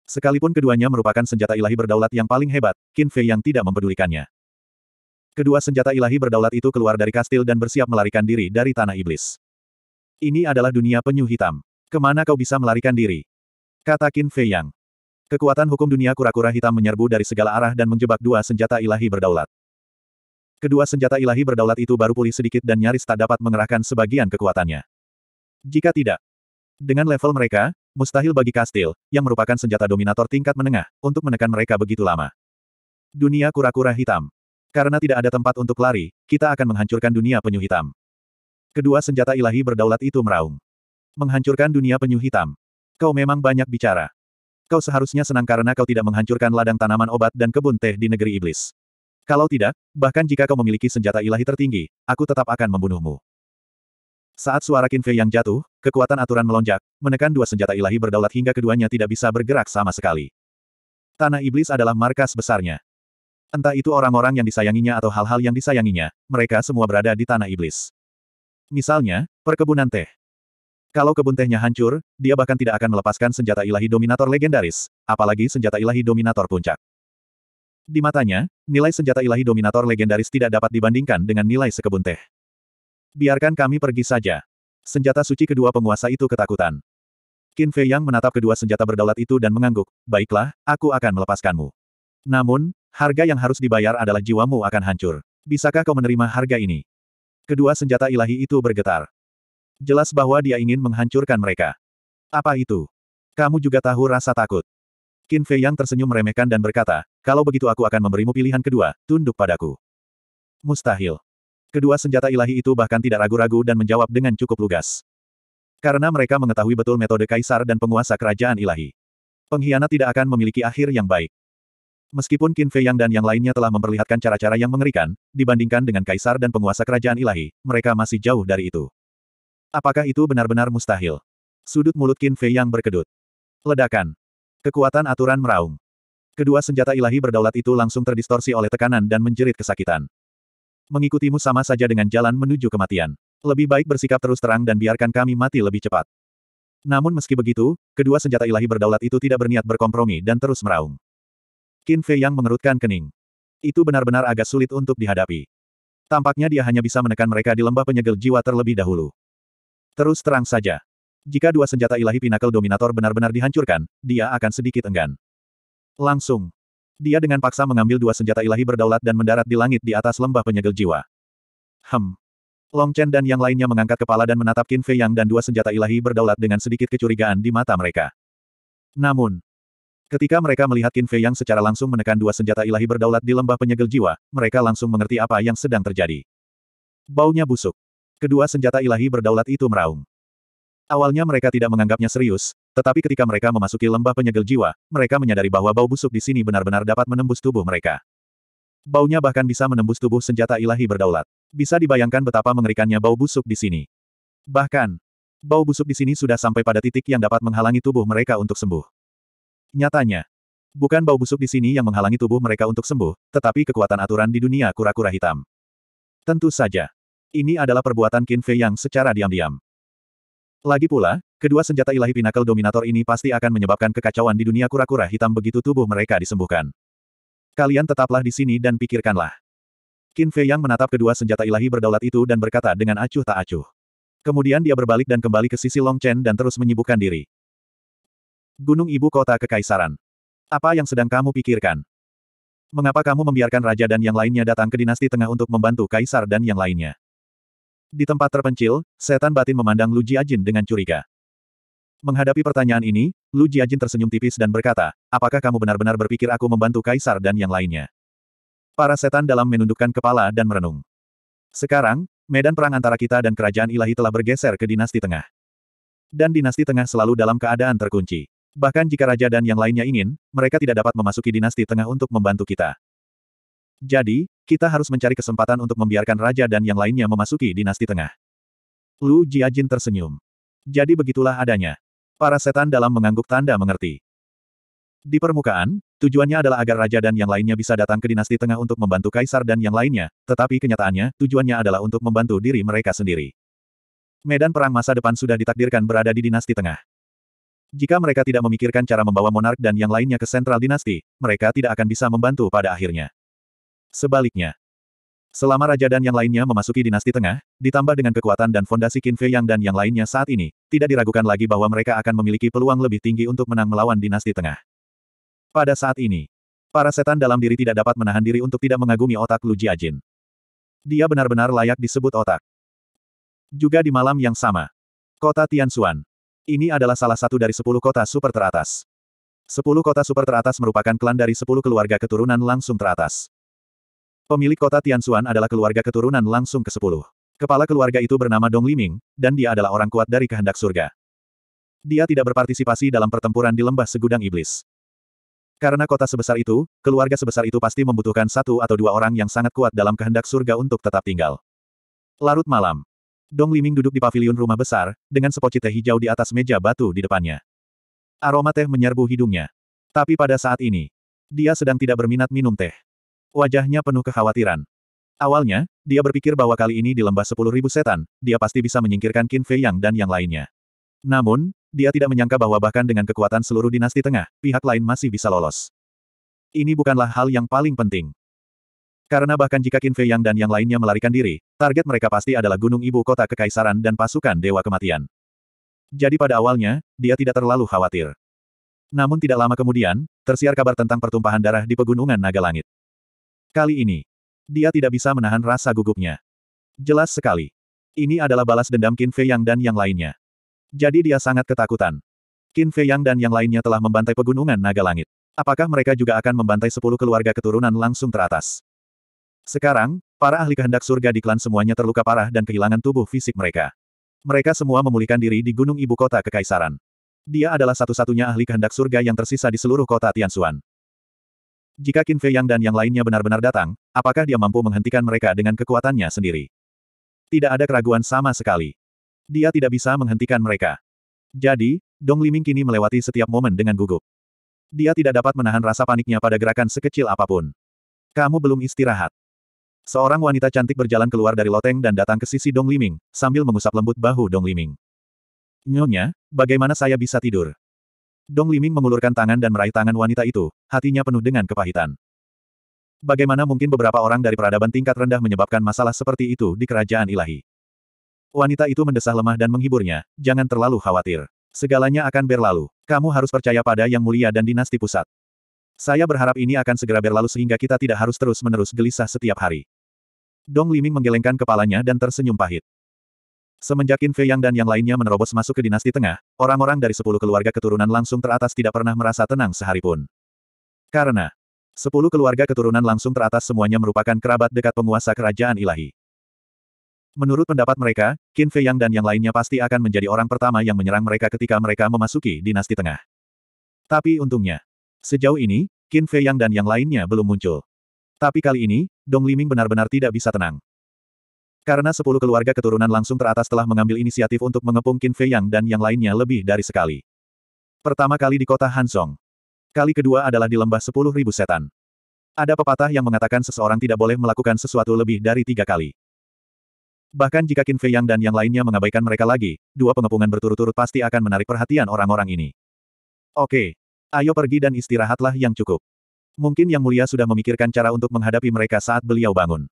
A: sekalipun keduanya merupakan senjata ilahi berdaulat yang paling hebat, Qin Fei yang tidak mempedulikannya. Kedua senjata ilahi berdaulat itu keluar dari kastil dan bersiap melarikan diri dari tanah iblis. Ini adalah dunia penyu hitam. Kemana kau bisa melarikan diri? Kata Qin Fei Yang. Kekuatan hukum dunia kura-kura hitam menyerbu dari segala arah dan menjebak dua senjata ilahi berdaulat. Kedua senjata ilahi berdaulat itu baru pulih sedikit dan nyaris tak dapat mengerahkan sebagian kekuatannya. Jika tidak, dengan level mereka, mustahil bagi Kastil, yang merupakan senjata dominator tingkat menengah, untuk menekan mereka begitu lama. Dunia kura-kura hitam. Karena tidak ada tempat untuk lari, kita akan menghancurkan dunia penyu hitam. Kedua senjata ilahi berdaulat itu meraung. Menghancurkan dunia penyu hitam. Kau memang banyak bicara. Kau seharusnya senang karena kau tidak menghancurkan ladang tanaman obat dan kebun teh di negeri iblis. Kalau tidak, bahkan jika kau memiliki senjata ilahi tertinggi, aku tetap akan membunuhmu. Saat suara Kinfe yang jatuh, kekuatan aturan melonjak, menekan dua senjata ilahi berdaulat hingga keduanya tidak bisa bergerak sama sekali. Tanah iblis adalah markas besarnya. Entah itu orang-orang yang disayanginya atau hal-hal yang disayanginya, mereka semua berada di tanah iblis. Misalnya, perkebunan teh. Kalau kebun tehnya hancur, dia bahkan tidak akan melepaskan senjata ilahi dominator legendaris, apalagi senjata ilahi dominator puncak. Di matanya, nilai senjata ilahi dominator legendaris tidak dapat dibandingkan dengan nilai sekebun teh. Biarkan kami pergi saja. Senjata suci kedua penguasa itu ketakutan. Qin Fei Yang menatap kedua senjata berdaulat itu dan mengangguk, baiklah, aku akan melepaskanmu. Namun, harga yang harus dibayar adalah jiwamu akan hancur. Bisakah kau menerima harga ini? Kedua senjata ilahi itu bergetar. Jelas bahwa dia ingin menghancurkan mereka. Apa itu? Kamu juga tahu rasa takut. Qin Fei Yang tersenyum meremehkan dan berkata, kalau begitu aku akan memberimu pilihan kedua, tunduk padaku. Mustahil. Kedua senjata ilahi itu bahkan tidak ragu-ragu dan menjawab dengan cukup lugas. Karena mereka mengetahui betul metode kaisar dan penguasa kerajaan ilahi. Pengkhianat tidak akan memiliki akhir yang baik. Meskipun Qin Fei Yang dan yang lainnya telah memperlihatkan cara-cara yang mengerikan, dibandingkan dengan kaisar dan penguasa kerajaan ilahi, mereka masih jauh dari itu. Apakah itu benar-benar mustahil? Sudut mulut Qin Fei yang berkedut. Ledakan. Kekuatan aturan meraung. Kedua senjata ilahi berdaulat itu langsung terdistorsi oleh tekanan dan menjerit kesakitan. Mengikutimu sama saja dengan jalan menuju kematian. Lebih baik bersikap terus terang dan biarkan kami mati lebih cepat. Namun meski begitu, kedua senjata ilahi berdaulat itu tidak berniat berkompromi dan terus meraung. Qin Fei yang mengerutkan kening. Itu benar-benar agak sulit untuk dihadapi. Tampaknya dia hanya bisa menekan mereka di lembah penyegel jiwa terlebih dahulu. Terus terang saja. Jika dua senjata ilahi pinakel Dominator benar-benar dihancurkan, dia akan sedikit enggan. Langsung. Dia dengan paksa mengambil dua senjata ilahi berdaulat dan mendarat di langit di atas lembah penyegel jiwa. Hem. Long Chen dan yang lainnya mengangkat kepala dan menatap Qin Fei Yang dan dua senjata ilahi berdaulat dengan sedikit kecurigaan di mata mereka. Namun, ketika mereka melihat Qin Fei Yang secara langsung menekan dua senjata ilahi berdaulat di lembah penyegel jiwa, mereka langsung mengerti apa yang sedang terjadi. Baunya busuk kedua senjata ilahi berdaulat itu meraung. Awalnya mereka tidak menganggapnya serius, tetapi ketika mereka memasuki lembah penyegel jiwa, mereka menyadari bahwa bau busuk di sini benar-benar dapat menembus tubuh mereka. Baunya bahkan bisa menembus tubuh senjata ilahi berdaulat. Bisa dibayangkan betapa mengerikannya bau busuk di sini. Bahkan, bau busuk di sini sudah sampai pada titik yang dapat menghalangi tubuh mereka untuk sembuh. Nyatanya, bukan bau busuk di sini yang menghalangi tubuh mereka untuk sembuh, tetapi kekuatan aturan di dunia kura-kura hitam. Tentu saja. Ini adalah perbuatan Qin Fei yang secara diam-diam. Lagi pula, kedua senjata ilahi Pinnacle Dominator ini pasti akan menyebabkan kekacauan di dunia kura-kura hitam begitu tubuh mereka disembuhkan. Kalian tetaplah di sini dan pikirkanlah. Qin Fei yang menatap kedua senjata ilahi berdaulat itu dan berkata dengan acuh tak acuh. Kemudian dia berbalik dan kembali ke sisi Long Chen dan terus menyibukkan diri. Gunung Ibu Kota Kekaisaran. Apa yang sedang kamu pikirkan? Mengapa kamu membiarkan raja dan yang lainnya datang ke dinasti tengah untuk membantu kaisar dan yang lainnya? Di tempat terpencil, setan batin memandang Lu Jiajin dengan curiga. Menghadapi pertanyaan ini, Lu Jiajin tersenyum tipis dan berkata, apakah kamu benar-benar berpikir aku membantu Kaisar dan yang lainnya? Para setan dalam menundukkan kepala dan merenung. Sekarang, medan perang antara kita dan kerajaan ilahi telah bergeser ke dinasti tengah. Dan dinasti tengah selalu dalam keadaan terkunci. Bahkan jika raja dan yang lainnya ingin, mereka tidak dapat memasuki dinasti tengah untuk membantu kita. Jadi, kita harus mencari kesempatan untuk membiarkan raja dan yang lainnya memasuki dinasti tengah. Lu Jiajin tersenyum. Jadi begitulah adanya. Para setan dalam mengangguk tanda mengerti. Di permukaan, tujuannya adalah agar raja dan yang lainnya bisa datang ke dinasti tengah untuk membantu kaisar dan yang lainnya, tetapi kenyataannya, tujuannya adalah untuk membantu diri mereka sendiri. Medan perang masa depan sudah ditakdirkan berada di dinasti tengah. Jika mereka tidak memikirkan cara membawa monark dan yang lainnya ke sentral dinasti, mereka tidak akan bisa membantu pada akhirnya. Sebaliknya, selama raja dan yang lainnya memasuki dinasti tengah, ditambah dengan kekuatan dan fondasi Qin Fei Yang dan yang lainnya saat ini, tidak diragukan lagi bahwa mereka akan memiliki peluang lebih tinggi untuk menang melawan dinasti tengah. Pada saat ini, para setan dalam diri tidak dapat menahan diri untuk tidak mengagumi otak Lu Jiajin. Dia benar-benar layak disebut otak. Juga di malam yang sama, kota Tianxuan. Ini adalah salah satu dari sepuluh kota super teratas. Sepuluh kota super teratas merupakan klan dari sepuluh keluarga keturunan langsung teratas. Pemilik kota Tianxuan adalah keluarga keturunan langsung ke-10. Kepala keluarga itu bernama Dong Liming, dan dia adalah orang kuat dari kehendak surga. Dia tidak berpartisipasi dalam pertempuran di lembah segudang iblis. Karena kota sebesar itu, keluarga sebesar itu pasti membutuhkan satu atau dua orang yang sangat kuat dalam kehendak surga untuk tetap tinggal. Larut malam. Dong Liming duduk di paviliun rumah besar, dengan sepoci teh hijau di atas meja batu di depannya. Aroma teh menyerbu hidungnya. Tapi pada saat ini, dia sedang tidak berminat minum teh. Wajahnya penuh kekhawatiran. Awalnya, dia berpikir bahwa kali ini di lembah sepuluh ribu setan, dia pasti bisa menyingkirkan Qin Fei Yang dan yang lainnya. Namun, dia tidak menyangka bahwa bahkan dengan kekuatan seluruh dinasti tengah, pihak lain masih bisa lolos. Ini bukanlah hal yang paling penting. Karena bahkan jika Qin Fei Yang dan yang lainnya melarikan diri, target mereka pasti adalah gunung ibu kota kekaisaran dan pasukan Dewa Kematian. Jadi pada awalnya, dia tidak terlalu khawatir. Namun tidak lama kemudian, tersiar kabar tentang pertumpahan darah di Pegunungan Naga Langit. Kali ini, dia tidak bisa menahan rasa gugupnya. Jelas sekali. Ini adalah balas dendam Qin Fei Yang dan yang lainnya. Jadi dia sangat ketakutan. Qin Fei Yang dan yang lainnya telah membantai pegunungan naga langit. Apakah mereka juga akan membantai sepuluh keluarga keturunan langsung teratas? Sekarang, para ahli kehendak surga di klan semuanya terluka parah dan kehilangan tubuh fisik mereka. Mereka semua memulihkan diri di gunung ibu kota kekaisaran. Dia adalah satu-satunya ahli kehendak surga yang tersisa di seluruh kota Tianxuan. Jika Qin Fei Yang dan yang lainnya benar-benar datang, apakah dia mampu menghentikan mereka dengan kekuatannya sendiri? Tidak ada keraguan sama sekali. Dia tidak bisa menghentikan mereka. Jadi, Dong Liming kini melewati setiap momen dengan gugup. Dia tidak dapat menahan rasa paniknya pada gerakan sekecil apapun. Kamu belum istirahat. Seorang wanita cantik berjalan keluar dari loteng dan datang ke sisi Dong Liming, sambil mengusap lembut bahu Dong Liming. Nyonya, bagaimana saya bisa tidur? Dong Liming mengulurkan tangan dan meraih tangan wanita itu, hatinya penuh dengan kepahitan. Bagaimana mungkin beberapa orang dari peradaban tingkat rendah menyebabkan masalah seperti itu di kerajaan ilahi? Wanita itu mendesah lemah dan menghiburnya, jangan terlalu khawatir. Segalanya akan berlalu. Kamu harus percaya pada Yang Mulia dan Dinasti Pusat. Saya berharap ini akan segera berlalu sehingga kita tidak harus terus-menerus gelisah setiap hari. Dong Liming menggelengkan kepalanya dan tersenyum pahit. Semenjak Qin Fei Yang dan yang lainnya menerobos masuk ke dinasti tengah, orang-orang dari sepuluh keluarga keturunan langsung teratas tidak pernah merasa tenang sehari pun. Karena sepuluh keluarga keturunan langsung teratas semuanya merupakan kerabat dekat penguasa kerajaan ilahi. Menurut pendapat mereka, Qin Fei Yang dan yang lainnya pasti akan menjadi orang pertama yang menyerang mereka ketika mereka memasuki dinasti tengah. Tapi untungnya, sejauh ini, Qin Fei Yang dan yang lainnya belum muncul. Tapi kali ini, Dong Liming benar-benar tidak bisa tenang. Karena sepuluh keluarga keturunan langsung teratas telah mengambil inisiatif untuk mengepung Qin Fei Yang dan yang lainnya lebih dari sekali. Pertama kali di kota Hansong. Kali kedua adalah di lembah sepuluh ribu setan. Ada pepatah yang mengatakan seseorang tidak boleh melakukan sesuatu lebih dari tiga kali. Bahkan jika Qin Fei Yang dan yang lainnya mengabaikan mereka lagi, dua pengepungan berturut-turut pasti akan menarik perhatian orang-orang ini. Oke. Ayo pergi dan istirahatlah yang cukup. Mungkin Yang Mulia sudah memikirkan cara untuk menghadapi mereka saat beliau bangun.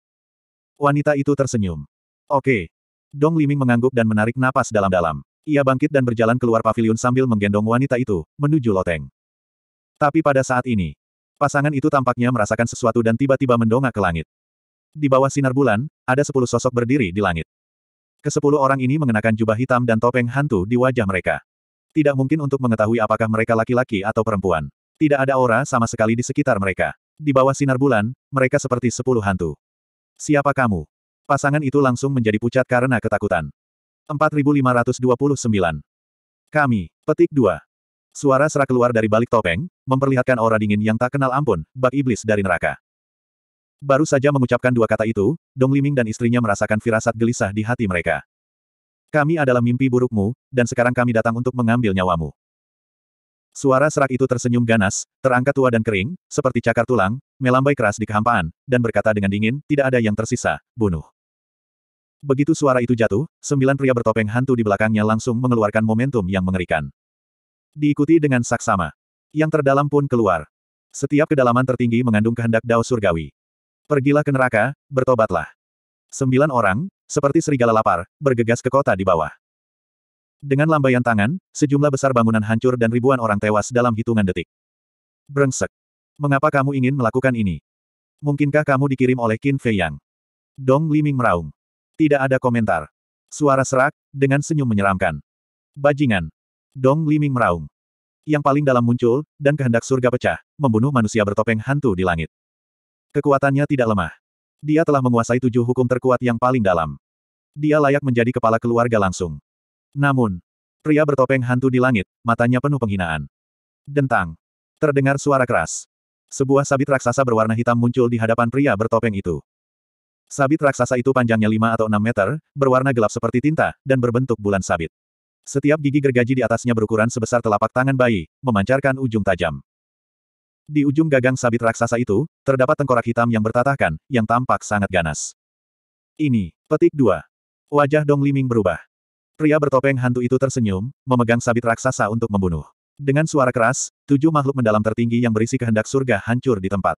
A: Wanita itu tersenyum. Oke. Dong Liming mengangguk dan menarik napas dalam-dalam. Ia bangkit dan berjalan keluar pavilion sambil menggendong wanita itu, menuju loteng. Tapi pada saat ini, pasangan itu tampaknya merasakan sesuatu dan tiba-tiba mendongak ke langit. Di bawah sinar bulan, ada sepuluh sosok berdiri di langit. Kesepuluh orang ini mengenakan jubah hitam dan topeng hantu di wajah mereka. Tidak mungkin untuk mengetahui apakah mereka laki-laki atau perempuan. Tidak ada aura sama sekali di sekitar mereka. Di bawah sinar bulan, mereka seperti sepuluh hantu. Siapa kamu? Pasangan itu langsung menjadi pucat karena ketakutan. 4529. Kami, petik 2. Suara serak keluar dari balik topeng, memperlihatkan aura dingin yang tak kenal ampun, bak iblis dari neraka. Baru saja mengucapkan dua kata itu, Dong Liming dan istrinya merasakan firasat gelisah di hati mereka. Kami adalah mimpi burukmu, dan sekarang kami datang untuk mengambil nyawamu. Suara serak itu tersenyum ganas, terangkat tua dan kering, seperti cakar tulang, melambai keras di kehampaan, dan berkata dengan dingin, tidak ada yang tersisa, bunuh. Begitu suara itu jatuh, sembilan pria bertopeng hantu di belakangnya langsung mengeluarkan momentum yang mengerikan. Diikuti dengan saksama. Yang terdalam pun keluar. Setiap kedalaman tertinggi mengandung kehendak dao surgawi. Pergilah ke neraka, bertobatlah. Sembilan orang, seperti serigala lapar, bergegas ke kota di bawah. Dengan lambaian tangan, sejumlah besar bangunan hancur dan ribuan orang tewas dalam hitungan detik. Brengsek. Mengapa kamu ingin melakukan ini? Mungkinkah kamu dikirim oleh Qin Fei Yang? Dong Liming meraung. Tidak ada komentar. Suara serak, dengan senyum menyeramkan. Bajingan. Dong Liming meraung. Yang paling dalam muncul, dan kehendak surga pecah, membunuh manusia bertopeng hantu di langit. Kekuatannya tidak lemah. Dia telah menguasai tujuh hukum terkuat yang paling dalam. Dia layak menjadi kepala keluarga langsung. Namun, pria bertopeng hantu di langit, matanya penuh penghinaan. Dentang. Terdengar suara keras. Sebuah sabit raksasa berwarna hitam muncul di hadapan pria bertopeng itu. Sabit raksasa itu panjangnya 5 atau 6 meter, berwarna gelap seperti tinta, dan berbentuk bulan sabit. Setiap gigi gergaji di atasnya berukuran sebesar telapak tangan bayi, memancarkan ujung tajam. Di ujung gagang sabit raksasa itu, terdapat tengkorak hitam yang bertatahkan, yang tampak sangat ganas. Ini, petik 2. Wajah Dong Liming berubah. Pria bertopeng hantu itu tersenyum, memegang sabit raksasa untuk membunuh. Dengan suara keras, tujuh makhluk mendalam tertinggi yang berisi kehendak surga hancur di tempat.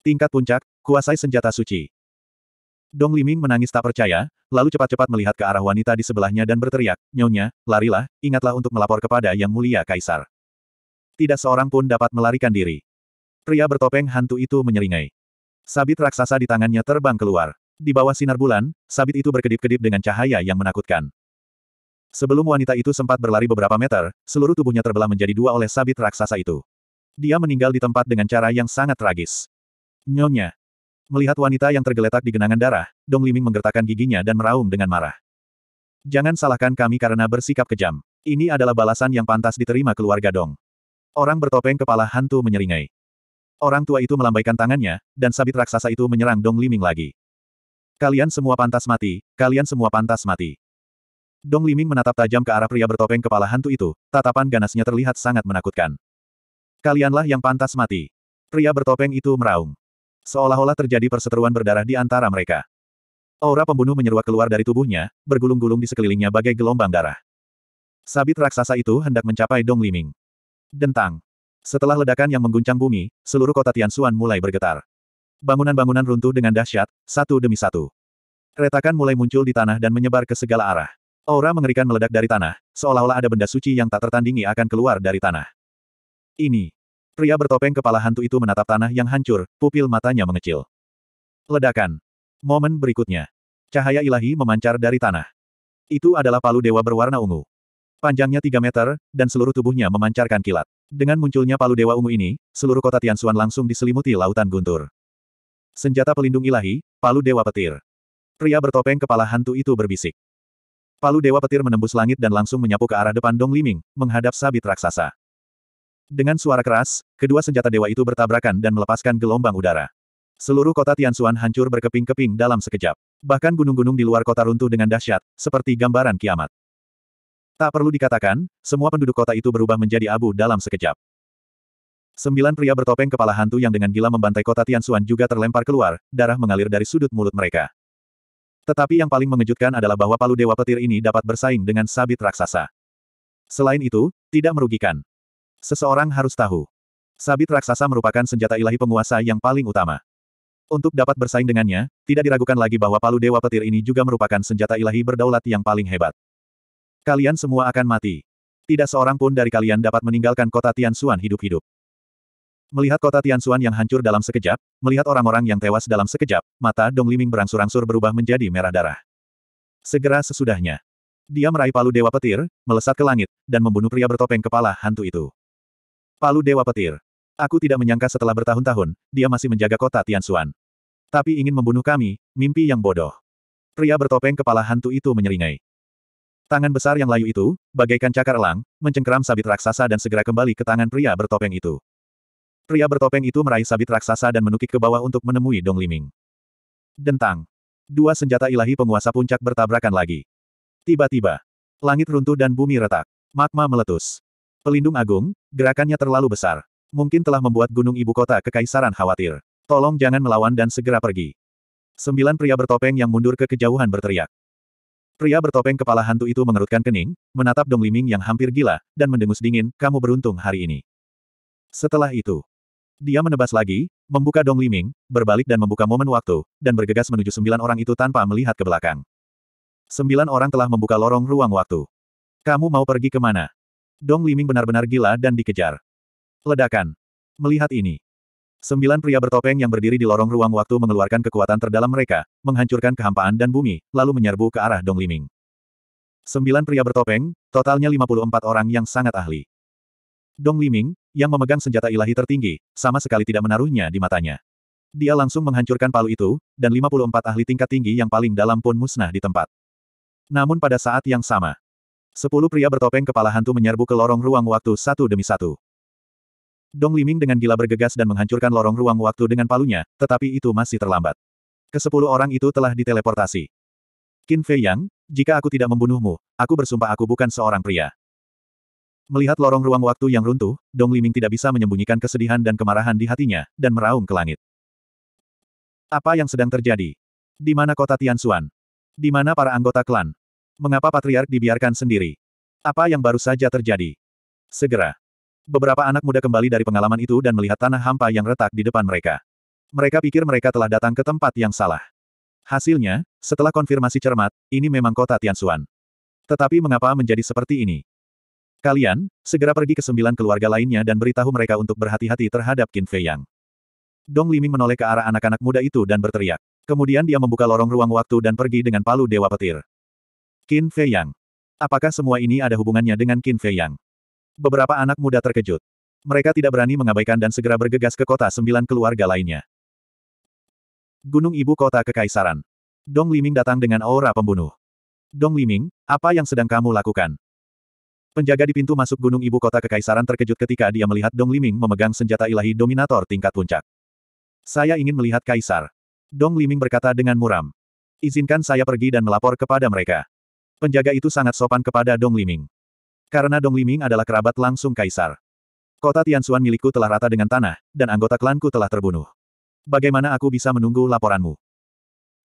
A: Tingkat puncak, kuasai senjata suci. Dong Liming menangis tak percaya, lalu cepat-cepat melihat ke arah wanita di sebelahnya dan berteriak, Nyonya, larilah, ingatlah untuk melapor kepada Yang Mulia Kaisar. Tidak seorang pun dapat melarikan diri. Pria bertopeng hantu itu menyeringai. Sabit raksasa di tangannya terbang keluar. Di bawah sinar bulan, sabit itu berkedip-kedip dengan cahaya yang menakutkan. Sebelum wanita itu sempat berlari beberapa meter, seluruh tubuhnya terbelah menjadi dua oleh sabit raksasa itu. Dia meninggal di tempat dengan cara yang sangat tragis. Nyonya. Melihat wanita yang tergeletak di genangan darah, Dong Liming menggertakkan giginya dan meraung dengan marah. Jangan salahkan kami karena bersikap kejam. Ini adalah balasan yang pantas diterima keluarga Dong. Orang bertopeng kepala hantu menyeringai. Orang tua itu melambaikan tangannya, dan sabit raksasa itu menyerang Dong Liming lagi. Kalian semua pantas mati, kalian semua pantas mati. Dong Liming menatap tajam ke arah pria bertopeng kepala hantu itu, tatapan ganasnya terlihat sangat menakutkan. Kalianlah yang pantas mati. Pria bertopeng itu meraung. Seolah-olah terjadi perseteruan berdarah di antara mereka. Aura pembunuh menyeruak keluar dari tubuhnya, bergulung-gulung di sekelilingnya bagai gelombang darah. Sabit raksasa itu hendak mencapai Dong Liming. Dentang. Setelah ledakan yang mengguncang bumi, seluruh kota Tianxuan mulai bergetar. Bangunan-bangunan runtuh dengan dahsyat, satu demi satu. Retakan mulai muncul di tanah dan menyebar ke segala arah. Aura mengerikan meledak dari tanah, seolah-olah ada benda suci yang tak tertandingi akan keluar dari tanah. Ini. Pria bertopeng kepala hantu itu menatap tanah yang hancur, pupil matanya mengecil. Ledakan. Momen berikutnya. Cahaya ilahi memancar dari tanah. Itu adalah palu dewa berwarna ungu. Panjangnya 3 meter, dan seluruh tubuhnya memancarkan kilat. Dengan munculnya palu dewa ungu ini, seluruh kota Tianxuan langsung diselimuti lautan guntur. Senjata pelindung ilahi, palu dewa petir. Pria bertopeng kepala hantu itu berbisik. Palu Dewa Petir menembus langit dan langsung menyapu ke arah depan Dong Liming, menghadap sabit raksasa. Dengan suara keras, kedua senjata dewa itu bertabrakan dan melepaskan gelombang udara. Seluruh kota Tianxuan hancur berkeping-keping dalam sekejap. Bahkan gunung-gunung di luar kota runtuh dengan dahsyat, seperti gambaran kiamat. Tak perlu dikatakan, semua penduduk kota itu berubah menjadi abu dalam sekejap. Sembilan pria bertopeng kepala hantu yang dengan gila membantai kota Tianxuan juga terlempar keluar, darah mengalir dari sudut mulut mereka. Tetapi yang paling mengejutkan adalah bahwa palu dewa petir ini dapat bersaing dengan sabit raksasa. Selain itu, tidak merugikan. Seseorang harus tahu. Sabit raksasa merupakan senjata ilahi penguasa yang paling utama. Untuk dapat bersaing dengannya, tidak diragukan lagi bahwa palu dewa petir ini juga merupakan senjata ilahi berdaulat yang paling hebat. Kalian semua akan mati. Tidak seorang pun dari kalian dapat meninggalkan kota Tian Tianxuan hidup-hidup. Melihat kota Tianxuan yang hancur dalam sekejap, melihat orang-orang yang tewas dalam sekejap, mata Dong Liming berangsur-angsur berubah menjadi merah darah. Segera sesudahnya, dia meraih palu Dewa Petir, melesat ke langit, dan membunuh pria bertopeng kepala hantu itu. Palu Dewa Petir. Aku tidak menyangka setelah bertahun-tahun, dia masih menjaga kota Tianxuan. Tapi ingin membunuh kami, mimpi yang bodoh. Pria bertopeng kepala hantu itu menyeringai. Tangan besar yang layu itu, bagaikan cakar elang, mencengkeram sabit raksasa dan segera kembali ke tangan pria bertopeng itu. Pria bertopeng itu meraih sabit raksasa dan menukik ke bawah untuk menemui Dong Liming. Dentang. Dua senjata ilahi penguasa puncak bertabrakan lagi. Tiba-tiba, langit runtuh dan bumi retak. Magma meletus. Pelindung agung, gerakannya terlalu besar. Mungkin telah membuat gunung ibu kota kekaisaran khawatir. Tolong jangan melawan dan segera pergi. Sembilan pria bertopeng yang mundur ke kejauhan berteriak. Pria bertopeng kepala hantu itu mengerutkan kening, menatap Dong Liming yang hampir gila, dan mendengus dingin, kamu beruntung hari ini. Setelah itu, dia menebas lagi, membuka Dong Liming, berbalik dan membuka momen waktu, dan bergegas menuju sembilan orang itu tanpa melihat ke belakang. Sembilan orang telah membuka lorong ruang waktu. Kamu mau pergi kemana? Dong Liming benar-benar gila dan dikejar. Ledakan. Melihat ini. Sembilan pria bertopeng yang berdiri di lorong ruang waktu mengeluarkan kekuatan terdalam mereka, menghancurkan kehampaan dan bumi, lalu menyerbu ke arah Dong Liming. Sembilan pria bertopeng, totalnya 54 orang yang sangat ahli. Dong Liming, yang memegang senjata ilahi tertinggi, sama sekali tidak menaruhnya di matanya. Dia langsung menghancurkan palu itu, dan 54 ahli tingkat tinggi yang paling dalam pun musnah di tempat. Namun pada saat yang sama, sepuluh pria bertopeng kepala hantu menyerbu ke lorong ruang waktu satu demi satu. Dong Liming dengan gila bergegas dan menghancurkan lorong ruang waktu dengan palunya, tetapi itu masih terlambat. Kesepuluh orang itu telah diteleportasi. Qin Fei Yang, jika aku tidak membunuhmu, aku bersumpah aku bukan seorang pria. Melihat lorong ruang waktu yang runtuh, Dong Liming tidak bisa menyembunyikan kesedihan dan kemarahan di hatinya, dan meraung ke langit. Apa yang sedang terjadi? Di mana kota Tianxuan? Di mana para anggota klan? Mengapa patriark dibiarkan sendiri? Apa yang baru saja terjadi? Segera. Beberapa anak muda kembali dari pengalaman itu dan melihat tanah hampa yang retak di depan mereka. Mereka pikir mereka telah datang ke tempat yang salah. Hasilnya, setelah konfirmasi cermat, ini memang kota Tianxuan. Tetapi mengapa menjadi seperti ini? Kalian, segera pergi ke sembilan keluarga lainnya dan beritahu mereka untuk berhati-hati terhadap Qin Fei Yang. Dong Liming menoleh ke arah anak-anak muda itu dan berteriak. Kemudian dia membuka lorong ruang waktu dan pergi dengan palu Dewa Petir. Qin Fei Yang. Apakah semua ini ada hubungannya dengan Qin Fei Yang? Beberapa anak muda terkejut. Mereka tidak berani mengabaikan dan segera bergegas ke kota sembilan keluarga lainnya. Gunung Ibu Kota Kekaisaran. Dong Liming datang dengan aura pembunuh. Dong Liming, apa yang sedang kamu lakukan? Penjaga di pintu masuk gunung ibu kota kekaisaran terkejut ketika dia melihat Dong Liming memegang senjata ilahi dominator tingkat puncak. Saya ingin melihat kaisar. Dong Liming berkata dengan muram. Izinkan saya pergi dan melapor kepada mereka. Penjaga itu sangat sopan kepada Dong Liming. Karena Dong Liming adalah kerabat langsung kaisar. Kota Tianxuan milikku telah rata dengan tanah, dan anggota klanku telah terbunuh. Bagaimana aku bisa menunggu laporanmu?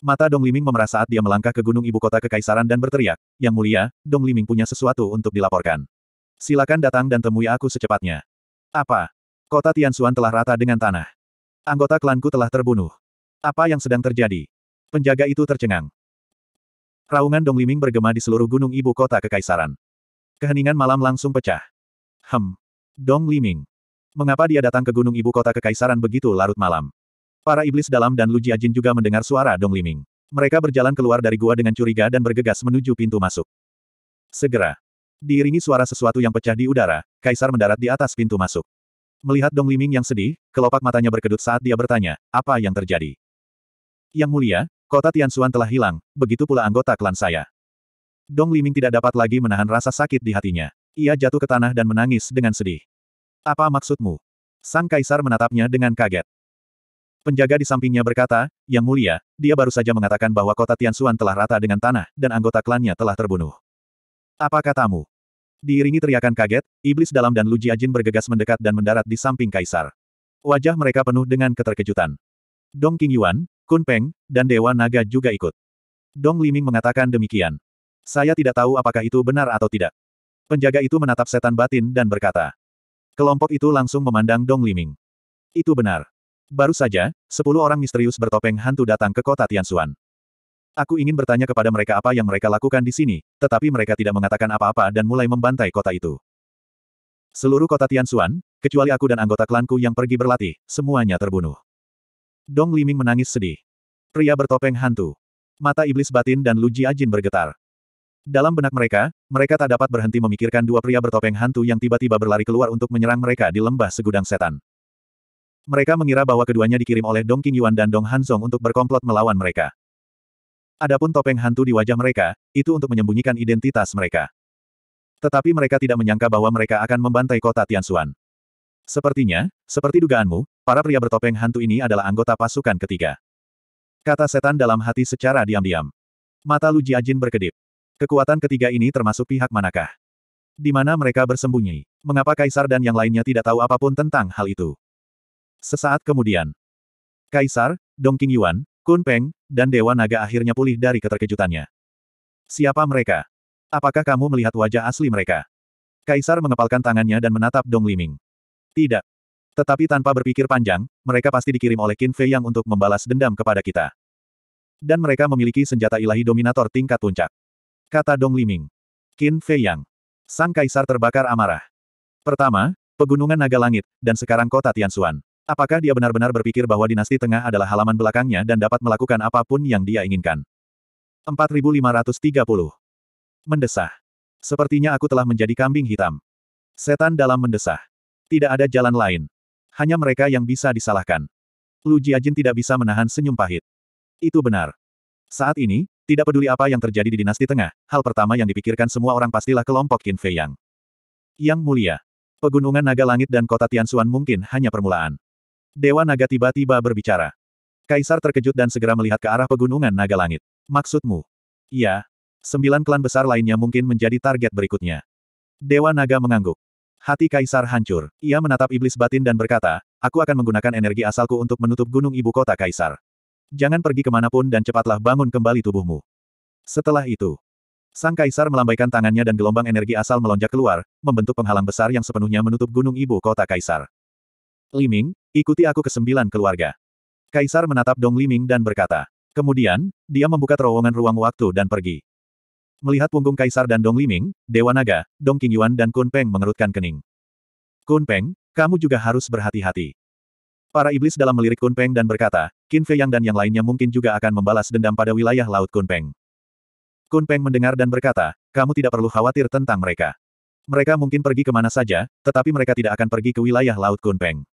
A: Mata Dong Liming memerah saat dia melangkah ke gunung ibu kota kekaisaran dan berteriak, Yang mulia, Dong Liming punya sesuatu untuk dilaporkan. Silakan datang dan temui aku secepatnya. Apa? Kota Tianxuan telah rata dengan tanah. Anggota klanku telah terbunuh. Apa yang sedang terjadi? Penjaga itu tercengang. Raungan Dong Liming bergema di seluruh gunung ibu kota kekaisaran. Keheningan malam langsung pecah. Hem. Dong Liming. Mengapa dia datang ke gunung ibu kota kekaisaran begitu larut malam? Para iblis dalam dan Lu Jiajin juga mendengar suara Dong Liming. Mereka berjalan keluar dari gua dengan curiga dan bergegas menuju pintu masuk. Segera. Diiringi suara sesuatu yang pecah di udara, Kaisar mendarat di atas pintu masuk. Melihat Dong Liming yang sedih, kelopak matanya berkedut saat dia bertanya, apa yang terjadi? Yang mulia, kota Tianxuan telah hilang, begitu pula anggota klan saya. Dong Liming tidak dapat lagi menahan rasa sakit di hatinya. Ia jatuh ke tanah dan menangis dengan sedih. Apa maksudmu? Sang Kaisar menatapnya dengan kaget. Penjaga di sampingnya berkata, Yang mulia, dia baru saja mengatakan bahwa kota Tianxuan telah rata dengan tanah, dan anggota klannya telah terbunuh. Apa katamu? Diiringi teriakan kaget, iblis dalam dan Lu Jiajin bergegas mendekat dan mendarat di samping kaisar. Wajah mereka penuh dengan keterkejutan. Dong King Yuan, Kun Peng, dan Dewa Naga juga ikut. Dong Liming mengatakan demikian. Saya tidak tahu apakah itu benar atau tidak. Penjaga itu menatap setan batin dan berkata. Kelompok itu langsung memandang Dong Liming. Itu benar. Baru saja, sepuluh orang misterius bertopeng hantu datang ke kota Tianxuan. Aku ingin bertanya kepada mereka apa yang mereka lakukan di sini, tetapi mereka tidak mengatakan apa-apa dan mulai membantai kota itu. Seluruh kota Tianxuan, kecuali aku dan anggota klanku yang pergi berlatih, semuanya terbunuh. Dong Liming menangis sedih. Pria bertopeng hantu. Mata iblis batin dan Lu Jiajin bergetar. Dalam benak mereka, mereka tak dapat berhenti memikirkan dua pria bertopeng hantu yang tiba-tiba berlari keluar untuk menyerang mereka di lembah segudang setan. Mereka mengira bahwa keduanya dikirim oleh Dong Qingyuan dan Dong Hanzong untuk berkomplot melawan mereka. Adapun topeng hantu di wajah mereka, itu untuk menyembunyikan identitas mereka. Tetapi mereka tidak menyangka bahwa mereka akan membantai kota Tianxuan. Sepertinya, seperti dugaanmu, para pria bertopeng hantu ini adalah anggota pasukan ketiga. Kata setan dalam hati secara diam-diam. Mata Lu Jiajin berkedip. Kekuatan ketiga ini termasuk pihak manakah? Di mana mereka bersembunyi? Mengapa Kaisar dan yang lainnya tidak tahu apapun tentang hal itu? Sesaat kemudian, Kaisar, Dongqing Yuan, Kun Peng, dan Dewa Naga akhirnya pulih dari keterkejutannya. Siapa mereka? Apakah kamu melihat wajah asli mereka? Kaisar mengepalkan tangannya dan menatap Dong Liming. Tidak. Tetapi tanpa berpikir panjang, mereka pasti dikirim oleh Qin Fei yang untuk membalas dendam kepada kita. Dan mereka memiliki senjata ilahi dominator tingkat puncak. Kata Dong Liming. Qin Fei Yang. Sang Kaisar terbakar amarah. Pertama, Pegunungan Naga Langit, dan sekarang kota Tianxuan. Apakah dia benar-benar berpikir bahwa dinasti tengah adalah halaman belakangnya dan dapat melakukan apapun yang dia inginkan? 4530. Mendesah. Sepertinya aku telah menjadi kambing hitam. Setan dalam mendesah. Tidak ada jalan lain. Hanya mereka yang bisa disalahkan. Lu Jiajin tidak bisa menahan senyum pahit. Itu benar. Saat ini, tidak peduli apa yang terjadi di dinasti tengah, hal pertama yang dipikirkan semua orang pastilah kelompok Qin Fei Yang. Yang mulia. Pegunungan naga langit dan kota Tianxuan mungkin hanya permulaan. Dewa naga tiba-tiba berbicara. Kaisar terkejut dan segera melihat ke arah pegunungan naga langit. Maksudmu? Iya. Sembilan klan besar lainnya mungkin menjadi target berikutnya. Dewa naga mengangguk. Hati Kaisar hancur. Ia menatap iblis batin dan berkata, aku akan menggunakan energi asalku untuk menutup gunung ibu kota Kaisar. Jangan pergi kemanapun dan cepatlah bangun kembali tubuhmu. Setelah itu, Sang Kaisar melambaikan tangannya dan gelombang energi asal melonjak keluar, membentuk penghalang besar yang sepenuhnya menutup gunung ibu kota Kaisar. Liming, ikuti aku ke sembilan keluarga. Kaisar menatap Dong Liming dan berkata. Kemudian, dia membuka terowongan ruang waktu dan pergi. Melihat punggung Kaisar dan Dong Liming, Dewa Naga, Dong Qingyuan dan Kun Peng mengerutkan kening. Kun Peng, kamu juga harus berhati-hati. Para iblis dalam melirik Kun Peng dan berkata, Qin Fei Yang dan yang lainnya mungkin juga akan membalas dendam pada wilayah Laut Kun Peng. Kun Peng mendengar dan berkata, kamu tidak perlu khawatir tentang mereka. Mereka mungkin pergi kemana saja, tetapi mereka tidak akan pergi ke wilayah Laut Kun Peng.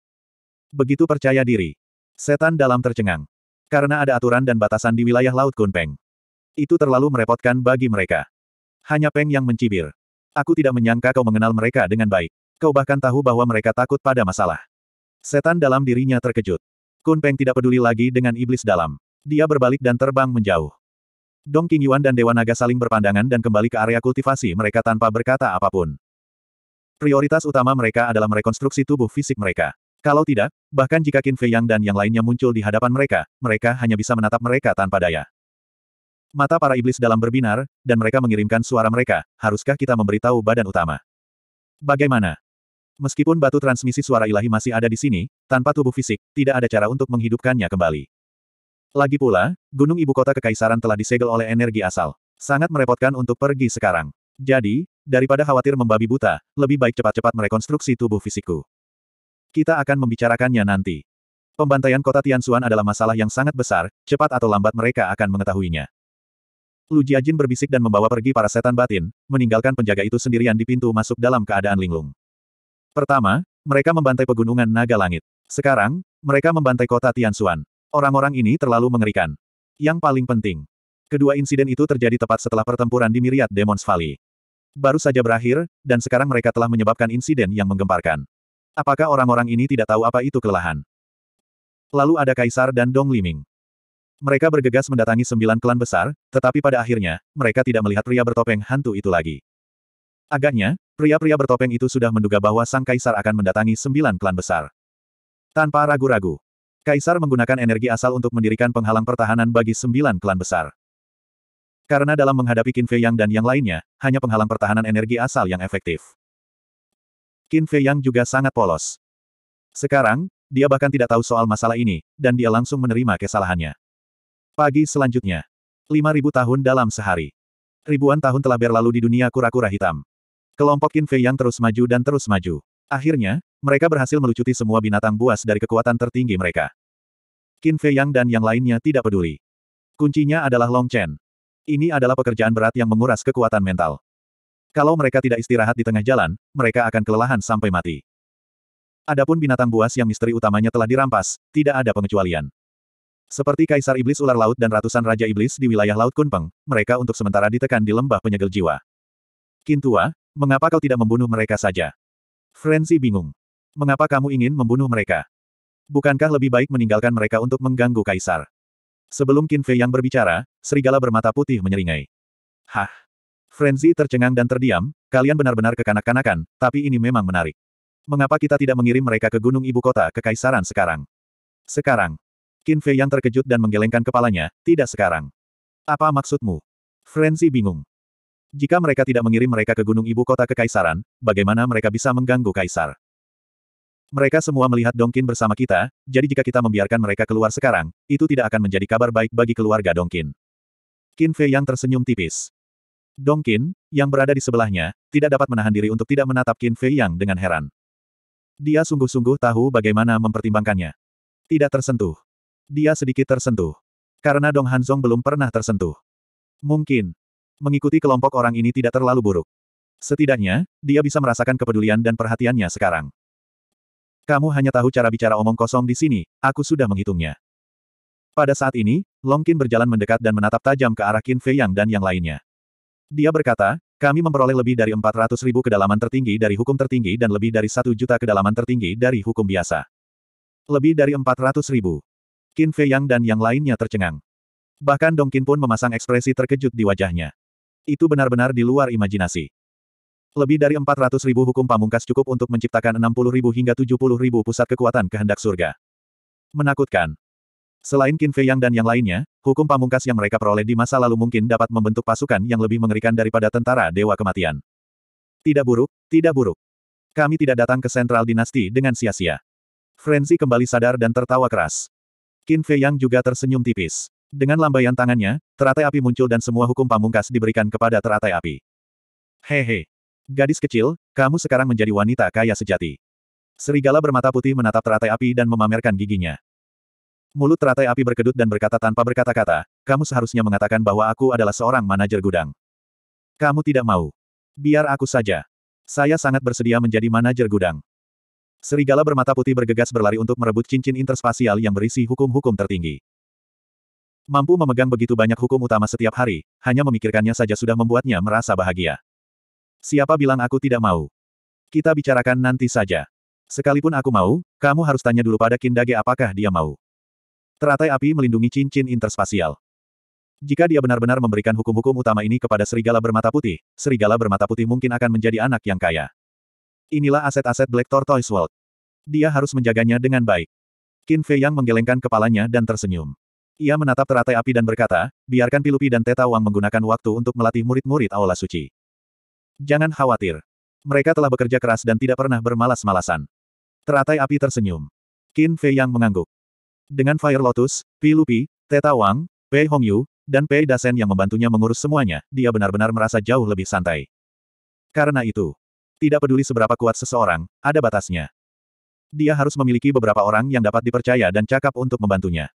A: Begitu percaya diri. Setan dalam tercengang. Karena ada aturan dan batasan di wilayah Laut Kunpeng. Itu terlalu merepotkan bagi mereka. Hanya Peng yang mencibir. Aku tidak menyangka kau mengenal mereka dengan baik. Kau bahkan tahu bahwa mereka takut pada masalah. Setan dalam dirinya terkejut. Kun Peng tidak peduli lagi dengan iblis dalam. Dia berbalik dan terbang menjauh. Dong Qingyuan dan Dewa Naga saling berpandangan dan kembali ke area kultivasi mereka tanpa berkata apapun. Prioritas utama mereka adalah merekonstruksi tubuh fisik mereka. Kalau tidak, bahkan jika Qin Fei Yang dan yang lainnya muncul di hadapan mereka, mereka hanya bisa menatap mereka tanpa daya. Mata para iblis dalam berbinar, dan mereka mengirimkan suara mereka, haruskah kita memberitahu badan utama? Bagaimana? Meskipun batu transmisi suara ilahi masih ada di sini, tanpa tubuh fisik, tidak ada cara untuk menghidupkannya kembali. Lagi pula, gunung ibu kota kekaisaran telah disegel oleh energi asal. Sangat merepotkan untuk pergi sekarang. Jadi, daripada khawatir membabi buta, lebih baik cepat-cepat merekonstruksi tubuh fisikku. Kita akan membicarakannya nanti. Pembantaian kota Tianxuan adalah masalah yang sangat besar, cepat atau lambat mereka akan mengetahuinya. Lu Jiajin berbisik dan membawa pergi para setan batin, meninggalkan penjaga itu sendirian di pintu masuk dalam keadaan linglung. Pertama, mereka membantai pegunungan Naga Langit. Sekarang, mereka membantai kota Tianxuan. Orang-orang ini terlalu mengerikan. Yang paling penting, kedua insiden itu terjadi tepat setelah pertempuran di Miriat Demons Valley. Baru saja berakhir, dan sekarang mereka telah menyebabkan insiden yang menggemparkan. Apakah orang-orang ini tidak tahu apa itu kelelahan? Lalu ada Kaisar dan Dong Liming. Mereka bergegas mendatangi sembilan klan besar, tetapi pada akhirnya, mereka tidak melihat pria bertopeng hantu itu lagi. Agaknya, pria-pria bertopeng itu sudah menduga bahwa sang kaisar akan mendatangi sembilan klan besar. Tanpa ragu-ragu, kaisar menggunakan energi asal untuk mendirikan penghalang pertahanan bagi sembilan klan besar. Karena dalam menghadapi Qin Fei Yang dan yang lainnya, hanya penghalang pertahanan energi asal yang efektif. Qin Fei Yang juga sangat polos. Sekarang, dia bahkan tidak tahu soal masalah ini, dan dia langsung menerima kesalahannya. Pagi selanjutnya. 5.000 tahun dalam sehari. Ribuan tahun telah berlalu di dunia kura-kura hitam. Kelompok Qin Fei yang terus maju dan terus maju. Akhirnya, mereka berhasil melucuti semua binatang buas dari kekuatan tertinggi mereka. Qin Fei Yang dan yang lainnya tidak peduli. Kuncinya adalah Long Chen. Ini adalah pekerjaan berat yang menguras kekuatan mental. Kalau mereka tidak istirahat di tengah jalan, mereka akan kelelahan sampai mati. Adapun binatang buas yang misteri utamanya telah dirampas, tidak ada pengecualian. Seperti Kaisar Iblis Ular Laut dan ratusan Raja Iblis di wilayah Laut Kunpeng, mereka untuk sementara ditekan di lembah penyegel jiwa. Kintua, mengapa kau tidak membunuh mereka saja? Frenzy bingung. Mengapa kamu ingin membunuh mereka? Bukankah lebih baik meninggalkan mereka untuk mengganggu Kaisar? Sebelum Kinfei yang berbicara, serigala bermata putih menyeringai. Hah! Frenzy tercengang dan terdiam, kalian benar-benar kekanak-kanakan, tapi ini memang menarik. Mengapa kita tidak mengirim mereka ke gunung ibu kota ke Kaisaran sekarang? Sekarang. Qin Fei yang terkejut dan menggelengkan kepalanya, tidak sekarang. Apa maksudmu? Frenzy bingung. Jika mereka tidak mengirim mereka ke gunung ibu kota ke Kaisaran, bagaimana mereka bisa mengganggu kaisar? Mereka semua melihat Dongkin bersama kita, jadi jika kita membiarkan mereka keluar sekarang, itu tidak akan menjadi kabar baik bagi keluarga Dongkin. Qin Fei yang tersenyum tipis. Dong Qin, yang berada di sebelahnya, tidak dapat menahan diri untuk tidak menatap Qin Fei Yang dengan heran. Dia sungguh-sungguh tahu bagaimana mempertimbangkannya. Tidak tersentuh. Dia sedikit tersentuh. Karena Dong Hanzong belum pernah tersentuh. Mungkin. Mengikuti kelompok orang ini tidak terlalu buruk. Setidaknya, dia bisa merasakan kepedulian dan perhatiannya sekarang. Kamu hanya tahu cara bicara omong kosong di sini, aku sudah menghitungnya. Pada saat ini, Long Qin berjalan mendekat dan menatap tajam ke arah Qin Fei Yang dan yang lainnya. Dia berkata, kami memperoleh lebih dari 400 ribu kedalaman tertinggi dari hukum tertinggi dan lebih dari satu juta kedalaman tertinggi dari hukum biasa. Lebih dari 400 ribu. Qin Fei Yang dan yang lainnya tercengang. Bahkan Dong Qin pun memasang ekspresi terkejut di wajahnya. Itu benar-benar di luar imajinasi. Lebih dari 400 ribu hukum pamungkas cukup untuk menciptakan 60 ribu hingga 70 ribu pusat kekuatan kehendak surga. Menakutkan. Selain Qin Fei Yang dan yang lainnya, hukum pamungkas yang mereka peroleh di masa lalu mungkin dapat membentuk pasukan yang lebih mengerikan daripada tentara Dewa Kematian. Tidak buruk, tidak buruk. Kami tidak datang ke sentral dinasti dengan sia-sia. Frenzy kembali sadar dan tertawa keras. Qin Fei Yang juga tersenyum tipis. Dengan lambaian tangannya, teratai api muncul dan semua hukum pamungkas diberikan kepada teratai api. Hehe. Gadis kecil, kamu sekarang menjadi wanita kaya sejati. Serigala bermata putih menatap teratai api dan memamerkan giginya. Mulut teratai api berkedut dan berkata tanpa berkata-kata, kamu seharusnya mengatakan bahwa aku adalah seorang manajer gudang. Kamu tidak mau. Biar aku saja. Saya sangat bersedia menjadi manajer gudang. Serigala bermata putih bergegas berlari untuk merebut cincin interspasial yang berisi hukum-hukum tertinggi. Mampu memegang begitu banyak hukum utama setiap hari, hanya memikirkannya saja sudah membuatnya merasa bahagia. Siapa bilang aku tidak mau? Kita bicarakan nanti saja. Sekalipun aku mau, kamu harus tanya dulu pada Kindage apakah dia mau. Teratai api melindungi cincin interspasial. Jika dia benar-benar memberikan hukum-hukum utama ini kepada serigala bermata putih, serigala bermata putih mungkin akan menjadi anak yang kaya. Inilah aset-aset Black Tortoise World. Dia harus menjaganya dengan baik. Qin Fei Yang menggelengkan kepalanya dan tersenyum. Ia menatap teratai api dan berkata, biarkan Pilupi dan Teta Wang menggunakan waktu untuk melatih murid-murid Aula Suci. Jangan khawatir. Mereka telah bekerja keras dan tidak pernah bermalas-malasan. Teratai api tersenyum. Qin Fei Yang mengangguk. Dengan Fire Lotus, Pi Lupi, Teta Wang, Pei Hongyu, dan Pei Dasen yang membantunya mengurus semuanya, dia benar-benar merasa jauh lebih santai. Karena itu, tidak peduli seberapa kuat seseorang, ada batasnya. Dia harus memiliki beberapa orang yang dapat dipercaya dan cakap untuk membantunya.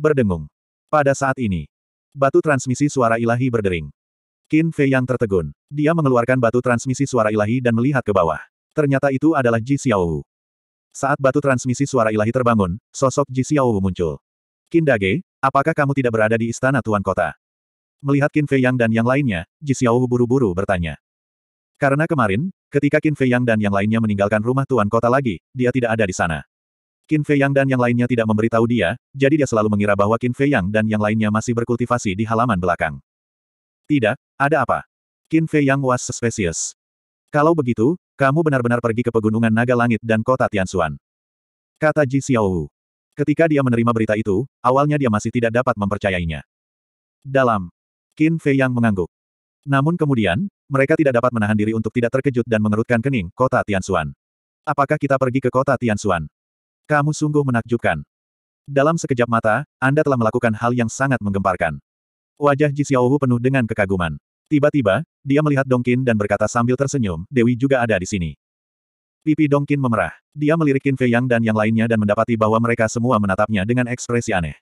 A: Berdengung. Pada saat ini, batu transmisi suara ilahi berdering. Qin Fei yang tertegun. Dia mengeluarkan batu transmisi suara ilahi dan melihat ke bawah. Ternyata itu adalah Ji Xiaowu. Saat batu transmisi suara ilahi terbangun, sosok Ji Xiaowu muncul. Kindage, apakah kamu tidak berada di istana Tuan Kota? Melihat Qin Fei Yang dan yang lainnya, Ji Xiaowu buru-buru bertanya. Karena kemarin, ketika Qin Fei Yang dan yang lainnya meninggalkan rumah Tuan Kota lagi, dia tidak ada di sana. Qin Fei Yang dan yang lainnya tidak memberitahu dia, jadi dia selalu mengira bahwa Qin Fei Yang dan yang lainnya masih berkultivasi di halaman belakang. Tidak, ada apa? Qin Fei Yang was suspicious. Kalau begitu, kamu benar-benar pergi ke Pegunungan Naga Langit dan kota Tianxuan. Kata Ji Xiaowu. Ketika dia menerima berita itu, awalnya dia masih tidak dapat mempercayainya. Dalam. Qin Fei yang mengangguk. Namun kemudian, mereka tidak dapat menahan diri untuk tidak terkejut dan mengerutkan kening kota Tianxuan. Apakah kita pergi ke kota Tianxuan? Kamu sungguh menakjubkan. Dalam sekejap mata, Anda telah melakukan hal yang sangat menggemparkan. Wajah Ji Xiaowu penuh dengan kekaguman. Tiba-tiba, dia melihat Dongkin dan berkata sambil tersenyum, Dewi juga ada di sini. Pipi Dongkin memerah. Dia melirik Qin Fei Yang dan yang lainnya dan mendapati bahwa mereka semua menatapnya dengan ekspresi aneh.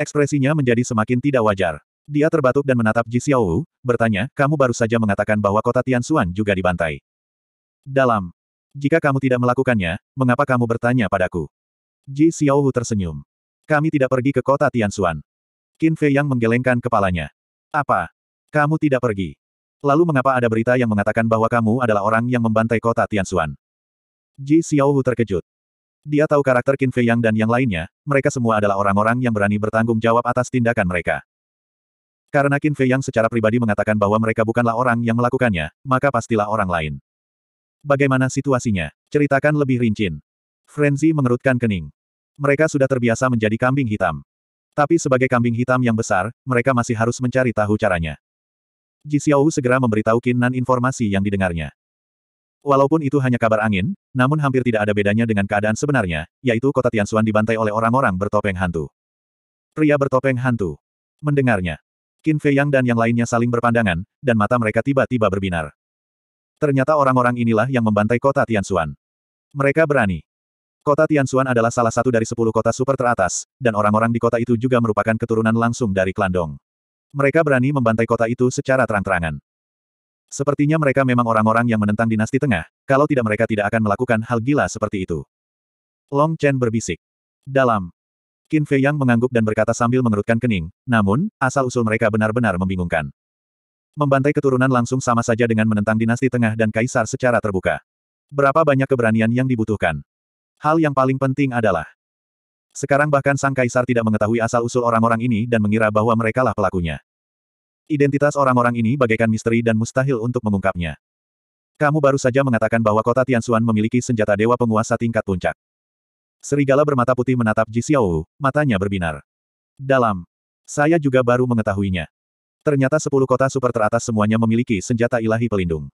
A: Ekspresinya menjadi semakin tidak wajar. Dia terbatuk dan menatap Ji Xiaowu, bertanya, kamu baru saja mengatakan bahwa kota Tianxuan juga dibantai. Dalam. Jika kamu tidak melakukannya, mengapa kamu bertanya padaku? Ji Xiaowu tersenyum. Kami tidak pergi ke kota Tianxuan. Qin Fei Yang menggelengkan kepalanya. Apa? Kamu tidak pergi. Lalu mengapa ada berita yang mengatakan bahwa kamu adalah orang yang membantai kota Tianxuan? Ji Xiaohu terkejut. Dia tahu karakter Qin Fei Yang dan yang lainnya, mereka semua adalah orang-orang yang berani bertanggung jawab atas tindakan mereka. Karena Qin Fei Yang secara pribadi mengatakan bahwa mereka bukanlah orang yang melakukannya, maka pastilah orang lain. Bagaimana situasinya? Ceritakan lebih rinci. Frenzy mengerutkan kening. Mereka sudah terbiasa menjadi kambing hitam. Tapi sebagai kambing hitam yang besar, mereka masih harus mencari tahu caranya. Ji Xiaowu segera memberitahu Qin Nan informasi yang didengarnya. Walaupun itu hanya kabar angin, namun hampir tidak ada bedanya dengan keadaan sebenarnya, yaitu kota Tianxuan dibantai oleh orang-orang bertopeng hantu. Pria bertopeng hantu. Mendengarnya. Qin Fei Yang dan yang lainnya saling berpandangan, dan mata mereka tiba-tiba berbinar. Ternyata orang-orang inilah yang membantai kota Tianxuan. Mereka berani. Kota Tianxuan adalah salah satu dari sepuluh kota super teratas, dan orang-orang di kota itu juga merupakan keturunan langsung dari Klandong. Mereka berani membantai kota itu secara terang-terangan. Sepertinya mereka memang orang-orang yang menentang dinasti tengah, kalau tidak mereka tidak akan melakukan hal gila seperti itu. Long Chen berbisik. Dalam. Qin Fei Yang mengangguk dan berkata sambil mengerutkan kening, namun, asal-usul mereka benar-benar membingungkan. Membantai keturunan langsung sama saja dengan menentang dinasti tengah dan kaisar secara terbuka. Berapa banyak keberanian yang dibutuhkan? Hal yang paling penting adalah, sekarang bahkan sang kaisar tidak mengetahui asal-usul orang-orang ini dan mengira bahwa merekalah pelakunya. Identitas orang-orang ini bagaikan misteri dan mustahil untuk mengungkapnya. Kamu baru saja mengatakan bahwa kota Tianxuan memiliki senjata dewa penguasa tingkat puncak. Serigala bermata putih menatap Ji Xiaowu, matanya berbinar. Dalam. Saya juga baru mengetahuinya. Ternyata sepuluh kota super teratas semuanya memiliki senjata ilahi pelindung.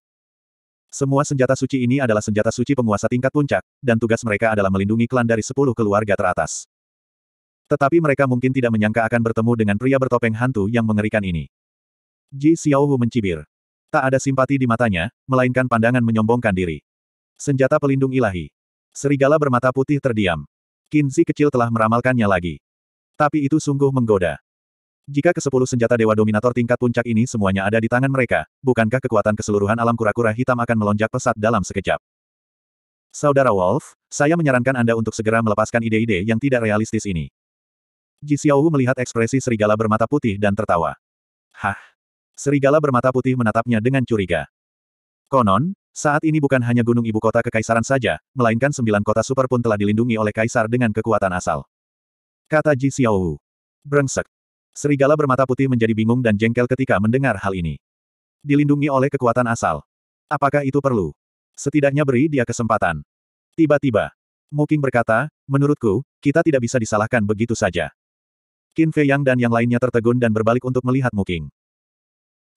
A: Semua senjata suci ini adalah senjata suci penguasa tingkat puncak, dan tugas mereka adalah melindungi klan dari sepuluh keluarga teratas. Tetapi mereka mungkin tidak menyangka akan bertemu dengan pria bertopeng hantu yang mengerikan ini. Ji Xiaohu mencibir. Tak ada simpati di matanya, melainkan pandangan menyombongkan diri. Senjata pelindung ilahi. Serigala bermata putih terdiam. Kinzi kecil telah meramalkannya lagi. Tapi itu sungguh menggoda. Jika ke kesepuluh senjata Dewa Dominator tingkat puncak ini semuanya ada di tangan mereka, bukankah kekuatan keseluruhan alam kura-kura hitam akan melonjak pesat dalam sekejap? Saudara Wolf, saya menyarankan Anda untuk segera melepaskan ide-ide yang tidak realistis ini. Ji Xiaowu melihat ekspresi serigala bermata putih dan tertawa. Hah? Serigala bermata putih menatapnya dengan curiga. Konon, saat ini bukan hanya gunung ibu kota kekaisaran saja, melainkan sembilan kota super pun telah dilindungi oleh kaisar dengan kekuatan asal. Kata Ji Xiaowu. Brengsek. Serigala bermata putih menjadi bingung dan jengkel ketika mendengar hal ini. Dilindungi oleh kekuatan asal. Apakah itu perlu? Setidaknya beri dia kesempatan. Tiba-tiba, Muking berkata, menurutku, kita tidak bisa disalahkan begitu saja. Qin Fei Yang dan yang lainnya tertegun dan berbalik untuk melihat Muking.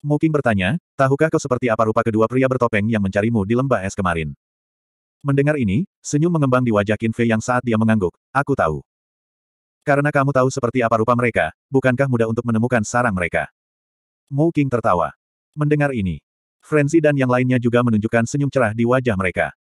A: Muking bertanya, tahukah kau seperti apa rupa kedua pria bertopeng yang mencarimu di lembah es kemarin? Mendengar ini, senyum mengembang di wajah Qin Fei Yang saat dia mengangguk, aku tahu. Karena kamu tahu seperti apa rupa mereka, bukankah mudah untuk menemukan sarang mereka? Mu tertawa. Mendengar ini, Frenzy dan yang lainnya juga menunjukkan senyum cerah di wajah mereka.